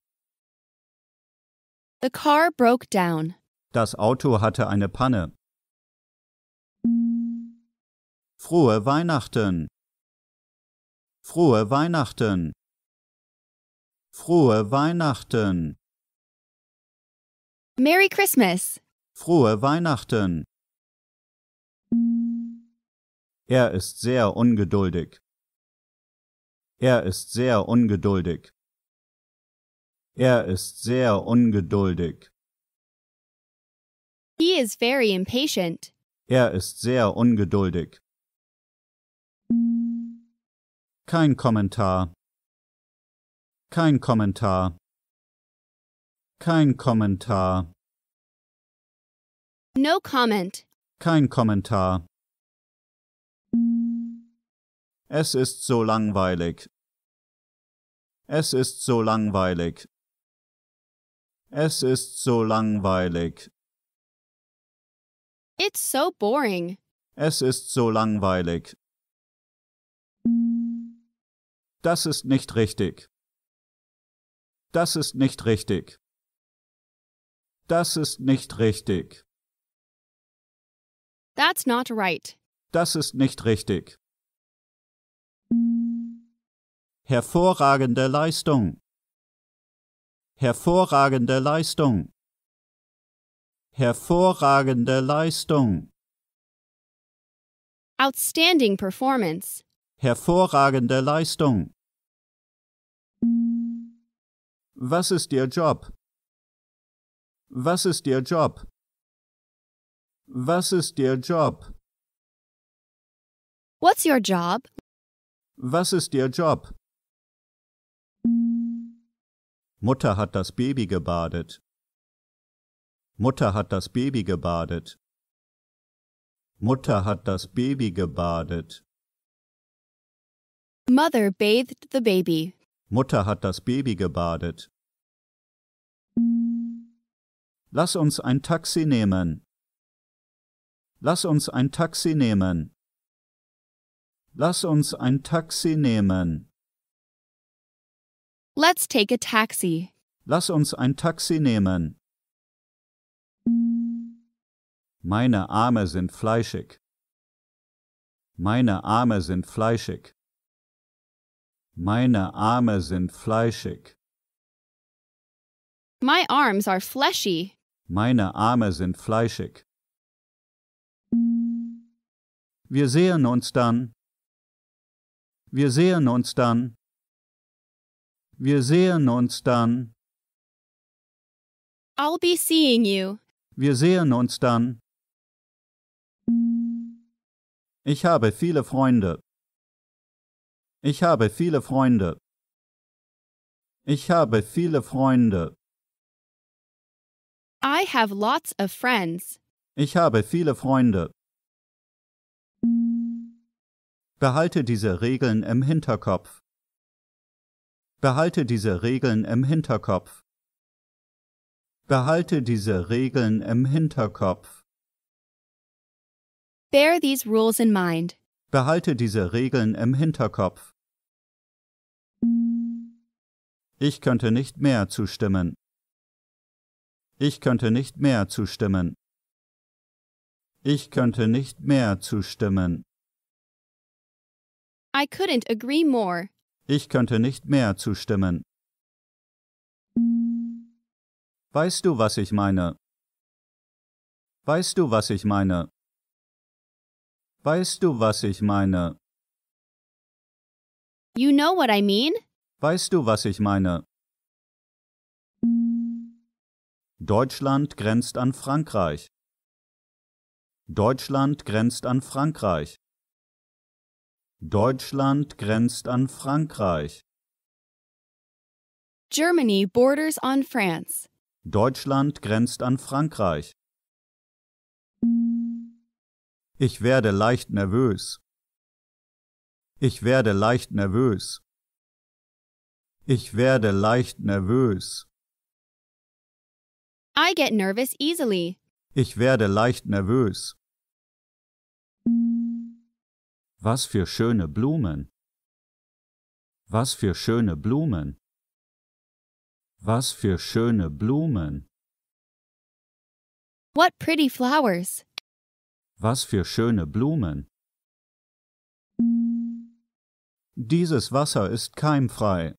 The car broke down. Das Auto hatte eine Panne. Frohe Weihnachten. Frohe Weihnachten. Frohe Weihnachten. Merry Christmas. Frohe Weihnachten. Er ist sehr ungeduldig. Er ist sehr ungeduldig. Er ist sehr ungeduldig. He is very impatient. Er ist sehr ungeduldig. Kein Kommentar. Kein Kommentar. Kein Kommentar. No comment. Kein Kommentar. Es ist so langweilig. Es ist so langweilig. Es ist so langweilig. It's so boring. Es ist so langweilig. Das ist nicht richtig. Das ist nicht richtig. Das ist nicht richtig. That's not right. Das ist nicht richtig. Hervorragende Leistung. Hervorragende Leistung. Hervorragende Leistung. Outstanding performance. Hervorragende Leistung. Was ist Ihr Job? Was ist Ihr Job? Was ist Ihr Job? What's your job? Was ist Ihr Job? Mutter hat das Baby gebadet. Mutter hat das Baby gebadet. Mutter hat das Baby gebadet. Mother bathed the baby. Mutter hat das Baby gebadet. Lass uns ein Taxi nehmen. Lass uns ein Taxi nehmen. Lass uns ein Taxi nehmen. Let's take a taxi. Lass uns ein Taxi nehmen. Meine Arme sind fleischig. Meine Arme sind fleischig. Meine Arme sind fleischig. My arms are fleshy. Meine Arme sind fleischig. Wir sehen uns dann. Wir sehen uns dann. Wir sehen uns dann. I'll be seeing you. Wir sehen uns dann. Ich habe viele Freunde. Ich habe viele Freunde. Ich habe viele Freunde. I have lots of friends. Ich habe viele Freunde. Behalte diese Regeln im Hinterkopf. Behalte diese Regeln im Hinterkopf. Behalte diese Regeln im Hinterkopf. Bear these rules in mind. Behalte diese Regeln im Hinterkopf. Ich könnte nicht mehr zustimmen. Ich könnte nicht mehr zustimmen. Ich könnte nicht mehr zustimmen. I couldn't agree more. Ich könnte nicht mehr zustimmen. Weißt du, was ich meine? Weißt du, was ich meine? Weißt du, was ich meine? You know what I mean? Weißt du, was ich meine? Deutschland grenzt an Frankreich. Deutschland grenzt an Frankreich. Deutschland grenzt an Frankreich. Germany borders on France. Deutschland grenzt an Frankreich. Ich werde leicht nervös. Ich werde leicht nervös. Ich werde leicht nervös. I get nervous easily. Ich werde leicht nervös. Was für schöne Blumen. Was für schöne Blumen. Was für schöne Blumen. What pretty flowers. Was für schöne Blumen. Dieses Wasser ist keimfrei.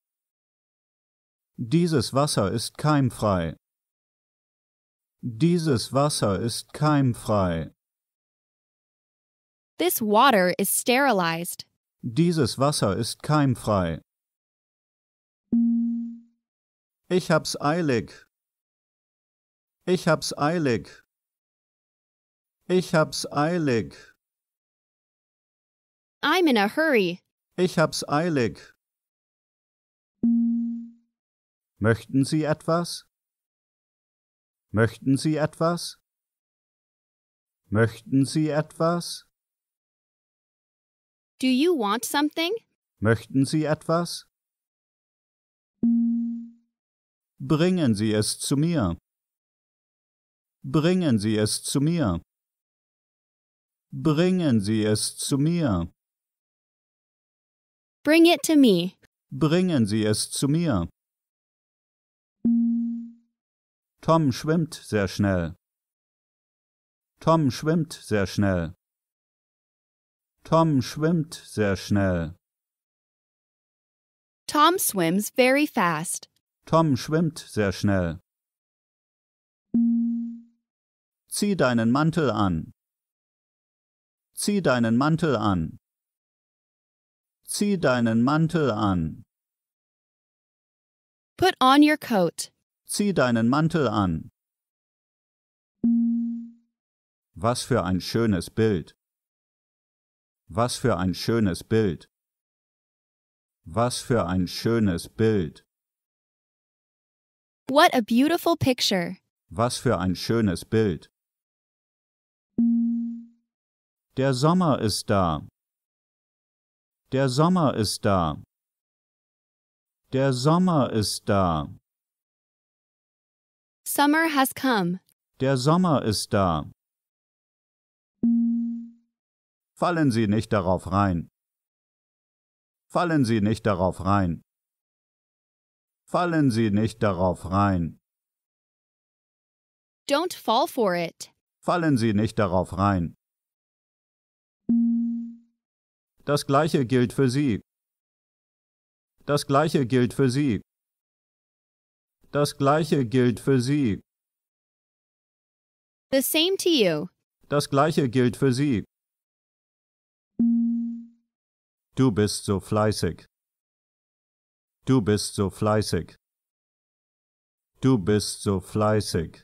Dieses Wasser ist keimfrei. Dieses Wasser ist keimfrei. This water is sterilized. Dieses Wasser ist keimfrei. Ich hab's eilig. Ich hab's eilig. Ich hab's eilig. I'm in a hurry. Ich hab's eilig. Möchten Sie etwas? Möchten Sie etwas? Möchten Sie etwas? Do you want something? Möchten Sie etwas? Bringen Sie es zu mir. Bringen Sie es zu mir. Bringen Sie es zu mir. Bring it to me. Bringen Sie es zu mir. Tom schwimmt sehr schnell. Tom schwimmt sehr schnell. Tom schwimmt sehr schnell. Tom swims very fast. Tom schwimmt sehr schnell. Zieh deinen Mantel an. Zieh deinen Mantel an. Zieh deinen Mantel an. Put on your coat. Zieh deinen Mantel an. Was für ein schönes Bild. Was für ein schönes Bild. Was für ein schönes Bild. What a beautiful picture. Was für ein schönes Bild. Der Sommer ist da. Der Sommer ist da. Der Sommer ist da. Summer has come. Der Sommer ist da. Fallen Sie nicht darauf rein. Fallen Sie nicht darauf rein. Fallen Sie nicht darauf rein. Don't fall for it. Fallen Sie nicht darauf rein. Das gleiche gilt für Sie. Das gleiche gilt für Sie. Das gleiche gilt für Sie. The same to you. Das gleiche gilt für Sie. Du bist so fleißig. Du bist so fleißig. Du bist so fleißig.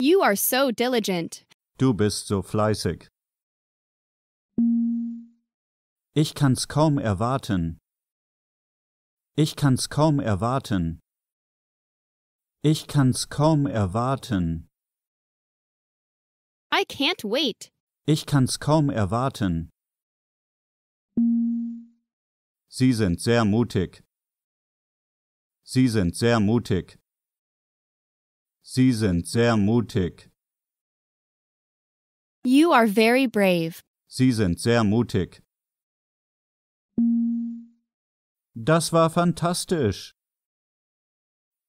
You are so diligent. Du bist so fleißig. Ich kann's kaum erwarten. Ich kann's kaum erwarten. Ich kann's kaum erwarten. I can't wait. Ich kann's kaum erwarten. Sie sind sehr mutig. Sie sind sehr mutig. Sie sind sehr mutig. You are very brave. Sie sind sehr mutig. Das war fantastisch.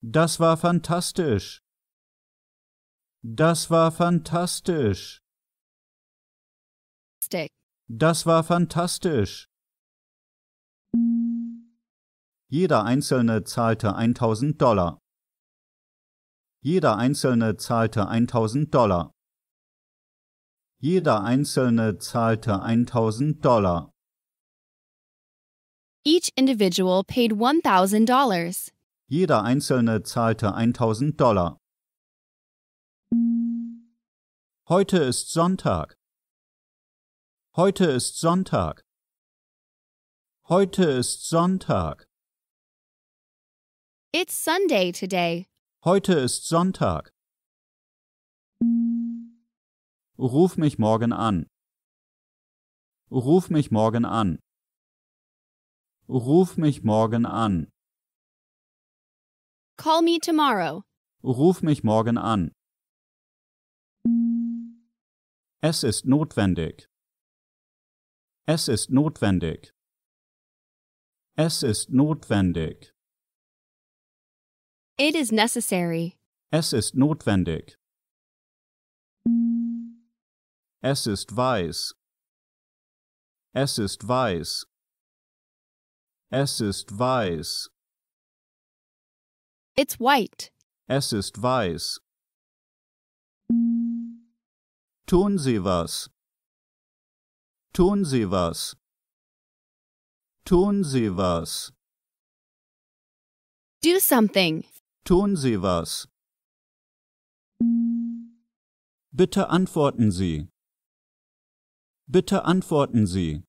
Das war fantastisch. Das war fantastisch. Fantastic. Das war fantastisch. Jeder Einzelne zahlte 1000 Dollar. Jeder Einzelne zahlte 1000 Dollar. Jeder Einzelne zahlte 1000 Dollar. Each individual paid $1,000. Dollars. Jeder Einzelne zahlte 1000 Dollar. Heute ist Sonntag. Heute ist Sonntag. Heute ist Sonntag. It's Sunday today. Heute ist Sonntag. Ruf mich morgen an. Ruf mich morgen an. Ruf mich morgen an. Call me tomorrow. Ruf mich morgen an. Es ist notwendig. Es ist notwendig. Es ist notwendig. It is necessary. Es ist notwendig. Es ist weiß. Es ist weiß. Es ist weiß. It's white. Es ist weiß. Tun Sie was. Tun Sie was. Tun Sie was. Do something. Tun Sie was. Bitte antworten Sie. Bitte antworten Sie.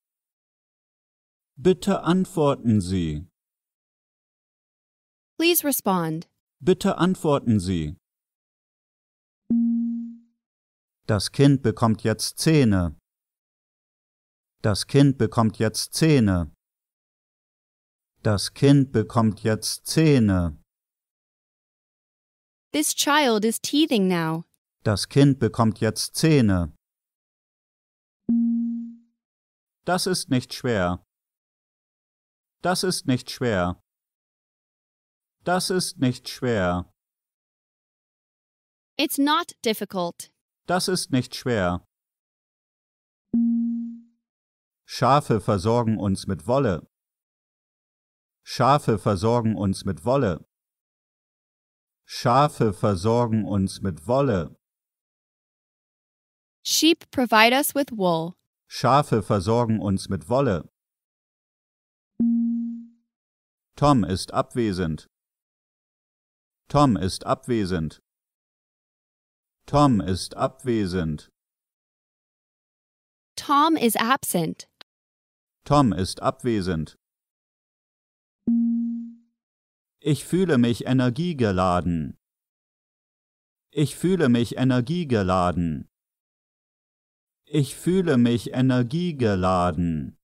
Bitte antworten Sie. Please respond. Bitte antworten Sie. Das Kind bekommt jetzt Zähne. Das Kind bekommt jetzt Zähne. Das Kind bekommt jetzt Zähne. This child is teething now. Das Kind bekommt jetzt Zähne. Das ist nicht schwer. Das ist nicht schwer. Das ist nicht schwer. It's not difficult. Das ist nicht schwer. Schafe versorgen uns mit Wolle. Schafe versorgen uns mit Wolle. Schafe versorgen uns mit Wolle. Sheep provide us with wool. Schafe versorgen uns mit Wolle. Tom ist abwesend. Tom ist abwesend. Tom ist abwesend. Tom is absent. Tom ist abwesend. Ich fühle mich energiegeladen. Ich fühle mich energiegeladen. Ich fühle mich energiegeladen.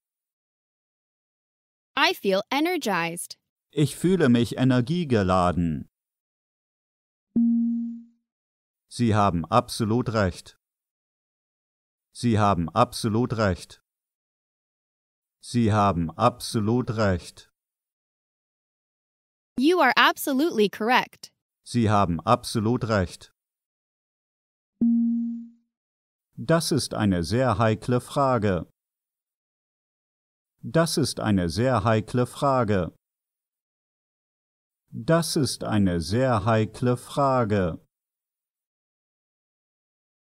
I feel energized. Ich fühle mich energiegeladen. Sie haben absolut recht. Sie haben absolut recht. Sie haben absolut recht. You are absolutely correct. Sie haben absolut recht. Das ist eine sehr heikle Frage. Das ist eine sehr heikle Frage. Das ist eine sehr heikle Frage.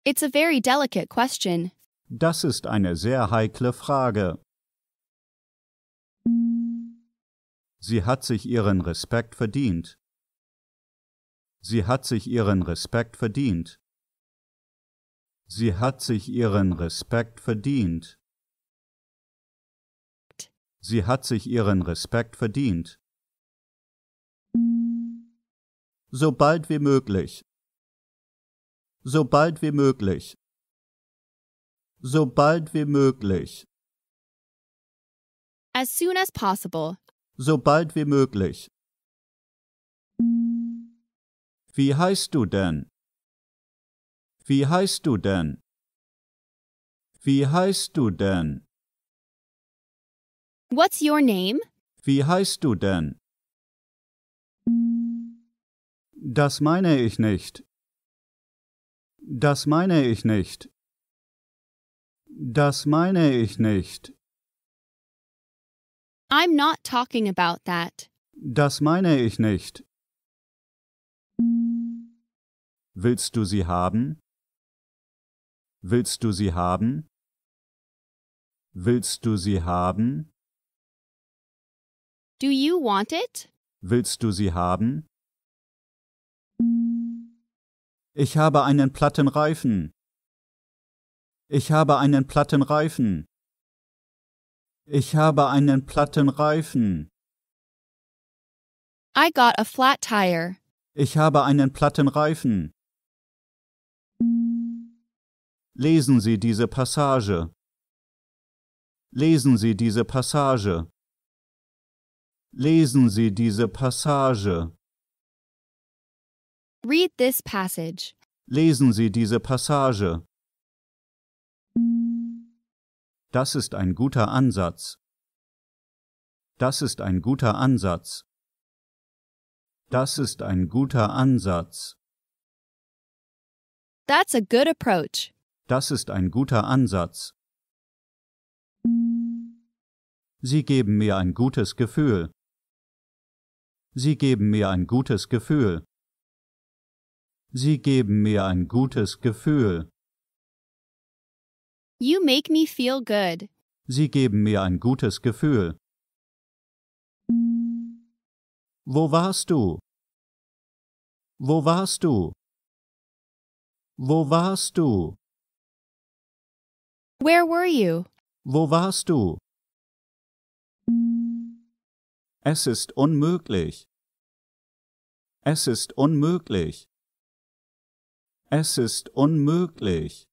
It's a very delicate question. Das ist eine sehr heikle Frage. Sie hat sich ihren Respekt verdient. Sie hat sich ihren Respekt verdient. Sie hat sich ihren Respekt verdient. Sie hat sich ihren Respekt verdient. Sobald wie möglich. Sobald wie möglich. Sobald wie möglich. As soon as possible. Sobald wie möglich. Wie heißt du denn? Wie heißt du denn? Wie heißt du denn? What's your name? Wie heißt du denn? Das meine ich nicht. Das meine ich nicht. Das meine ich nicht. I'm not talking about that. Das meine ich nicht. Willst du sie haben? Willst du sie haben? Willst du sie haben? Do you want it? Willst du sie haben? Ich habe einen platten Reifen. Ich habe einen platten Reifen. Ich habe einen platten Reifen. I got a flat tire. Ich habe einen platten Reifen. Lesen Sie diese Passage. Lesen Sie diese Passage. Lesen Sie diese Passage. Read this passage. Lesen Sie diese Passage. Das ist ein guter Ansatz. Das ist ein guter Ansatz. Das ist ein guter Ansatz. That's a good approach. Das ist ein guter Ansatz. Sie geben mir ein gutes Gefühl. Sie geben mir ein gutes Gefühl. Sie geben mir ein gutes Gefühl. You make me feel good. Sie geben mir ein gutes Gefühl. Wo warst du? Wo warst du? Wo warst du? Where were you? Wo warst du? Es ist unmöglich. Es ist unmöglich. Es ist unmöglich.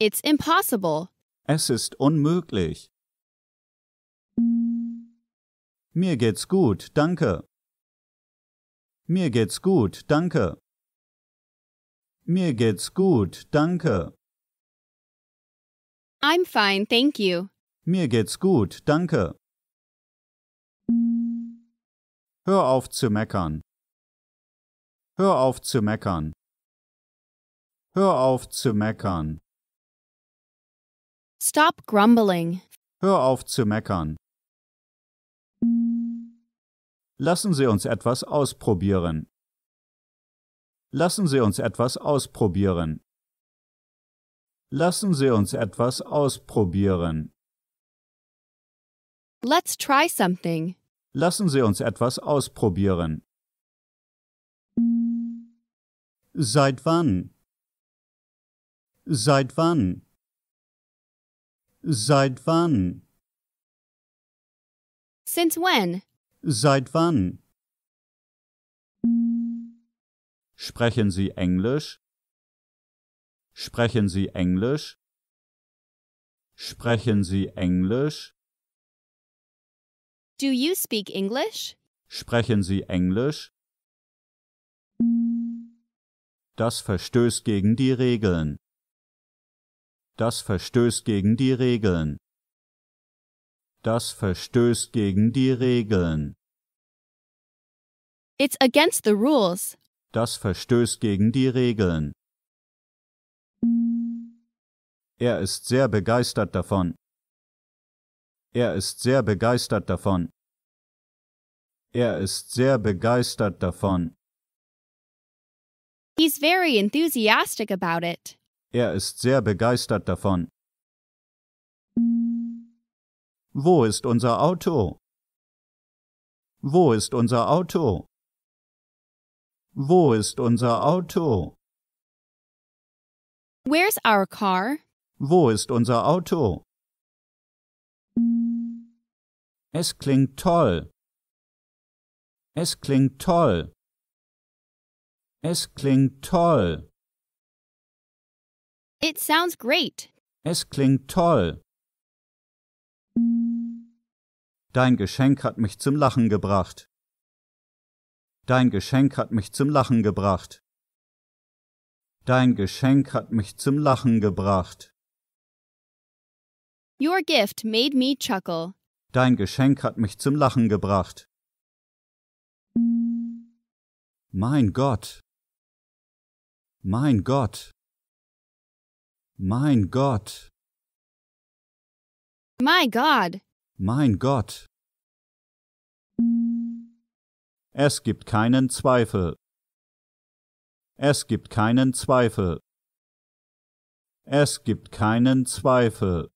It's impossible. Es ist unmöglich. Mir geht's gut, danke. Mir geht's gut, danke. Mir geht's gut, danke. I'm fine, thank you. Mir geht's gut, danke. Hör auf zu meckern. Hör auf zu meckern. Hör auf zu meckern. Stop grumbling. Hör auf zu meckern. Lassen Sie uns etwas ausprobieren. Lassen Sie uns etwas ausprobieren. Lassen Sie uns etwas ausprobieren. Let's try something. Lassen Sie uns etwas ausprobieren. Seit wann? Seit wann? Seit wann? Since when? Seit wann? Sprechen Sie Englisch? Sprechen Sie Englisch? Sprechen Sie Englisch? Do you speak English? Sprechen Sie Englisch? Das verstößt gegen die Regeln. Das verstößt gegen die Regeln. Das verstößt gegen die Regeln. It's against the rules. Das verstößt gegen die Regeln. Er ist sehr begeistert davon. Er ist sehr begeistert davon. Er ist sehr begeistert davon. He's very enthusiastic about it. Er ist sehr begeistert davon. Wo ist unser Auto? Wo ist unser Auto? Wo ist unser Auto? Where's our car? Wo ist unser Auto? Es klingt toll. Es klingt toll. Es klingt toll. It sounds great. Es klingt toll. Dein Geschenk hat mich zum Lachen gebracht. Dein Geschenk hat mich zum Lachen gebracht. Dein Geschenk hat mich zum Lachen gebracht. Your gift made me chuckle. Dein Geschenk hat mich zum Lachen gebracht. Mein Gott. Mein Gott. Mein Gott. My God. Mein Gott. Es gibt keinen Zweifel. Es gibt keinen Zweifel. Es gibt keinen Zweifel.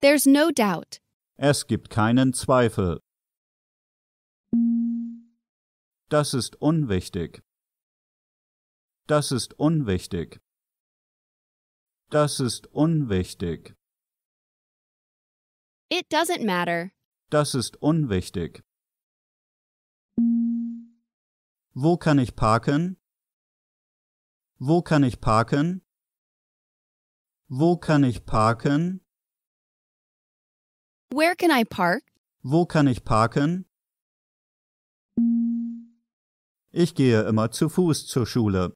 There's no doubt. Es gibt keinen Zweifel. Das ist unwichtig. Das ist unwichtig. Das ist unwichtig. It doesn't matter. Das ist unwichtig. Wo kann ich parken? Wo kann ich parken? Wo kann ich parken? Where can I park? Wo kann ich parken? Ich gehe immer zu Fuß zur Schule.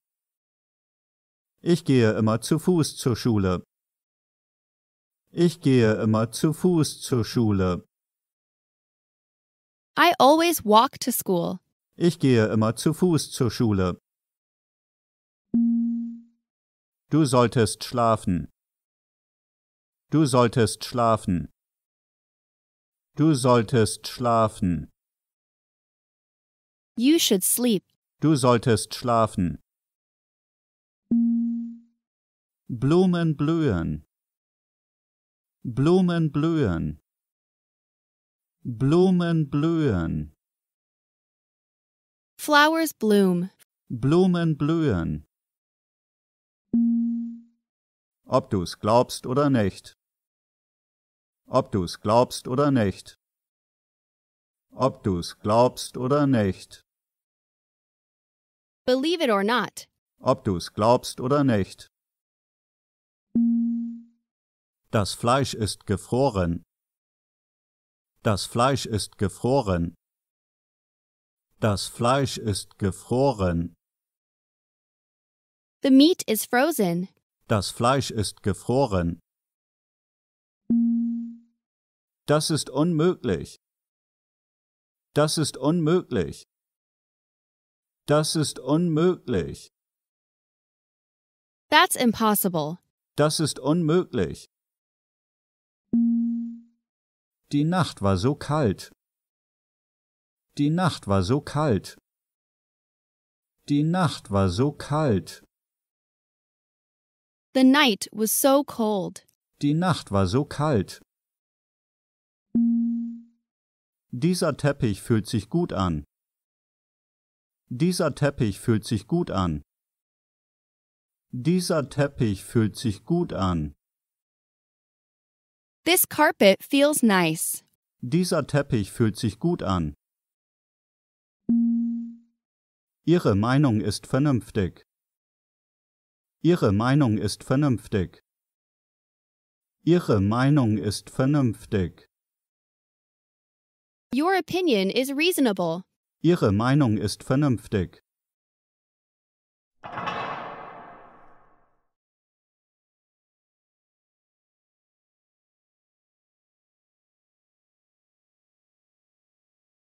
Ich gehe immer zu Fuß zur Schule. Ich gehe immer zu Fuß zur Schule. I always walk to school. Ich gehe immer zu Fuß zur Schule. Du solltest schlafen. Du solltest schlafen. Du solltest schlafen. You should sleep. Du solltest schlafen. Blumen blühen. Blumen blühen. Blumen blühen. Flowers bloom. Blumen blühen. Ob du's glaubst oder nicht. Ob du's glaubst oder nicht. Ob du's glaubst oder nicht. Believe it or not. Ob du's glaubst oder nicht. Das Fleisch ist gefroren. Das Fleisch ist gefroren. Das Fleisch ist gefroren. The meat is frozen. Das Fleisch ist gefroren. Das ist unmöglich. Das ist unmöglich. Das ist unmöglich. That's impossible. Das ist unmöglich. Die Nacht war so kalt. Die Nacht war so kalt. Die Nacht war so kalt. The night was so cold. Die Nacht war so kalt. Dieser Teppich fühlt sich gut an. Dieser Teppich fühlt sich gut an. Dieser Teppich fühlt sich gut an. This carpet feels nice. Dieser Teppich fühlt sich gut an. Ihre Meinung ist vernünftig. Ihre Meinung ist vernünftig. Ihre Meinung ist vernünftig. Your opinion is reasonable. Ihre Meinung ist vernünftig.